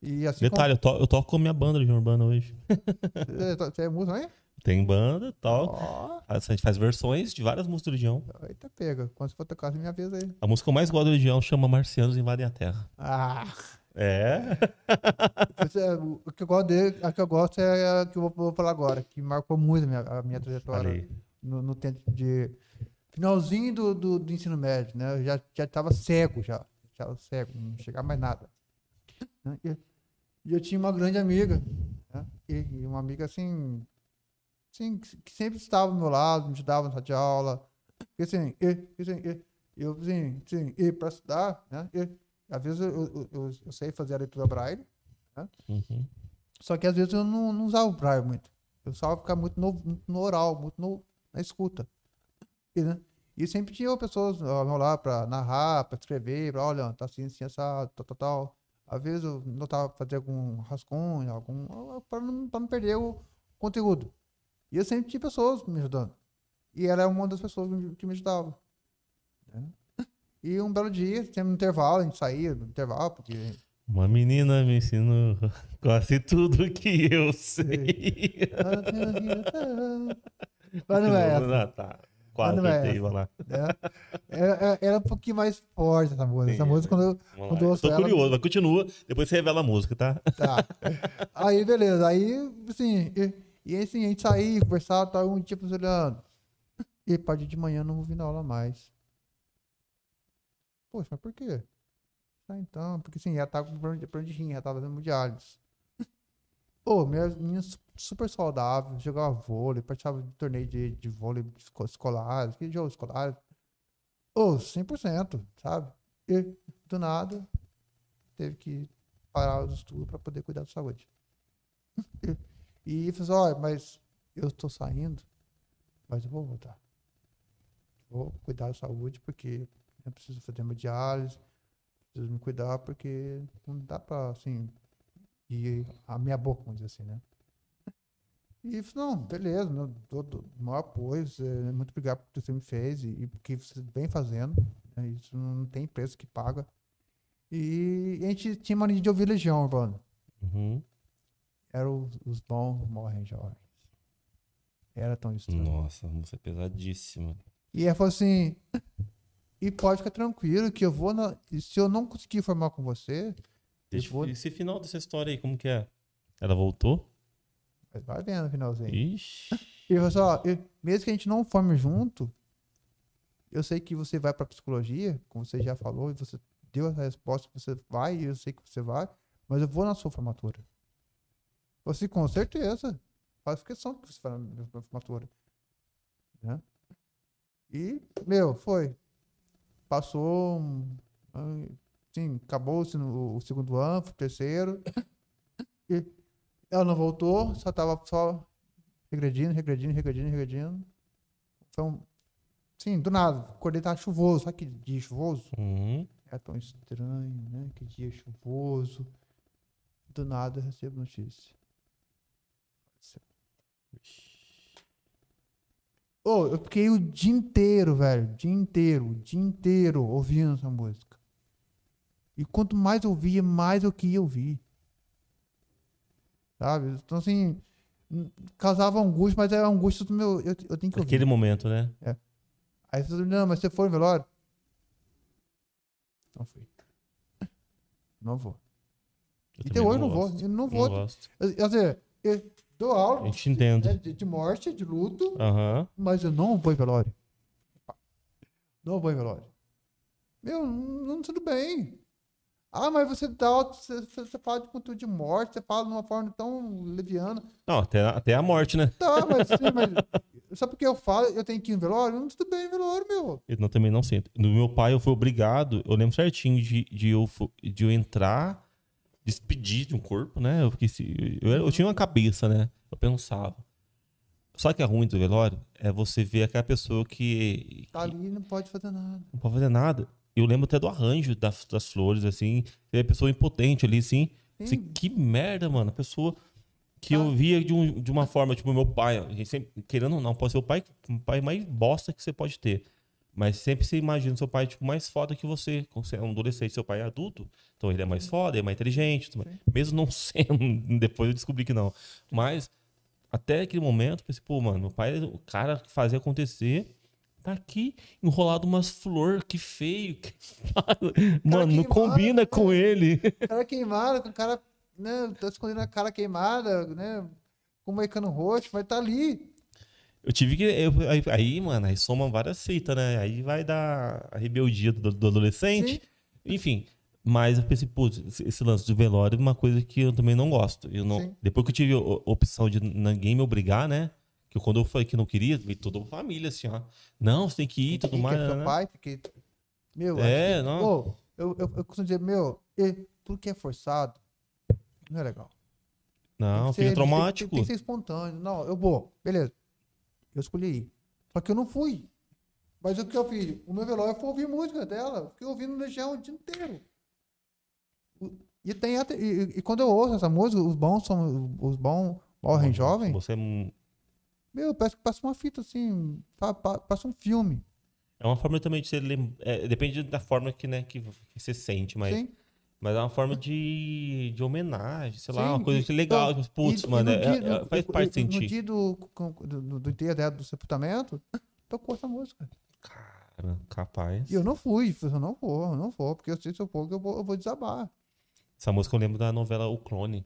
E assim Detalhe, como... eu, to eu toco com a minha banda Legião Urbana hoje. *laughs* Você é, é música, hein? Tem banda e tal. A gente faz versões de várias músicas do Legião. Eita, pega. Quando você for tocar, você me avisa aí. A música que eu mais gosto do Legião chama Marcianos Invadem a Terra. Ah! É. *laughs* é o que eu gosto dele, a que eu gosto é a que eu vou, vou falar agora, que marcou muito a minha, a minha trajetória no, no, tempo de. Finalzinho do, do, do, ensino médio, né? Eu já, já tava cego, já. Já tava cego, não chegava mais nada. E, eu tinha uma grande amiga, né? e, e uma amiga assim, assim, que sempre estava do meu lado, me ajudava na de aula. Assim, e assim, e, assim, e, eu assim, assim, e para estudar, né? E, às vezes eu, eu, eu, eu, sei fazer a leitura braille, né? Uhum. Só que às vezes eu não, não usava o braille muito. Eu só ficava muito no, muito no oral, muito no, na escuta. E, né? e sempre tinha pessoas ao meu lado para narrar, para escrever, para olha, tá assim, assim, assado, tal, tal, tal. Às vezes eu notava fazer algum rascunho, algum. para não, não perder o conteúdo. E eu sempre tinha pessoas me ajudando. E ela é uma das pessoas que me ajudava. E um belo dia, teve um intervalo, a gente saía no intervalo, porque. Uma menina me ensinou *laughs* quase tudo que eu sei. Mas não é essa. Ah, tá. Quase acertei, vai lá. Né? É, é, era, era é um pouquinho mais forte essa música. Sim, essa música, quando eu, quando eu ouço Tô ela... curioso, mas continua. Depois você revela a música, tá? Tá. Aí, beleza. Aí, assim... Eu e assim, a gente saía, conversava, tal, um dia, professor assim, E pode partir de manhã não vou vir na aula mais. Poxa, mas por quê? Ah, então, porque assim, ela tava com problema de rim, ela tava fazendo diálise. Pô, minha menina super saudável, jogava vôlei, participava de torneio de, de vôlei escolares que jogo escolar. Ô, 100%, sabe? E, do nada, teve que parar os estudos para poder cuidar da saúde. *laughs* E falou assim, olha, mas eu estou saindo, mas eu vou voltar. Vou cuidar da saúde, porque eu preciso fazer uma diálise, preciso me cuidar, porque não dá para, assim, ir a minha boca, vamos dizer assim, né? E falou, não, beleza, não, todo maior apoio, é, muito obrigado por que você me fez e, e porque você vem fazendo. Né? Isso não tem preço que paga. E a gente tinha mania de ouvir Legião, mano. Uhum. Era os, bons morrem jovens. Era tão estranho. Nossa, música é pesadíssima. E ela falou assim: e pode ficar tranquilo que eu vou. Na... Se eu não conseguir formar com você. Deixa, vou... Esse final dessa história aí, como que é? Ela voltou? Mas vai vendo no finalzinho. Ixi. E eu só, assim, mesmo que a gente não forme junto, eu sei que você vai para psicologia, como você já falou, e você deu essa resposta que você vai, e eu sei que você vai, mas eu vou na sua formatura. Você assim, com certeza. Faz questão que você fala na formatura. Né? E, meu, foi. Passou. Sim, acabou-se o segundo ano, o terceiro. E ela não voltou, só tava só regredindo, regredindo, regredindo, regredindo. então Sim, do nada. Acordei, tava chuvoso. Sabe que dia chuvoso? Uhum. É tão estranho, né? Que dia chuvoso. Do nada eu recebo notícia. Oh, eu fiquei o dia inteiro, velho. Dia inteiro, dia inteiro ouvindo essa música. E quanto mais eu via, mais eu queria ouvir. Sabe? Então, assim, hum, causava angústia, mas era é angústia do meu. Eu, eu tenho que ouvir. Aquele momento, né? É. Aí você não, mas você foi no velório? Não fui. Não vou. Eu e até hoje não vou. Eu não vou. Não gosto. Eu, eu, eu, Dou aula. A gente entende. Né, de, de morte, de luto. Uhum. Mas eu não vou em velório. Não vou em velório. Meu, não, tudo bem. Ah, mas você dá tá você, você fala de conteúdo de morte, você fala de uma forma tão leviana. Não, até, até a morte, né? Tá, mas sim, *laughs* mas. Só porque eu falo, eu tenho que ir em velório? Não, tudo bem, em velório, meu. Eu não, também não sinto. No meu pai, eu fui obrigado, eu lembro certinho de, de, eu, de eu entrar despedir de um corpo, né? Eu, fiquei, eu, eu tinha uma cabeça, né? Eu pensava. Só que é ruim do velório é você ver aquela pessoa que. Tá ali não pode fazer nada. Não pode fazer nada. Eu lembro até do arranjo das, das flores, assim. E a pessoa impotente ali, assim. assim que merda, mano. A pessoa que eu ah. via de, um, de uma forma, tipo, meu pai, sempre, querendo ou não, pode ser o pai, o pai mais bosta que você pode ter. Mas sempre se imagina seu pai tipo, mais foda que você. Você é um adolescente, seu pai é adulto. Então ele é mais foda, é mais inteligente. Sim. Mesmo não *laughs* sendo, depois eu descobri que não. Mas até aquele momento, eu pensei, pô, mano, meu pai, o cara que fazia acontecer, tá aqui enrolado umas flor, que feio. Que... *laughs* mano, não combina com né? ele. Cara queimado, com o cara, né, tá escondendo a cara queimada, né, com o moicano roxo, mas tá ali. Eu tive que. Eu, aí, aí, mano, aí soma várias seitas, né? Aí vai dar a rebeldia do, do adolescente. Sim. Enfim. Mas eu pensei, pô, esse lance de velório é uma coisa que eu também não gosto. Eu não, depois que eu tive a opção de ninguém me obrigar, né? Que quando eu falei que não queria, veio toda a família, assim, ó. Não, você tem que ir e tudo mais. Que é né? pai, porque... Meu, é, que... não. Pô, eu, eu, eu costumo dizer, meu, tudo que é forçado não é legal. Não, fica ser, traumático. Tem, tem, tem, que ser espontâneo. Não, eu vou, beleza. Eu escolhi ir. Só que eu não fui. Mas o que eu fiz? O meu velório foi ouvir música dela. Fiquei ouvindo no Legião o dia inteiro. E, tem, e, e, quando eu ouço essa música, os bons são os bons morrem é jovem. Você meu, parece que passa uma fita assim, passa um filme. É uma forma também de você lembrar. É, depende da forma que, né, que, que você sente, mas Sim. Mas é uma forma de, de homenagem, sei Sim, lá, uma coisa e, é legal. Então, Putz, mano, é, dia, é, é, no, faz parte de sentir. No dia do, do, do dia do sepultamento, tocou essa música. Cara, capaz. E eu não fui, eu não vou, eu não vou, porque eu sei se eu for, eu vou, eu vou desabar. Essa música eu lembro da novela O Clone.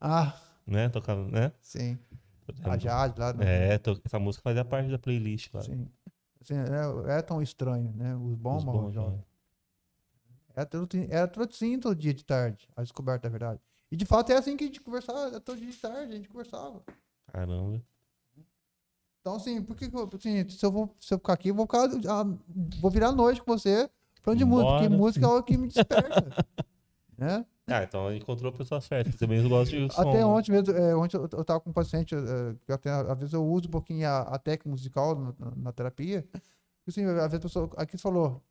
Ah. Né? Tocava, né? Sim. A Jade lá. Né? É, to... essa música fazia parte da playlist lá. Sim. Assim, é, é, tão estranho, né? Os bons, Os bons jovens. Era é todo, era todo, sim, todo dia de tarde, a descoberta da verdade. E de fato é assim que a gente conversava, todo dia de tarde, a gente conversava. Caramba. Então, assim, por que assim, se, eu vou, se eu ficar aqui, eu vou, ficar, ah, vou virar noite com você falando de música, porque música é o que me desperta. *laughs* né? Ah, então encontrou a pessoa certa. Você gosta de som, Até né? ontem mesmo, é, ontem eu, eu tava com um paciente, é, até, às vezes eu uso um pouquinho a, a técnica musical na, na terapia. Assim, às vezes a pessoa aqui falou,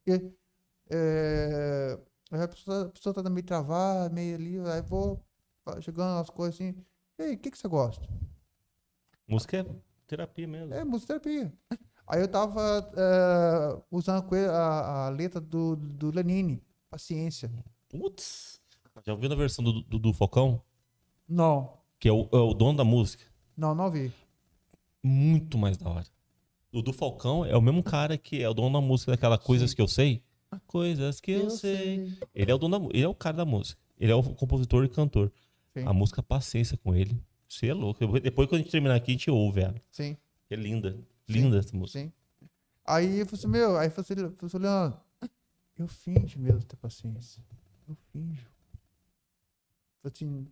é, a pessoa, tá meio travada, meio ali, aí vou chegando as coisas assim. Ei, o que, que você gosta? Música é terapia mesmo. É, música é terapia. Aí eu tava é, usando a, a, letra do, do Lenine, Paciência. Putz! Já ouviu a versão do, do, do, Falcão? Não. Que é o, é o dono da música? Não, não ouvi. Muito mais da hora. O do Falcão é o mesmo cara que é o dono da música daquela Coisas Sim. Que Eu Sei coisas que eu, eu sei. sei. Ele é o dono da, ele é o cara da música. Ele é o compositor e cantor. Sim. A música paciência com ele. Você é louco. Depois quando a gente terminar aqui, a gente ouve ela. Sim. É linda. Linda Sim. essa música. Sim. Aí eu falei assim, meu, aí eu falei, assim, Leandro, eu finjo mesmo ter paciência. Eu finjo. Assim,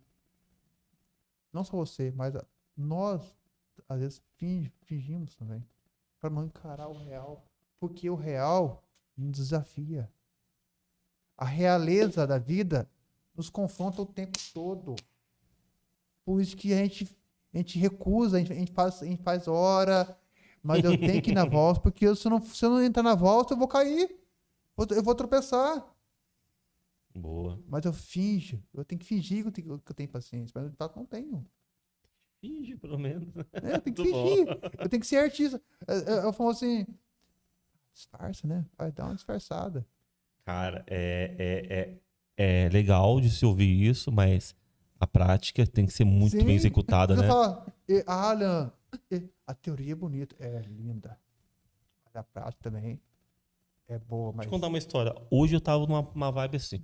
não só você, mas nós, às vezes, fingimos também. para não encarar o real. Porque o real nos desafia. A realeza da vida nos confronta o tempo todo. Por isso que a gente, a gente recusa, a gente, faz, a gente faz hora, mas eu tenho que ir na *laughs* volta, porque se eu, não, se eu não entrar na volta, eu vou cair. Eu vou tropeçar. Boa. Mas eu finjo. Eu tenho que fingir que eu tenho, que eu tenho paciência, mas de fato não tenho. Finge, pelo menos. É, eu tenho que *laughs* fingir. Bom. Eu tenho que ser artista. Eu, é, eu, é, eu falo assim, disfarça, né? Vai dar uma disfarçada. Cara, é, é, é, é legal de se ouvir isso, mas a prática tem que ser muito Sim. bem executada, Você né? Fala, e, ah, Alan, e, a teoria é bonita, é linda. Mas a prática também é boa. Mas... Deixa eu contar uma história. Hoje eu tava numa vibe assim.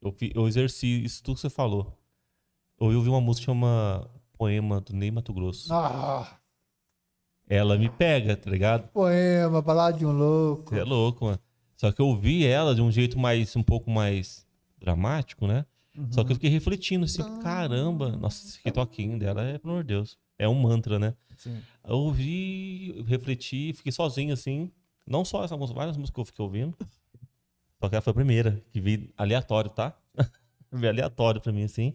Eu, eu exerci isso tudo que você falou. Eu ouvi uma música que chama Poema do Ney Mato Grosso. Ah! ela me pega, tá ligado? Poema, balada de um louco. Você é louco, mano. Só que eu ouvi ela de um jeito mais, um pouco mais dramático, né? Uhum. Só que eu fiquei refletindo assim, ah. caramba, nossa, que toquinho dela é, pelo amor de Deus. É um mantra, né? Sim. Eu ouvi, refleti, fiquei sozinho assim. Não só essa música, várias músicas que eu fiquei ouvindo. Só que ela foi a primeira, que vi aleatório, tá? *laughs* vi aleatório pra mim, assim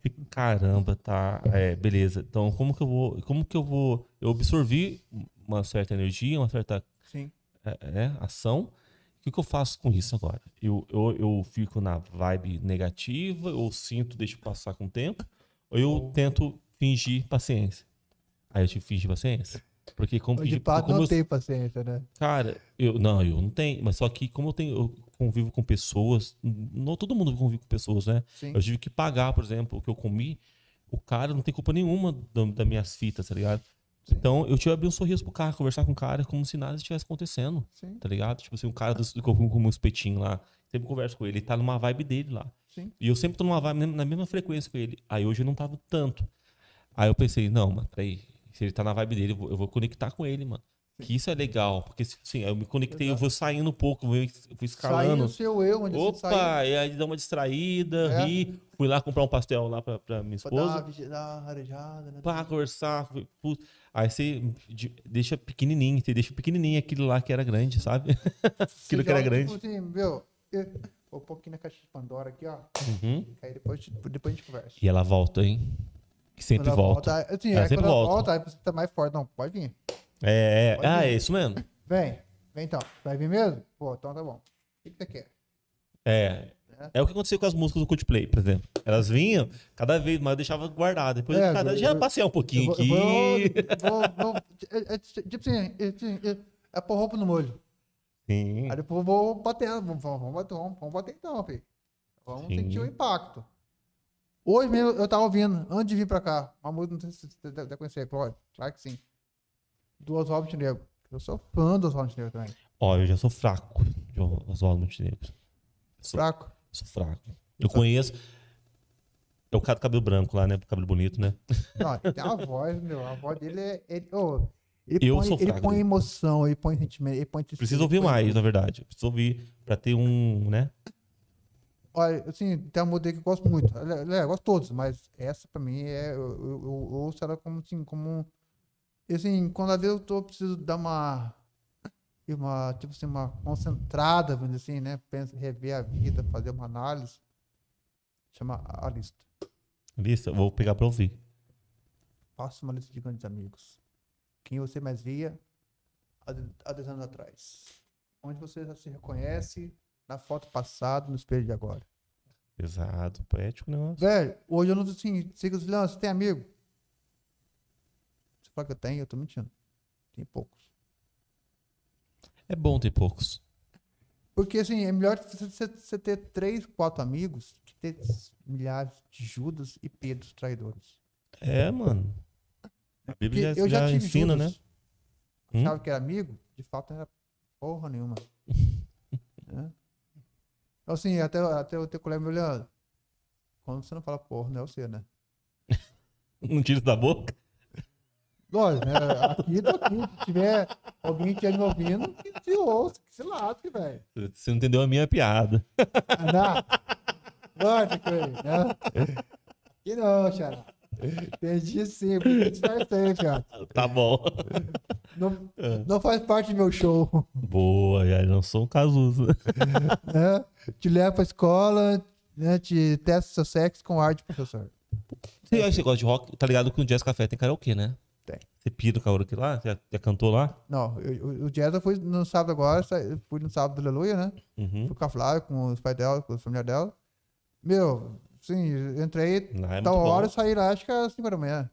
fico, caramba, tá, é, beleza. Então, como que eu vou, como que eu vou, eu absorvi uma certa energia, uma certa é, é, ação, o que, eu faço com isso agora? Eu, eu, eu fico na vibe negativa, eu sinto, deixo passar com o tempo, ou eu tento fingir paciência? Aí eu te fingi paciência. Porque como, de fato como não eu, tem paciência, né? Cara, eu não, eu não tenho, mas só que como eu tenho, eu convivo com pessoas, não todo mundo convive com pessoas, né? Sim. Eu tive que pagar, por exemplo, o que eu comi, o cara não tem culpa nenhuma das da minhas fitas, tá ligado? Sim. Então, eu tive que abrir um sorriso pro cara, conversar com o cara como se nada estivesse acontecendo, Sim. tá ligado? Tipo assim, um cara que eu como um espetinho lá, sempre converso com ele, ele tá numa vibe dele lá. Sim. E eu sempre tô numa vibe, na mesma frequência com ele. Aí hoje eu não tava tanto. Aí eu pensei, não, mas peraí, se ele tá na vibe dele, eu vou, conectar com ele, mano. Que isso é legal, porque assim, eu me conectei, Exato. eu vou saindo um pouco, eu fui escalando. Saindo seu eu, onde Opa, você e aí dá uma distraída, é. ri, fui lá comprar um pastel lá pra, pra minha esposa. Pra dar arejada, né? Pra conversar, fui, Aí você deixa pequenininho, você deixa pequenininho aquilo lá que era grande, sabe? *laughs* aquilo que era tipo grande. Tipo assim, meu, vou um pouquinho na caixa de Pandora aqui, ó. Uhum. Aí depois, depois a gente conversa. E ela volta, hein? Que sempre volta. volta. Eu tinha, ah, sempre volta. volta. Aí você tá mais forte. Não, pode vir. É, é. pode ah, vir. é isso mesmo. Vem, vem então. Vai vir mesmo? Pô, então tá bom. O que você quer? É. é. É. o que aconteceu com as músicas do Coldplay, por exemplo. Elas vinham, cada vez mais eu deixava guardada. Depois é, cada, eu, já passei um pouquinho aqui. É, tipo assim, tipo assim é pôr roupa no molho. Sim. Aí depois eu vou bater, vamos, vamos, vamos, vamos bater então, filho. Vamos Sim. sentir o impacto. Hoje mesmo eu tava ouvindo, antes de vir pra cá. Uma música, não sei se você deve conhecer, Cláudio. Claro que sim. Do Oswaldo Montenegro. Eu sou fã do Oswaldo Montenegro também. Ó, eu já sou fraco de Oswaldo Montenegro. Sou, fraco? Sou fraco. Eu conheço. É o cara do cabelo branco lá, né? Cabelo bonito, né? Não, tem uma voz, meu. A voz dele é. Ele, oh, ele eu põe, sou fraco. Ele põe emoção, ele põe sentimento, ele põe. Preciso ouvir põe... mais, na verdade. Preciso ouvir pra ter um, né? Olha, assim, tem uma música que eu gosto muito. É, eu, gosto todos, mas essa pra mim é. Eu, ouço ela como assim, como. Assim, quando às vezes eu tô, preciso dar uma. Uma, tipo assim, uma concentrada, vamos dizer assim, né? Pensa, rever a vida, fazer uma análise. Chama a lista. Lista, vou pegar pra ouvir. Faça uma lista de grandes amigos. Quem você mais via há 10 anos atrás. Onde você já se reconhece, na foto passada, no espelho de agora. Pesado, poético, não. Velho, hoje eu não sei assim, você tem amigo? Você fala que eu tenho, eu tô mentindo. Tem poucos. É bom ter poucos. Porque assim, é melhor você ter três, quatro amigos que ter milhares de Judas e Pedros traidores. É, mano. A Bíblia já, eu já, já ensina, Judas, né? Hum? Achava que era amigo, de fato era porra nenhuma. Então, assim, até, até o teu colega me olhando. Ah, quando você não fala porra, não é você, né? *laughs* não tira da boca? Lógico, né? Aqui tá daqui aqui. Se tiver alguém que me ouvindo, que se ouça, que se lasque, velho. Você não entendeu a minha piada. Ah, não. Lógico, velho. Né? Que não, cara. Entendi sim, porque disfarcei, cara. Tá bom. Não, é. não faz parte do meu show. Boa, já não sou um casuso. É te leva pra escola, né, te testa seu sexo com ar de professor. Você acha que gosta de rock? Tá ligado que no Jazz Café tem karaokê, né? Tem. Você pira o karaokê lá? Já, já cantou lá? Não, eu, o Jazz eu fui no sábado agora, fui no sábado do Aleluia, né? Uhum. Fui com a Flávia, com os pais dela, com a família dela. Meu, sim, entrei é tal hora e saí lá, acho que às 5 da manhã.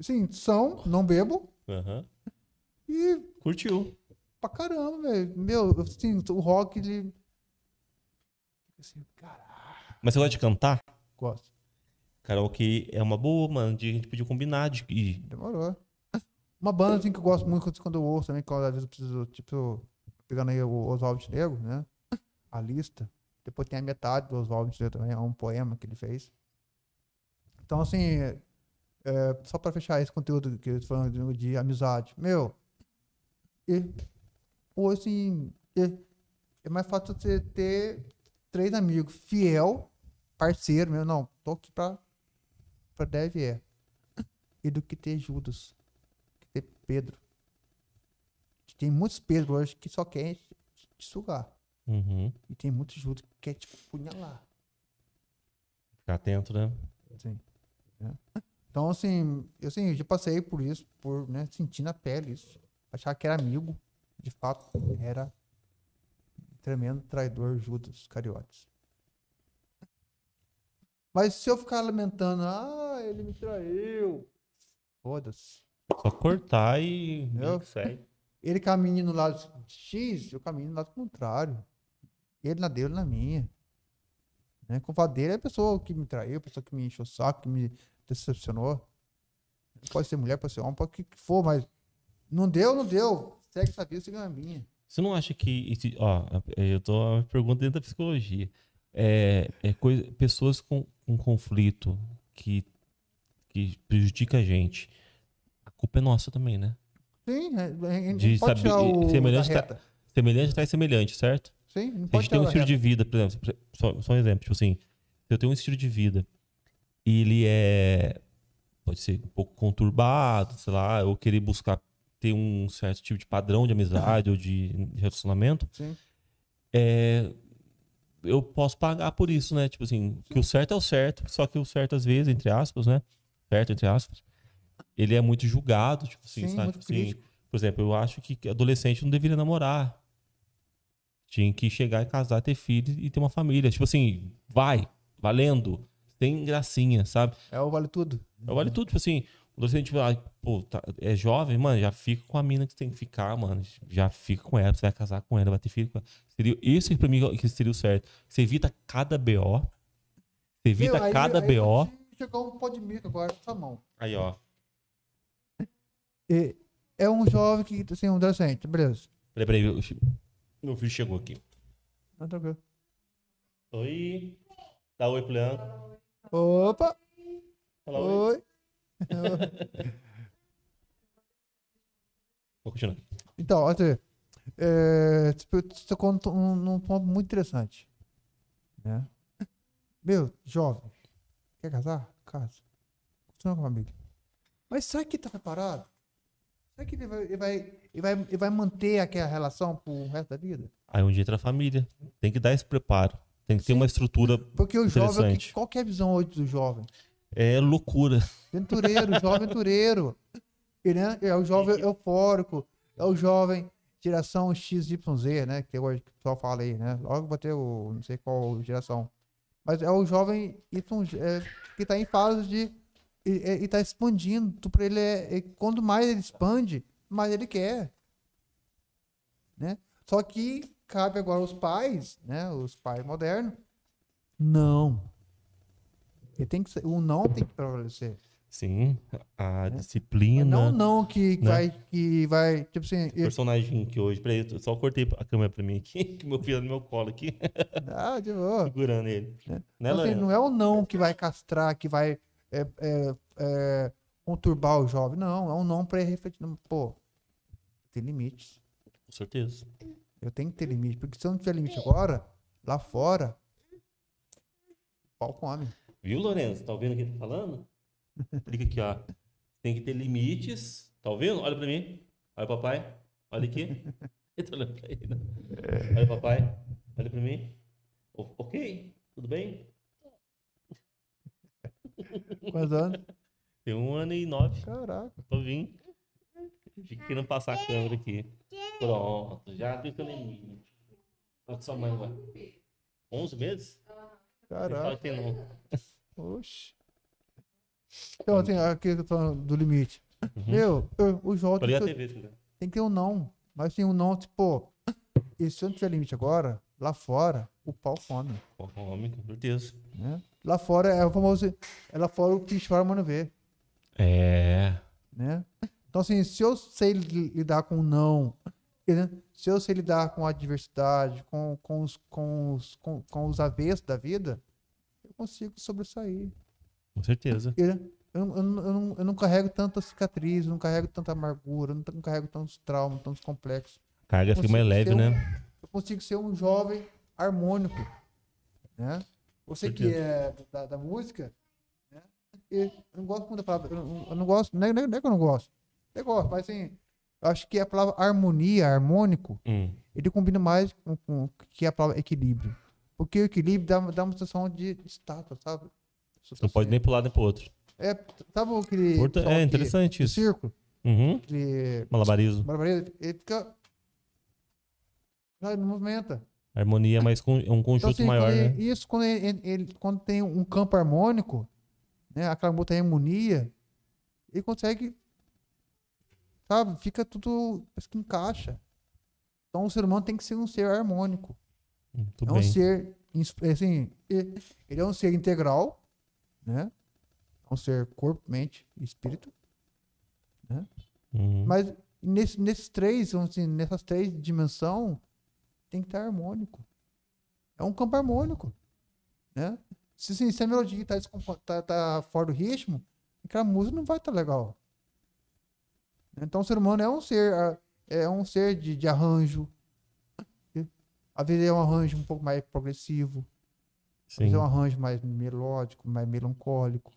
Sim, são, não bebo. Uhum. E. Curtiu pra caramba, velho. Meu, assim, o rock, ele. Assim, Mas você gosta de cantar? Gosto. Karaoke é uma boa, mano. De a gente podia combinar de ir. Demorou. Uma banda assim, que eu gosto muito quando eu ouço também, que às vezes eu preciso, tipo, pegando aí o Oswald Negro, né? A lista. Depois tem a metade do Oswald Negro também, é um poema que ele fez. Então, assim, é, só pra fechar esse conteúdo que eles tô de amizade. Meu, e Pô, assim, é, é mais fácil você ter três amigos fiel, parceiro meu, não, tô aqui pra, pra deve é. E do que ter Judas, que ter Pedro. Tem muitos Pedro hoje que só quer te, sugar. Uhum. E tem muitos Judas que quer te punhalar. Ficar atento, né? Sim. É. Então, assim, eu assim, já passei por isso, por né, sentir na pele isso. Achar que era amigo de fato era tremendo traidor Judas Cariotes. Mas se eu ficar lamentando, ah, ele me traiu, foda-se. É só cortar e segue. *laughs* Ele caminha no lado X, eu caminho no lado contrário. Ele na dele, na minha. Né? Confadeira é a pessoa que me traiu, a pessoa que me encheu o saco, que me decepcionou. Pode ser mulher, pode ser homem, pode que for, mas não deu, não deu segue essa vida, siga a minha. Você não acha que. Ó, eu tô uma pergunta dentro da psicologia. É, é coisa, pessoas com um conflito que, que prejudica a gente. A culpa é nossa também, né? Sim, é, a gente de pode saber, o, semelhante, tá, reta. semelhante traz tá semelhante, certo? Sim, não pode A gente tem um estilo reta. de vida, por exemplo, só, só um exemplo, tipo assim, eu tenho um estilo de vida e ele é pode ser um pouco conturbado, sei lá, ou querer buscar ter um certo tipo de padrão de amizade ou de relacionamento, Sim. É, eu posso pagar por isso, né? Tipo assim, que o certo é o certo, só que o certo às vezes, entre aspas, né? Certo, entre aspas, ele é muito julgado, tipo assim, Sim, sabe? Tipo assim, por exemplo, eu acho que adolescente não deveria namorar. Tinha que chegar e casar, ter filhos e ter uma família. Tipo assim, vai, valendo, tem gracinha, sabe? É o vale tudo. É o vale tudo, tipo assim, adolescente, ah, pô, tá, é jovem, mano, já fica com a mina que tem que ficar, mano. Já fica com ela, você vai casar com ela, vai ter filho com ela. Seria, isso pra mim que seria o certo. Você evita cada BO. Você evita Meu, cada aí, BO. Aí chegou um pó de agora na sua mão. Aí, ó. É, é um jovem que tem assim, um adolescente, beleza. Peraí, peraí, meu filho chegou aqui. Tá tranquilo. Oi. Dá oi pro Leandro. Opa. Fala, oi. oi. Vou continuar. Então, olha é, tipo, você conta um, um ponto muito interessante. Né? Meu, jovem, quer casar? Casa. Continua com a família. Mas será que tá preparado? Será que ele vai, ele vai, ele vai, ele vai manter aquela relação pro resto da vida? Aí onde entra a família. Tem que dar esse preparo. Tem que Sim. ter uma estrutura Porque o jovem, qual que é a visão hoje do jovem? É loucura. Ventureiro, jovem ventureiro. Né? É o jovem eufórico, é o jovem geração XYZ, né? Que o pessoal fala aí, né? Logo vou ter o. não sei qual geração. Mas é o jovem Y é, que está em fase de. E está expandindo. Pra ele é, é quanto mais ele expande, mais ele quer. Né? Só que cabe agora aos pais, né? Os pais modernos. Não. Ele tem que, o não tem que prevalecer. Sim, a é. disciplina. Não, não, que né? vai, que vai, tipo assim... Esse personagem eu... que hoje, peraí, eu só cortei a câmera pra mim aqui, *laughs* que meu filho é no meu colo aqui. *laughs* Ah, de boa. Segurando ele. É. Né, então, assim, não é o não que vai castrar, que vai é, é, é conturbar o jovem, não, é um não pra refletir, pô, tem limites. Com certeza. Eu tenho que ter limite, porque se eu não tiver limite agora, lá fora, pau come. Viu, Lourenço? Tá ouvindo o que ele tá falando? *laughs* Clica aqui, ó. Tem que ter limites. Tá ouvindo? Olha para mim. Olha, papai. Olha aqui. *laughs* Eu tô olhando pra ele. Olha, papai. Olha para mim. ok? Tudo bem? *laughs* Quantos anos? Tem um ano e nove. Caraca. Tô vindo. Fiquei querendo passar a câmera aqui. Pronto, já deu o limite. Olha que sua mãe agora? Onze meses? Uhum. Caraca. Oxi. Então, tem assim, aqui do limite. Uhum. Meu, eu, os votos. Tem, tem que ter um não. Mas tem um não, tipo, e se eu não tiver limite agora, lá fora, o pau come. O pau come, com certeza. Né? Lá fora é o famoso. É lá fora o que chora, mano, vê. É. Né? Então, assim, se eu sei lidar com um não, né, se eu sei lidar com a adversidade, com, com, os, com, os, com, com os avessos da vida, eu consigo sobressair. Com certeza. Né, eu, eu, eu, não, eu não carrego tanta cicatriz, eu não carrego tanta amargura, eu não, não carrego tantos traumas, tantos complexos. A carga fica mais leve, um, né? Eu consigo ser um jovem harmônico, né? Você que é da, da música, né? Eu não gosto muito da palavra, eu não, eu não gosto, não é, não é, é que eu não gosto, é eu gosto, mas assim, acho que a palavra harmonia, harmônico, hum. ele combina mais com, com que a palavra equilíbrio. Porque o equilíbrio dá, dá uma sensação de estátua, sabe? Não pode nem para um lado nem para outro. É, sabe tá aquele. Porta, é interessante aquele, isso. Círculo. Uhum. Aquele, malabarismo. Malabarismo. Ele fica. Sabe, não movimenta. harmonia é mais com, é um conjunto então, assim, maior, ele, né? Isso, quando, ele, ele, quando tem um campo harmônico, né, aquela muita harmonia, ele consegue Sabe? Fica tudo. Parece que encaixa. Então o ser humano tem que ser um ser harmônico. Muito hum, é um ser. É assim, ele é um ser integral, né? É um ser corpo, mente e espírito. Né? Uhum. Mas nesse, nesses três, assim, nessas três dimensões, tem que estar harmônico. É um campo harmônico. Né? Se, assim, se a melodia está tá, tá fora do ritmo, aquela música não vai estar tá legal. Então o ser humano é um ser, é um ser de, de arranjo. Às vezes é um arranjo um pouco mais progressivo. Sim. Às vezes é um arranjo mais melódico, mais melancólico.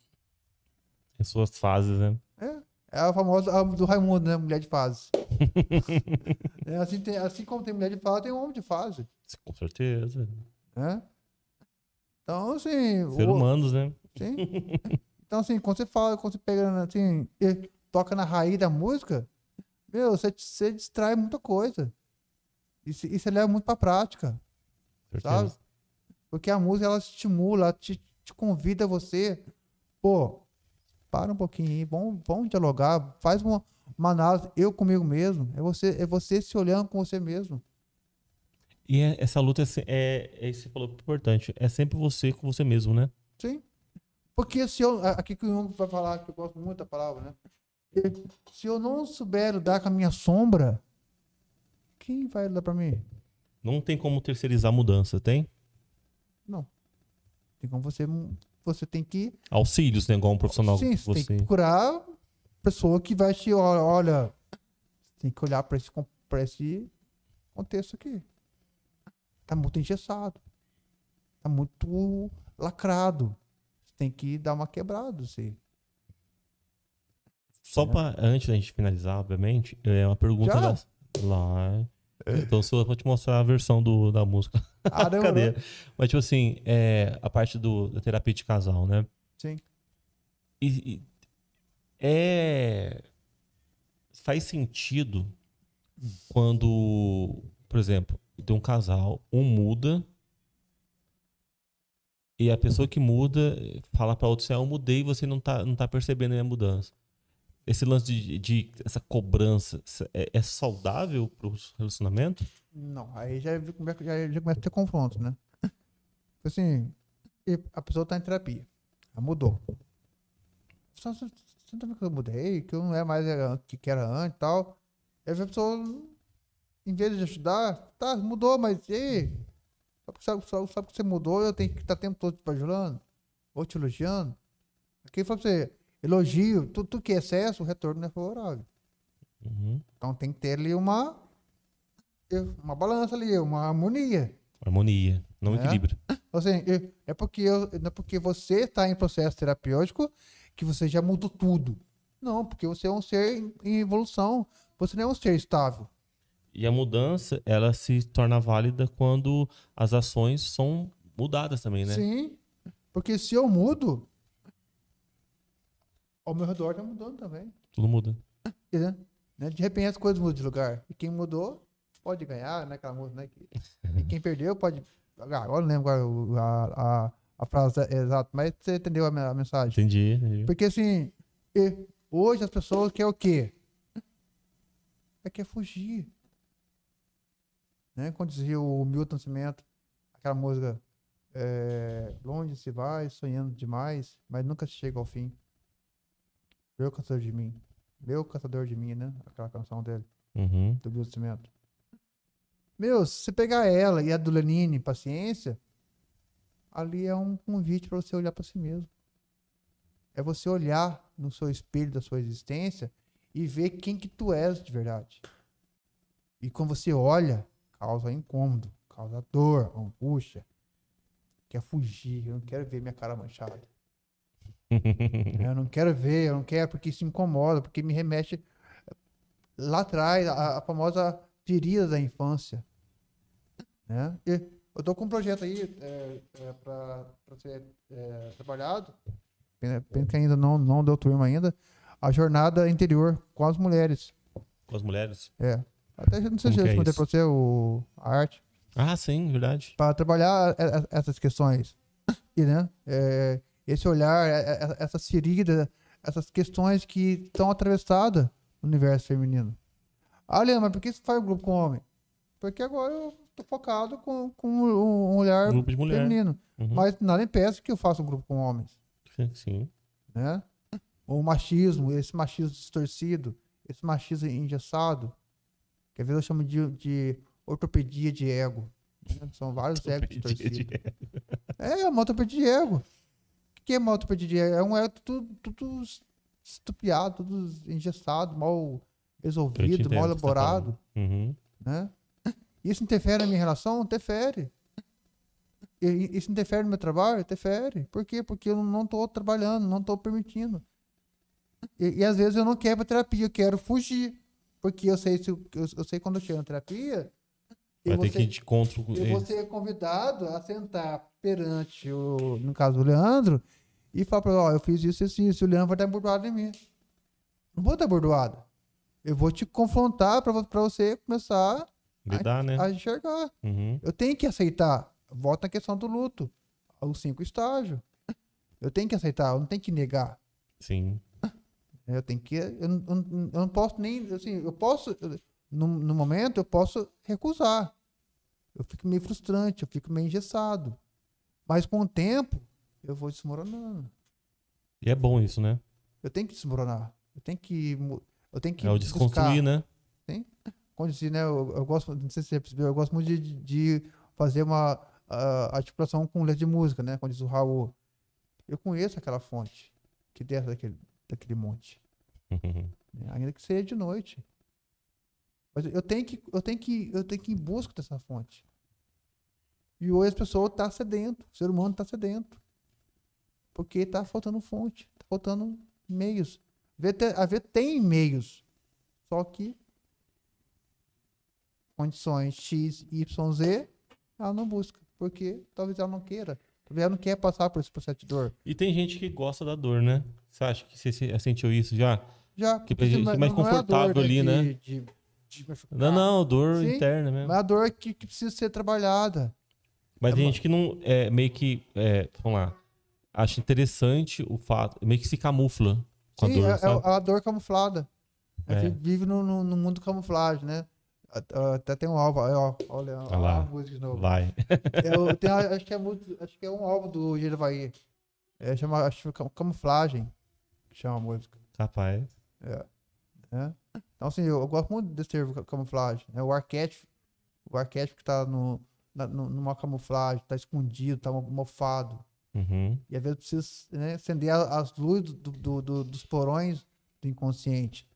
Em suas fases, né? É. É a famosa do Raimundo, né? Mulher de fase. *laughs* é, assim, tem, assim como tem mulher de fase, tem homem de fase. Com certeza. É? Então, assim. Ser o... humanos, né? Sim. então, assim, quando você fala, quando você pega, né, assim toca na raiz da música, meu, você, você distrai muita coisa. E você leva muito pra prática. Certeza. Sabe? Porque a música, ela estimula, ela te, te convida você. Pô, para um pouquinho vamos, vamos dialogar, faz uma, uma análise, eu comigo mesmo. É você, é você se olhando com você mesmo. E é, essa luta assim, é, é, é você falou é importante. É sempre você com você mesmo, né? Sim. Porque se eu. Aqui que o Jung vai falar, que eu gosto muito da palavra, né? se eu não souber lidar com a minha sombra, quem vai lidar para mim? Não tem como terceirizar mudança, tem? Não. Tem como você. Você tem que. Auxílios, tem né, Igual um profissional. Sim, você, você tem que procurar pessoa que vai te. Olha, tem que olhar para esse, pra esse contexto aqui. Tá muito engessado. Tá muito lacrado. Você tem que dar uma quebrada. Você só é. para antes da gente finalizar, obviamente, é uma pergunta Já? da. Lá. É. Então só vou te mostrar a versão do, da música. Ah, *laughs* não, Cadê? Não. Mas tipo assim, é, a parte do, da terapia de casal, né? Sim. E, e é faz sentido quando, por exemplo, tem um casal, um muda e a pessoa que muda fala para outro, assim, ah, eu mudei, você não tá, não tá percebendo a minha mudança esse lance de, de essa cobrança é, é saudável para o relacionamento? Não, aí já, já, já começa a ter confronto, né? Tipo assim, a pessoa está em terapia, ela mudou. Só, você não tá vendo que eu mudei, que eu não é mais o que, era antes e tal. Aí a pessoa, em vez de ajudar, tá, mudou, mas e aí? Sabe, sabe, sabe que você mudou, eu tenho que estar tá o tempo todo te ajudando, ou te elogiando. Aqui fala para você, elogio, tudo, tudo que é excesso, o retorno não é favorável. Uhum. Então tem que ter ali uma, uma balança ali, uma harmonia. Harmonia, não é? equilíbrio. Ou seja, é porque, eu, não é porque você está em processo terapêutico que você já mudou tudo. Não, porque você é um ser em, em evolução. Você não é um ser estável. E a mudança, ela se torna válida quando as ações são mudadas também, né? Sim. Porque se eu mudo, ao meu redor tá mudando também. Tudo muda. né? De repente as coisas mudam de lugar. E quem mudou pode ganhar, né? Aquela música, né? E quem perdeu pode. Agora ah, não lembro a, a, a frase exata, mas você entendeu a, a mensagem. Entendi, entendi. Porque assim, hoje as pessoas querem o quê? É quer é fugir. Né? Quando dizia o Milton Cimento, aquela música é, Longe se vai, sonhando demais, mas nunca se chega ao fim. Meu caçador de mim. Meu caçador de mim, né? Aquela canção dele. Uhum. Do Bill Cimento. Meu, se você pegar ela e a do Lenine, paciência, ali é um convite para você olhar para si mesmo. É você olhar no seu espelho da sua existência e ver quem que tu és de verdade. E quando você olha, causa incômodo, causa dor, angústia. Quer fugir, eu não quero ver minha cara manchada eu não quero ver, eu não quero, porque isso incomoda, porque me remete lá atrás, a, a famosa ferida da infância. Né? E eu tô com um projeto aí é, é, para ser é, trabalhado, pena, pena que ainda não, não deu turma ainda, a jornada interior com as mulheres. Com as mulheres? É. Até não sei se eu responder é para você o, a arte. Ah, sim, verdade. Para trabalhar essas questões. E, né? É, esse olhar, é, é, é, essas feridas, essas questões que estão atravessadas no universo feminino. Ah, Leandro, mas por que você faz grupo com homem? Porque agora eu tô focado com, com um olhar grupo de mulher. feminino. Uhum. Mas nada impede que eu faça um grupo com homens. Sim. sim. Né? O machismo, esse machismo distorcido, esse machismo engessado, que às vezes eu chamo de, de ortopedia de ego. Né? São vários egos distorcidos. É, uma ortopedia de ego que é mal TPDD? Tipo, é um é tudo, tudo estupiado, tudo engessado, mal resolvido, mal tá elaborado. Tá uhum. né? Isso interfere na minha relação? Interfere. Isso interfere no meu trabalho? Interfere. Por quê? Porque eu não estou trabalhando, não estou permitindo. E, e, às vezes eu não quero terapia, eu quero fugir. Porque eu sei, se eu, eu sei quando eu chego na terapia. Vai ter que ir de encontro. Eu vou ser convidado a sentar perante o, no caso do Leandro, e falar para ele, ó, eu fiz isso, isso, isso, o Leandro vai estar bordoado em mim. Não vou estar bordoado. Eu vou te confrontar para você começar Lidar, a, né? a enxergar. Uhum. Eu tenho que aceitar. Volta na questão do luto. Os cinco estágios. Eu tenho que aceitar, eu não tenho que negar. Sim. Eu tenho que. Eu, não, eu não posso nem. Assim, eu posso. No, no, momento, eu posso recusar. Eu fico meio frustrante, eu fico meio engessado. Mas com o tempo, eu vou desmoronando. E é bom isso, né? Eu tenho que desmoronar. Eu tenho que. Eu tenho que. É o desconstruir, buscar. né? Tem? Conduzir, né? Eu, eu, gosto. Não sei se você percebeu, eu gosto muito de, de fazer uma uh, articulação com letra de música, né? Quando diz o Raul. Eu conheço aquela fonte que desce daquele, daquele monte. *laughs* Né? Ainda que seja de noite. Mas eu tenho que, eu tenho que, eu tenho que ir em busca dessa fonte. E hoje a pessoa está sedento, o ser humano está sedento. Porque está faltando fonte, está faltando meios. A ver tem meios, só que condições X, Y, Z, ela não busca. Porque talvez ela não queira. Talvez ela não quer passar por esse processo de dor. E tem gente que gosta da dor, né? Você acha que você eh, sentiu isso já? Já. Que é, é mais é confortável é ali, de, né? De, de, não, não, dor Sim, interna mesmo. Mas a dor que, que precisa ser trabalhada. Mas é tem gente que não. É, meio que. É, vamos lá. Acha interessante o fato. Meio que se camufla com Sim, a dor. É, é a dor camuflada. A é, gente é. vive no, no, no mundo camuflagem, né? Ah, até tem um álbum, olha, olha lá, a música de novo. Lá. Eu, *laughs* acho, que é muito, acho que é um álbum do Gervaí. É, chama, acho que Camuflagem, que chama a música. Rapaz. É. é. Então, assim, eu, eu, gosto muito desse termo camuflagem. Né? O arquétipo, o arquétipo que tá no, na, numa camuflagem, tá escondido, tá mofado. Uhum. E às vezes precisa né, acender as luzes do, do, do, dos porões do inconsciente.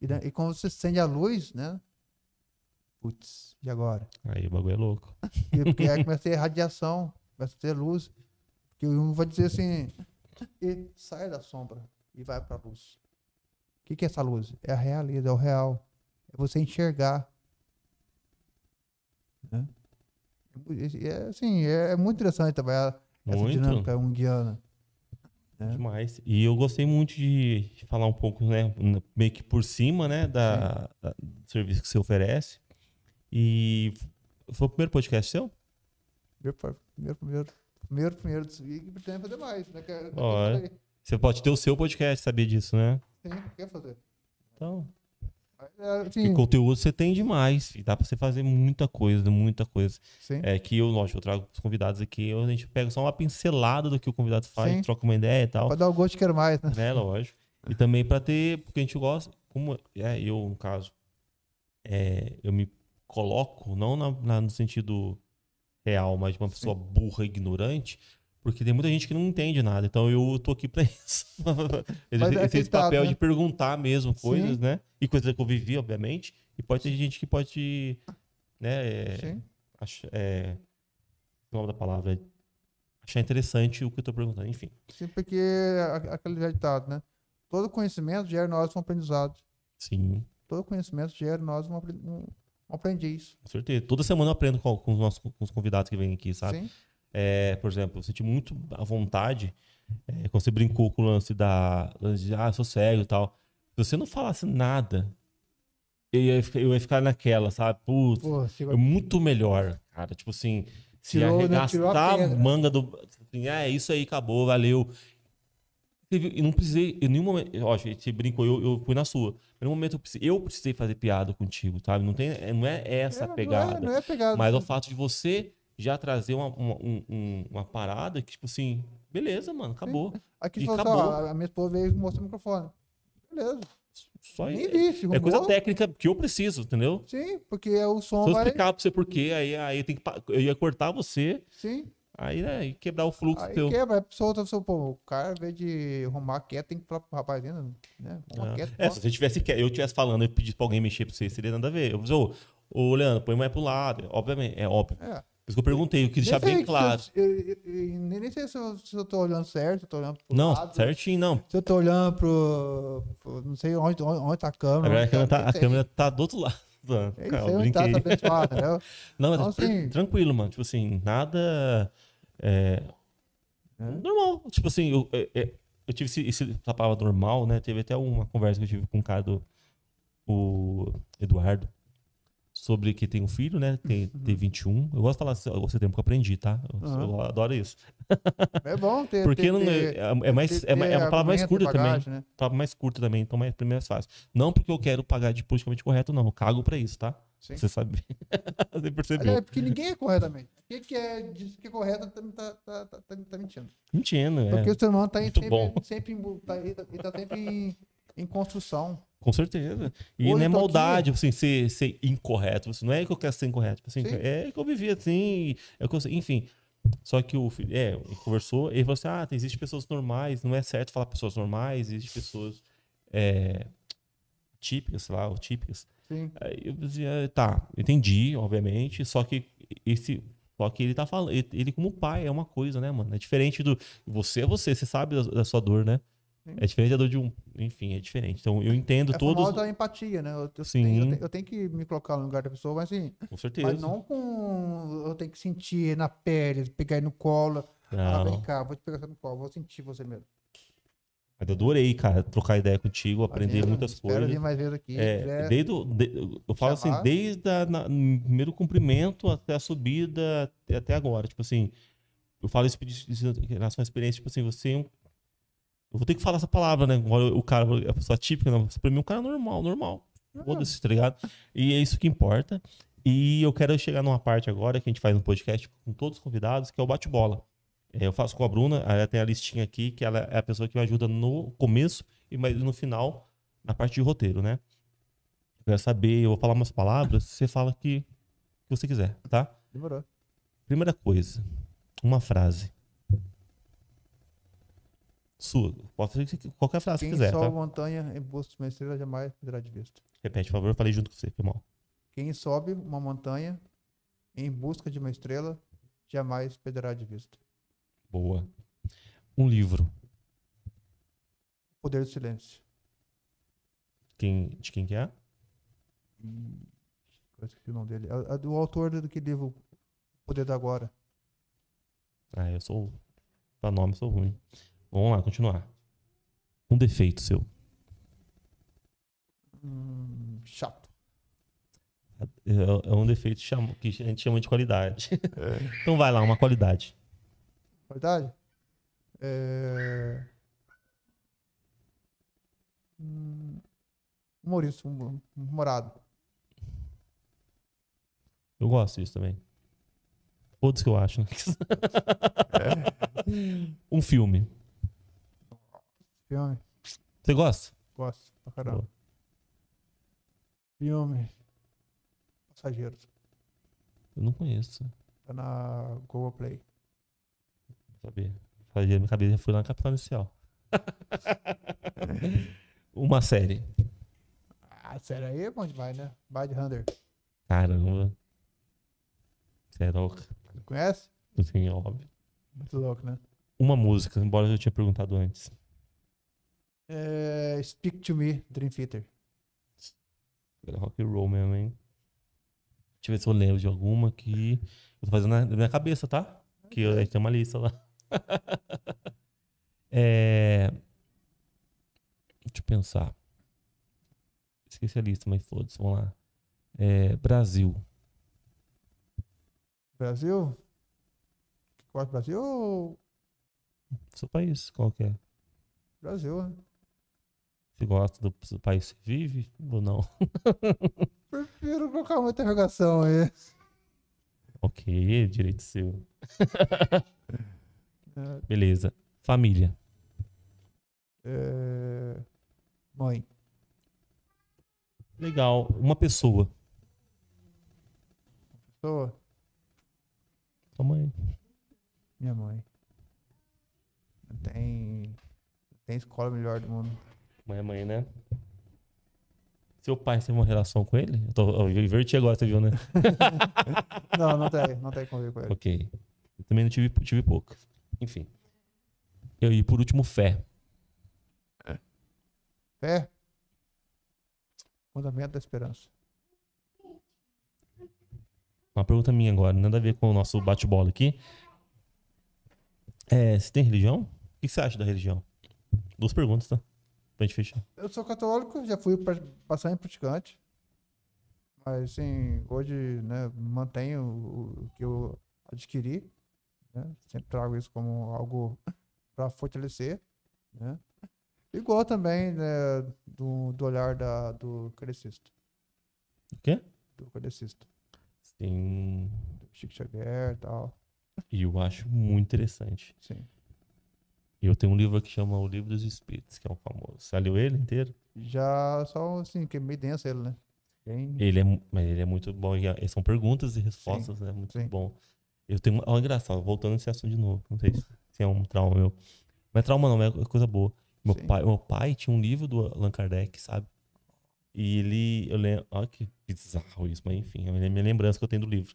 E, e quando você acende a luz, né? Putz, e agora? Aí o bagulho é louco. E, porque aí começa a ter radiação, começa a ter luz. Porque um vai dizer assim, e sai da sombra e vai para luz. O que, que é essa luz? É a realidade, é o real. É você enxergar. Né? É, assim, é, é muito interessante trabalhar muito? essa dinâmica junguiana. Né? Demais. E eu gostei muito de falar um pouco, né, meio que por cima, né, da, da do serviço que você oferece. E foi o primeiro podcast seu? Primeiro, primeiro, primeiro. Primeiro, primeiro. E pretendo fazer mais, né? você pode ter o seu podcast, sabia disso, né? Sim, quer fazer. Então... Assim, é, e conteúdo você tem demais. E dá pra você fazer muita coisa, muita coisa. Sim. É que eu, lógico, eu trago os convidados aqui, a gente pega só uma pincelada do que o convidado faz, sim. troca uma ideia e tal. Pra dar o gosto que quero mais, né? É, lógico. E também pra ter, porque a gente gosta, como é, eu, no caso, é, eu me coloco, não na, na, no sentido real, mas uma pessoa sim. burra, ignorante, porque tem muita gente que não entende nada. Então eu tô aqui para *laughs* isso. Mas é esse, papel né? de perguntar mesmo coisas, Sim. né? E coisas que eu vivi, obviamente. E pode ter gente que pode. Né? É, Sim. Ach, é, qual é da palavra? Achar interessante o que eu tô perguntando, enfim. Sim, porque aquele ditado, tá, né? Todo conhecimento gera nós um aprendizado. Sim. Todo conhecimento gera nós um, aprendiz. Com certeza. Toda semana eu aprendo com, com, os nossos, com os convidados que vêm aqui, sabe? Sim. É, por exemplo, eu senti muito à vontade é, quando você brincou com o lance da. De, ah, sou cego e tal. Se você não falasse nada, eu ia, eu ia ficar naquela, sabe? Putz, Porra, é muito melhor, cara. Tipo assim, se tirou, arregastar né? a, a manga do. Assim, ah, é isso aí, acabou, valeu. E não precisei, em nenhum momento. Ó, gente brincou, eu, eu fui na sua. Em nenhum momento eu precisei, eu precisei fazer piada contigo, sabe? Não, tem, não é essa é, pegada. Não é, não é pegada. Mas o fato de você já trazer uma, uma, um, uma parada que, tipo assim, beleza, mano, acabou. Sim. Aqui e assim, acabou. a minha esposa veio mostrar o microfone. Beleza. Só é, Nem vi, se É coisa técnica que eu preciso, entendeu? Sim, porque é o som. Se eu vai... explicar pra você por quê, aí, aí tem que, eu ia cortar você. Sim. Aí, né, e quebrar o fluxo aí teu. quebra, a pessoa, a pessoa, pô, o cara, ao invés de arrumar quieto, tem que falar pro rapaz ainda né? É. Quieto, é, se você tivesse, eu tivesse falando, eu pedisse pra alguém mexer pra você, seria nada a ver. Eu disse, ô, ô Leandro, põe mais pro lado. Obviamente, é óbvio. É. Por isso que eu perguntei, eu quis deixar bem claro. eu, eu, nem sei se eu, se eu tô olhando certo, se eu tô olhando pro Não, lado, certinho, não. Se eu tô olhando pro... pro não sei onde, onde, onde tá a câmera. Agora a tá câmera, tá, a câmera tá do outro lado. *laughs* é cara, eu tá, tá Não, *laughs* então, assim, tranquilo, mano. Tipo assim, nada... É, é. Normal. Tipo assim, eu, é, é, eu tive esse, esse palavra normal, né? Teve até uma conversa que eu tive com um cara do... O Eduardo sobre que tem um filho, né? Tem, uhum. tem 21. Eu gosto de falar assim, você tempo que eu aprendi, tá? Eu, uhum. eu, adoro isso. É bom ter. Porque ter, não, ter, é, é, mais, ter, é, uma, é uma palavra mais curta bagagem, também. Né? Palavra mais curta também, então é mais fácil. Não porque eu quero pagar de politicamente correto, não. Eu cago pra isso, tá? Sim. Você sabe. você percebeu. é porque ninguém é correto também. O que é, diz que é correto tá, tá, tá, tá, mentindo. Mentindo, é. Porque o seu irmão tá sempre, sempre, sempre, tá, ele tá sempre em construção. Com certeza. E Hoje não é tá maldade, aqui... assim, ser, ser incorreto. Assim, não é que eu quero ser incorreto. Assim, é que eu vivi assim. É que eu, enfim. Só que o filho, é, conversou, ele falou assim: ah, existem pessoas normais, não é certo falar pessoas normais, existem pessoas é, típicas, sei lá, ou típicas. Sim. eu dizia, tá, entendi, obviamente, só que esse. Só que ele tá falando, ele, ele como pai é uma coisa, né, mano? É diferente do. Você é você, você sabe da, da sua dor, né? É diferente da de um. Enfim, é diferente. Então eu entendo é todos. É a empatia, né? Eu, eu, Sim. Tenho, eu, tenho, eu, tenho que me colocar no lugar da pessoa, mas assim. Com certeza. Mas não com. Eu tenho que sentir na pele, pegar no colo. Ah, não. Ah, vem cá, vou te pegar no colo, vou sentir você mesmo. Mas eu adorei, cara, trocar ideia contigo, aprender muitas coisas. ver mais vezes aqui. É, desde o, de, eu falo assim, desde o primeiro cumprimento até a subida, até, até agora. Tipo assim, eu falo isso em relação à experiência, tipo assim, você é um eu vou ter que falar essa palavra, né? O cara, a pessoa típica, né? pra mim, é um cara normal, normal. Foda-se, tá ligado? E é isso que importa. E eu quero chegar numa parte agora que a gente faz no um podcast com todos os convidados, que é o bate-bola. É, eu faço com a Bruna, ela tem a listinha aqui, que ela é a pessoa que me ajuda no começo e no final, na parte de roteiro, né? Eu quero saber, eu vou falar umas palavras, você fala que, que você quiser, tá? Demorou. Primeira coisa, uma frase. Sua. Pode ser qualquer frase Quem que quiser. Quem sobe tá? montanha em busca de uma estrela jamais perderá de vista. Repete, por favor, eu falei junto com você, foi mal. Quem sobe uma montanha em busca de uma estrela jamais perderá de vista. Boa. Um livro. O Poder do Silêncio. Quem, de quem que é? Hum, eu esqueci o nome dele. É o é do autor do que livro O Poder da Agora. Ah, eu sou. Pra nome, sou ruim. Vamos lá, continuar. Um defeito seu. Hum, chato. É, é, é um defeito que a gente chama de qualidade. É. *laughs* Então vai lá, uma qualidade. Qualidade? É... Hum, humorado. Eu gosto disso também. Todos que eu acho. Né? É? *laughs* um filme. Filme. Você gosta? Gosto pra caramba. Boa. Filme. Passageiros. Eu não conheço. Tá na Google Play. Sabia. Fazia minha cabeça já foi lá na capital inicial. *laughs* Uma série. Ah, a série aí é bom demais, né? Bad Hunter. Caramba. Você é louco. Conhece? Sim, óbvio. Muito louco, né? Uma música, embora eu tinha perguntado antes. É, Speak to Me, Dream Theater. Era rock and roll mesmo, hein? Deixa eu ver se eu lembro de alguma aqui. Eu tô fazendo na minha cabeça, tá? Que eu, a gente tem uma lista lá. *laughs* é... Deixa eu pensar. Esqueci a lista, mas todos, vamos lá. É, Brasil. Brasil? Qual é Brasil Seu país, qual que é? Brasil, né? Você gosta do país que vive ou não? *laughs* Prefiro colocar uma interrogação aí. Ok, direito seu. *laughs* Beleza. Família. É... Mãe. Legal. Uma pessoa. Pessoa? Sua mãe. Minha mãe. Não tem. Não tem escola melhor do mundo. Mãe é mãe, né? Seu pai tem uma relação com ele? Eu, tô, eu inverti agora, você viu, né? *laughs* não, não tem, não tem convívio com ele. Ok. Eu também não tive, tive pouco. Enfim. Eu, e por último, fé. É. Fé? Fundamento da esperança. Uma pergunta minha agora, nada a ver com o nosso bate-bola aqui. É, você tem religião? O que você acha da religião? Duas perguntas, tá? pra gente fechar. Eu sou católico, já fui passar em praticante. Mas, assim, hoje, né, mantenho o que eu adquiri. Né? Sempre trago isso como algo para fortalecer, né? Igual também, né, do, do olhar da, do cadecista. O quê? Do cadecista. Sim. Do Chico Xavier e tal. E eu acho muito interessante. Sim. E eu tenho um livro que chama O Livro dos Espíritos, que é um famoso. Saiu ele inteiro? Já, só assim, que é meio denso ele, né? Bem... Ele é, mas ele é muito bom. E é, são perguntas e respostas, é né? Muito Sim. bom. Eu tenho. Olha, engraçado, voltando esse assunto de novo. Não sei se é um trauma meu. Mas trauma não, é, é coisa boa. Meu pai, meu pai tinha um livro do Allan Kardec, sabe? E ele, eu lembro, olha que bizarro isso, mas enfim, é a minha lembrança que eu tenho do livro.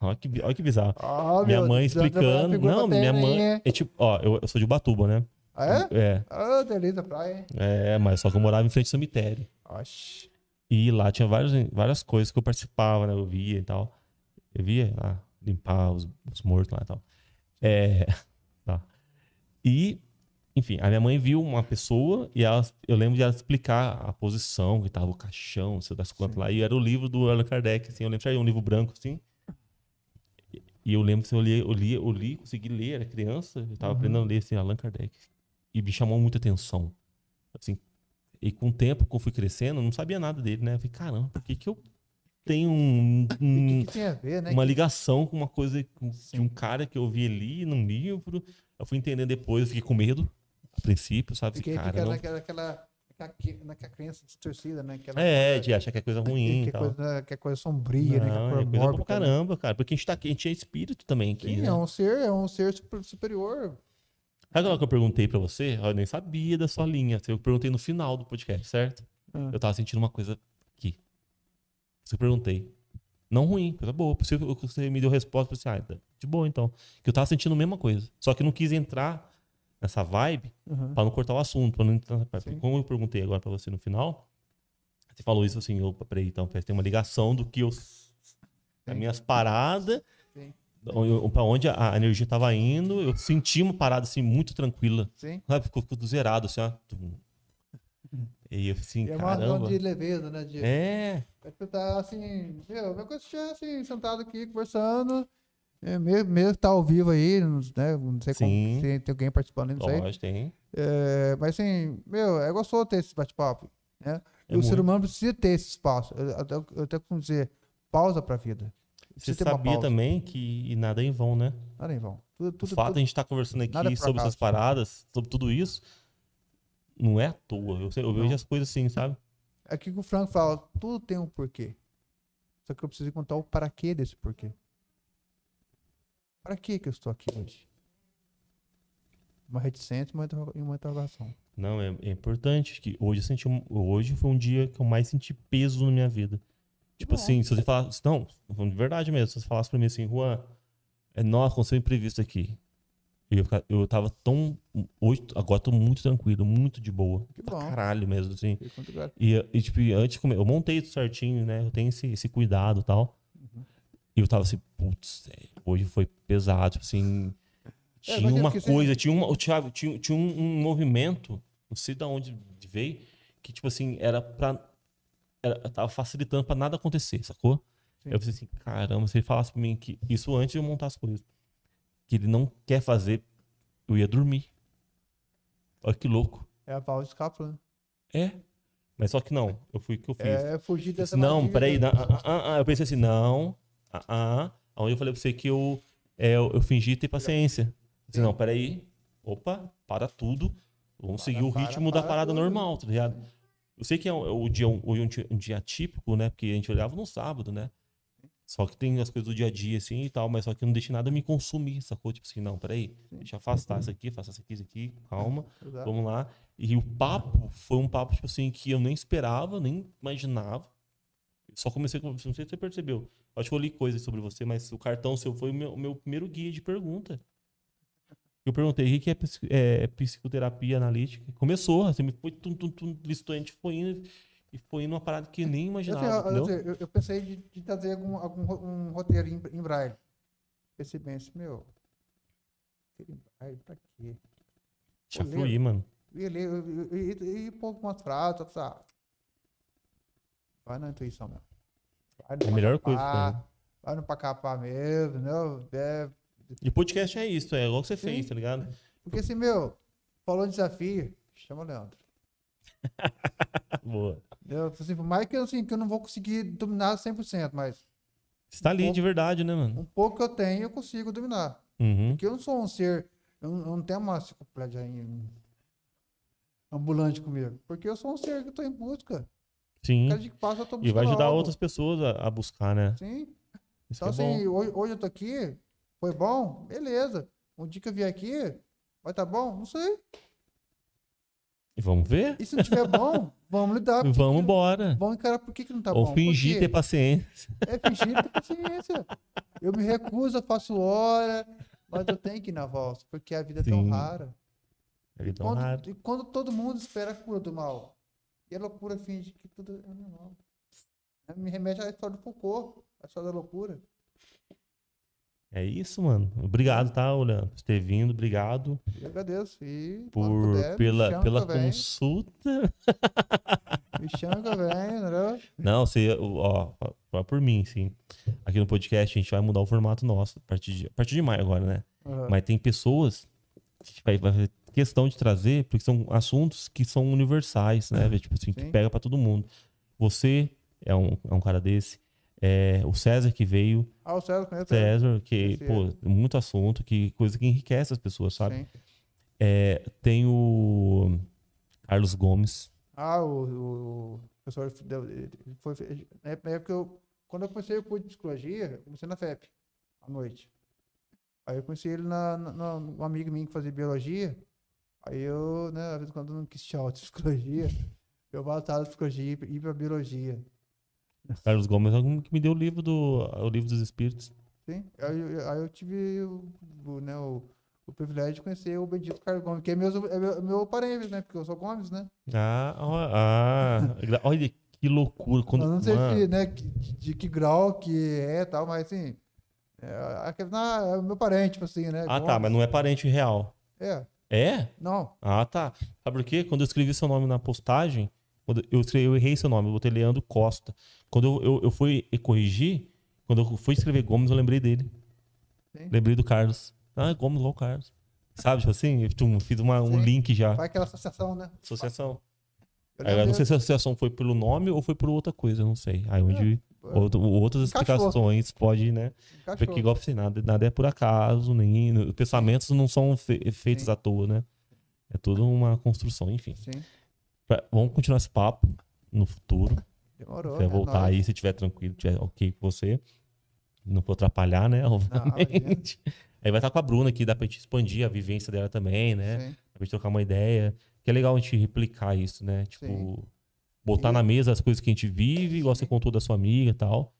olha, *laughs* que, olha que bizarro. Oh, minha mãe explicando. Não, minha mãe. é tipo, ó, eu, eu sou de Ubatuba, né? Ah, é? É. Ah, oh, delícia da praia. É, mas só que eu morava em frente ao cemitério. Oxi. E lá tinha várias, várias coisas que eu participava, né? Eu via e tal. Eu via lá, ah, limpar os, os mortos lá e tal. É. *laughs* Tá. E enfim, a minha mãe viu uma pessoa e ela, eu lembro de ela explicar a posição, que tava o caixão, sei das quantas lá. E era o livro do Allan Kardec, assim. Eu lembro, era um livro branco, assim. E eu lembro que eu li, eu li, eu li consegui ler, era criança, eu tava uhum. aprendendo a ler, assim, Allan Kardec. E me chamou muita atenção. Assim, e com o tempo que eu fui crescendo, eu não sabia nada dele, né? Eu falei, caramba, por que que eu tenho um, *laughs* um que que tem ver, né? uma ligação com uma coisa com, de um cara que eu vi ali num livro? Eu fui entender depois, eu fiquei com medo a princípio, sabe? Porque cara, fica não... naquela, naquela, naquela crença distorcida, né? Aquela, é, de achar que é coisa ruim. Que é, coisa, né, que é coisa sombria, não, né? Que é, cor é né? caramba, cara. Porque a gente, tá, a gente é espírito também aqui. Sim, né? é um ser, é um ser superior. agora que eu perguntei pra você? Eu nem sabia da sua linha. Eu perguntei no final do podcast, certo? Ah. Eu tava sentindo uma coisa aqui. Você perguntei. Não ruim, coisa boa. Você, me deu resposta, eu pensei, ah, tá de boa então. Que eu tava sentindo a mesma coisa. Só que não quis entrar nessa vibe, uhum. para não cortar o assunto. não... Como eu perguntei agora para você no final, você falou isso assim, eu peraí, então, tem uma ligação do que eu. As minhas paradas, para onde a energia estava indo, eu senti uma parada assim, muito tranquila. Sim. Sabe? Ficou tudo zerado, assim, ó. E eu assim, e é caramba. É de leveza, né? De... É. você é tá assim, meu, assim, sentado aqui, conversando. É, mesmo, mesmo tá ao vivo aí, não, né, não sei como, se tem alguém participando aí, não Lógico, sei. tem. É, mas assim, meu, é gostoso ter esse bate-papo, né? É e o ser humano precisa ter esse espaço. Eu, eu, eu até como dizer, pausa para a vida. Você sabia também que nada é em vão, né? Nada é em vão. Tudo, tudo, o fato tudo, a gente estar tá conversando aqui é sobre acaso, essas paradas, né? sobre tudo isso, não é à toa. Eu, eu vejo as coisas assim, sabe? É que o Franco fala, tudo tem um porquê. Só que eu preciso contar o para quê desse porquê. Para que que eu estou aqui hoje? Uma reticência e uma interrogação. Não, é, é importante que hoje eu senti, hoje foi um dia que eu mais senti peso na minha vida. Tipo é. assim, se você falasse, não, de verdade mesmo, se você falasse pra mim assim, Juan, é, nossa, aconteceu um imprevisto aqui. Eu, ia ficar, eu tava tão. Hoje, agora tô muito tranquilo, muito de boa. Que pra bom. caralho mesmo, assim. E, e, tipo, antes eu montei tudo certinho, né? Eu tenho esse, esse cuidado e tal. E eu tava assim, putz, é, hoje foi pesado, tipo assim. É, tinha uma coisa, você... tinha uma. Thiago, tinha, tinha um, um, movimento, não sei de onde veio, que, tipo assim, era pra. Era, tava facilitando pra nada acontecer, sacou? Sim. Eu pensei assim, caramba, se ele falasse pra mim que isso antes de eu montar as coisas, que ele não quer fazer, eu ia dormir. Olha que louco. É a válvula de escapa, né? É. Mas só que não, eu fui o que eu fiz. É, é fugir dessa assim, Não, peraí. Né? Não, ah, ah, ah, ah, eu pensei assim, não, ah, ah. eu falei pra você que eu, é, eu, fingi ter paciência. Eu disse, não, peraí. Opa, para tudo. Vamos para, seguir o para, ritmo para, da parada normal, tá ligado? Eu sei que é, é o dia, é um, dia, um dia típico, né? Porque a gente olhava no sábado, né? Só que tem as coisas do dia a dia, assim, e tal, mas só que não deixa nada me consumir, sacou? Tipo assim, não, peraí, deixa eu afastar isso aqui, afastar isso aqui, isso aqui, calma, *laughs* Exato. vamos lá. E o papo foi um papo, tipo assim, que eu nem esperava, nem imaginava. Só comecei, não sei se você percebeu, Acho que eu li coisas sobre você, mas o cartão seu foi o meu, meu primeiro guia de pergunta. Eu perguntei, o que é, é, psicoterapia analítica? Começou, assim, foi tum, tum, tum, listou, a gente foi indo, e foi indo uma parada que eu nem imaginava. Eu, sei, eu, eu pensei de, de, trazer algum, algum um roteiro em, em braille. Pensei bem assim, meu, pra quê? Deixa fluir, mano. E pouco mais pôr sabe? Vai na intuição, meu. Vai no é a melhor coisa. Cara. Vai no Pacapá mesmo, não? Né? É... E podcast é isso, é igual que você Sim. fez, tá ligado? Porque assim, meu, falou desafio, chama o Leandro. *laughs* Boa. Eu, tipo assim, por mais que, assim, que eu não vou conseguir dominar 100%, mas... Você tá um ali pouco, de verdade, né, mano? Um pouco que eu tenho, eu consigo dominar. Uhum. Porque eu não sou um ser... Eu, eu não tenho uma enciclopédia ambulante comigo. Porque eu sou um ser que eu tô em busca. Sim. Cada dia que passa eu tô buscando. E vai ajudar algo. outras pessoas a, a, buscar, né? Sim. Isso então, é assim, hoje, hoje, eu tô aqui, foi bom? Beleza. Um dia que eu vier aqui, vai tá bom? Não sei. E vamos ver? E se não tiver bom, *laughs* vamos lidar. Vamos embora. Vamos encarar por que, que não tá Ou bom. Ou fingir ter paciência. É fingir ter paciência. Eu me recuso, eu faço hora, mas eu tenho que ir na volta, porque a vida Sim. é tão rara. É e, tão quando, rara. e quando todo mundo espera a cura do mal, e a loucura finge que tudo é normal. Me remete à história do Foucault, a história da loucura. É isso, mano. Obrigado, tá, Olhando, por ter vindo. Obrigado. Eu agradeço. E por, puder, pela, pela consulta. *laughs* Me chama, velho. Não, você, ó, ó, por mim, sim. Aqui no podcast a gente vai mudar o formato nosso a partir de, a partir de maio agora, né? Uhum. Mas tem pessoas que vai, vai questão de trazer, porque são assuntos que são universais, né? É. Tipo assim, Sim. que pega para todo mundo. Você é um, é um cara desse. É, o César que veio. Ah, o César conhece. César, que, pô, muito assunto, que coisa que enriquece as pessoas, sabe? É, tem o Carlos Gomes. Ah, o, o professor. Foi, na época eu. Quando eu comecei o curso de psicologia, comecei na FEP, à noite. Aí eu conheci ele na, na, um amigo meu que fazia biologia. Aí eu, né, às vezes quando eu não quis tirar de psicologia, *laughs* eu voltava de psicologia e para biologia. Carlos Gomes é que me deu o livro do o livro dos espíritos. Sim, aí, eu, aí eu tive o, né, o, o, privilégio de conhecer o Bendito Carlos Gomes, que é, é meu, é meu parente, né? Porque eu sou Gomes, né? Ah, ah, ah olha que loucura. Quando, eu não sei que, né, de, de que grau que é e tal, mas assim, é, é, é, meu parente, tipo assim, né? Ah, tá, Gomes. tá, mas não é parente real. É. É? Não. Ah, tá. Sabe por quê? Quando eu escrevi seu nome na postagem, eu, escrevi, eu errei seu nome, eu botei Leandro Costa. Quando eu, eu, eu fui corrigir, quando eu fui escrever Gomes, eu lembrei dele. Sim. Lembrei do Carlos. Ah, Gomes ou Carlos. Sabe, tipo assim, eu fiz uma, um link já. Vai aquela associação, né? Associação. Eu não sei se a associação foi pelo nome ou foi por outra coisa, Eu não sei. Aí onde. É. É. Outro, outras Encaixou. explicações pode, né? Encaixou. Porque igual assim, nada, nada é por acaso, nem pensamentos não são fe, feitos Sim. à toa, né? É toda uma construção, enfim. Pra, vamos continuar esse papo no futuro. Demorou. Você vai né? voltar é aí se tiver tranquilo, tiver ok com você. Não vou atrapalhar, né? Obviamente. Não, aí vai estar com a Bruna aqui, dá pra gente expandir a vivência dela também, né? Sim. pra gente trocar uma ideia. Que é legal a gente replicar isso, né? Tipo. Sim botar na mesa as coisas que a gente vive, igual você contou da sua amiga e tal.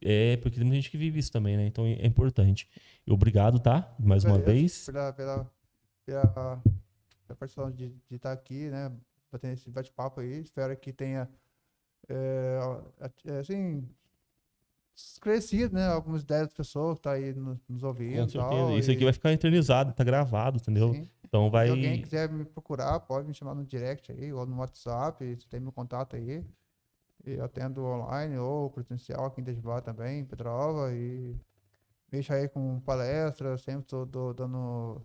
É, porque tem muita gente que vive isso também, né? Então é importante. Obrigado, tá? Mais uma vez. Pela, pela, pela, pela participação de, de estar tá aqui, né? Pra ter esse bate-papo aí. Espero que tenha, é, é assim, crescido, né? Algumas ideias das pessoas que tá aí nos, nos ouvindo. Com certeza. Tal, isso e... aqui vai ficar eternizado, tá gravado, entendeu? Sim. Então vai. Se alguém quiser me procurar, pode me chamar no direct aí, ou no WhatsApp, se tem meu contato aí. Eu atendo online ou presencial aqui em Desbar também, em Pedrova, e mexo aí com palestras, sempre estou dando.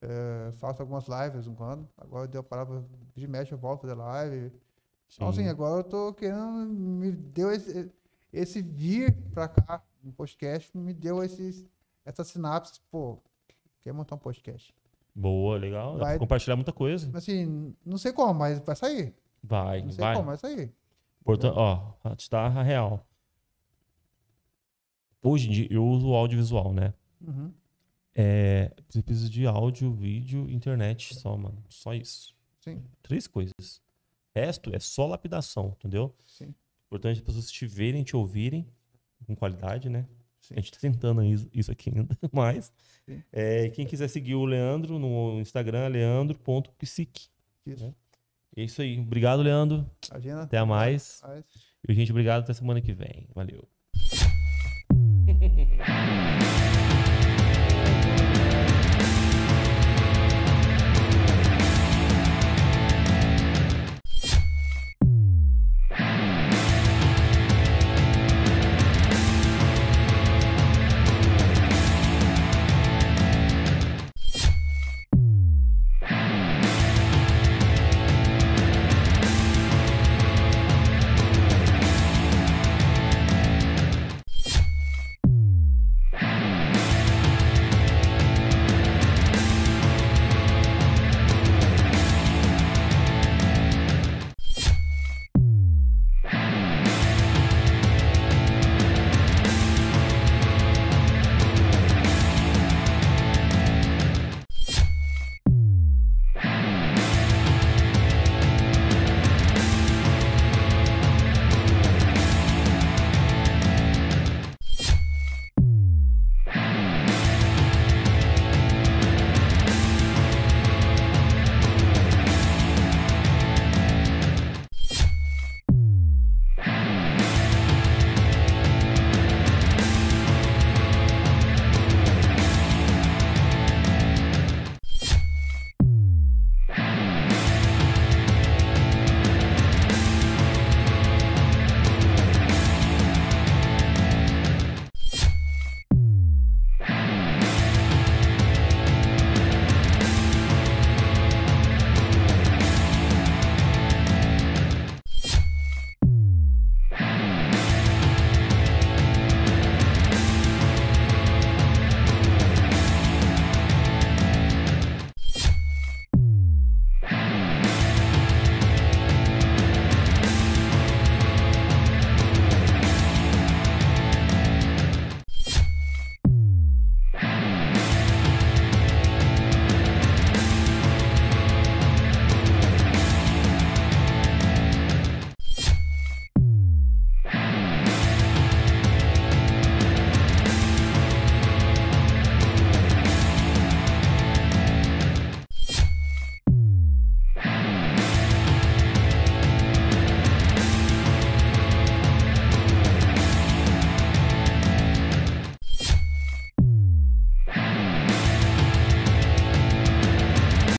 É, faço algumas lives um quando. Agora deu parada pra de mexe, eu volto fazer live. Sim. Então, assim, agora eu tô querendo. Me deu esse, esse vir pra cá, um podcast, me deu esses essa sinapse, pô, quer montar um podcast. Boa, legal. Vai... compartilhar muita coisa. Assim, não sei como, mas vai sair. Vai, não sei vai. como, vai sair. Portanto, ó, está real. Hoje em dia, eu uso audiovisual, né? Uhum. É, você precisa de áudio, vídeo, internet só, mano. Só isso. Sim. Três coisas. O resto é só lapidação, entendeu? Sim. Importante as pessoas te verem, te ouvirem com qualidade, né? A gente está tentando isso aqui ainda, *laughs* mais é, quem quiser seguir o Leandro no Instagram, leandro.psique. Isso. Né? É isso aí. Obrigado, Leandro. Imagina. Até mais. Imagina. E, gente, obrigado. Até semana que vem. Valeu.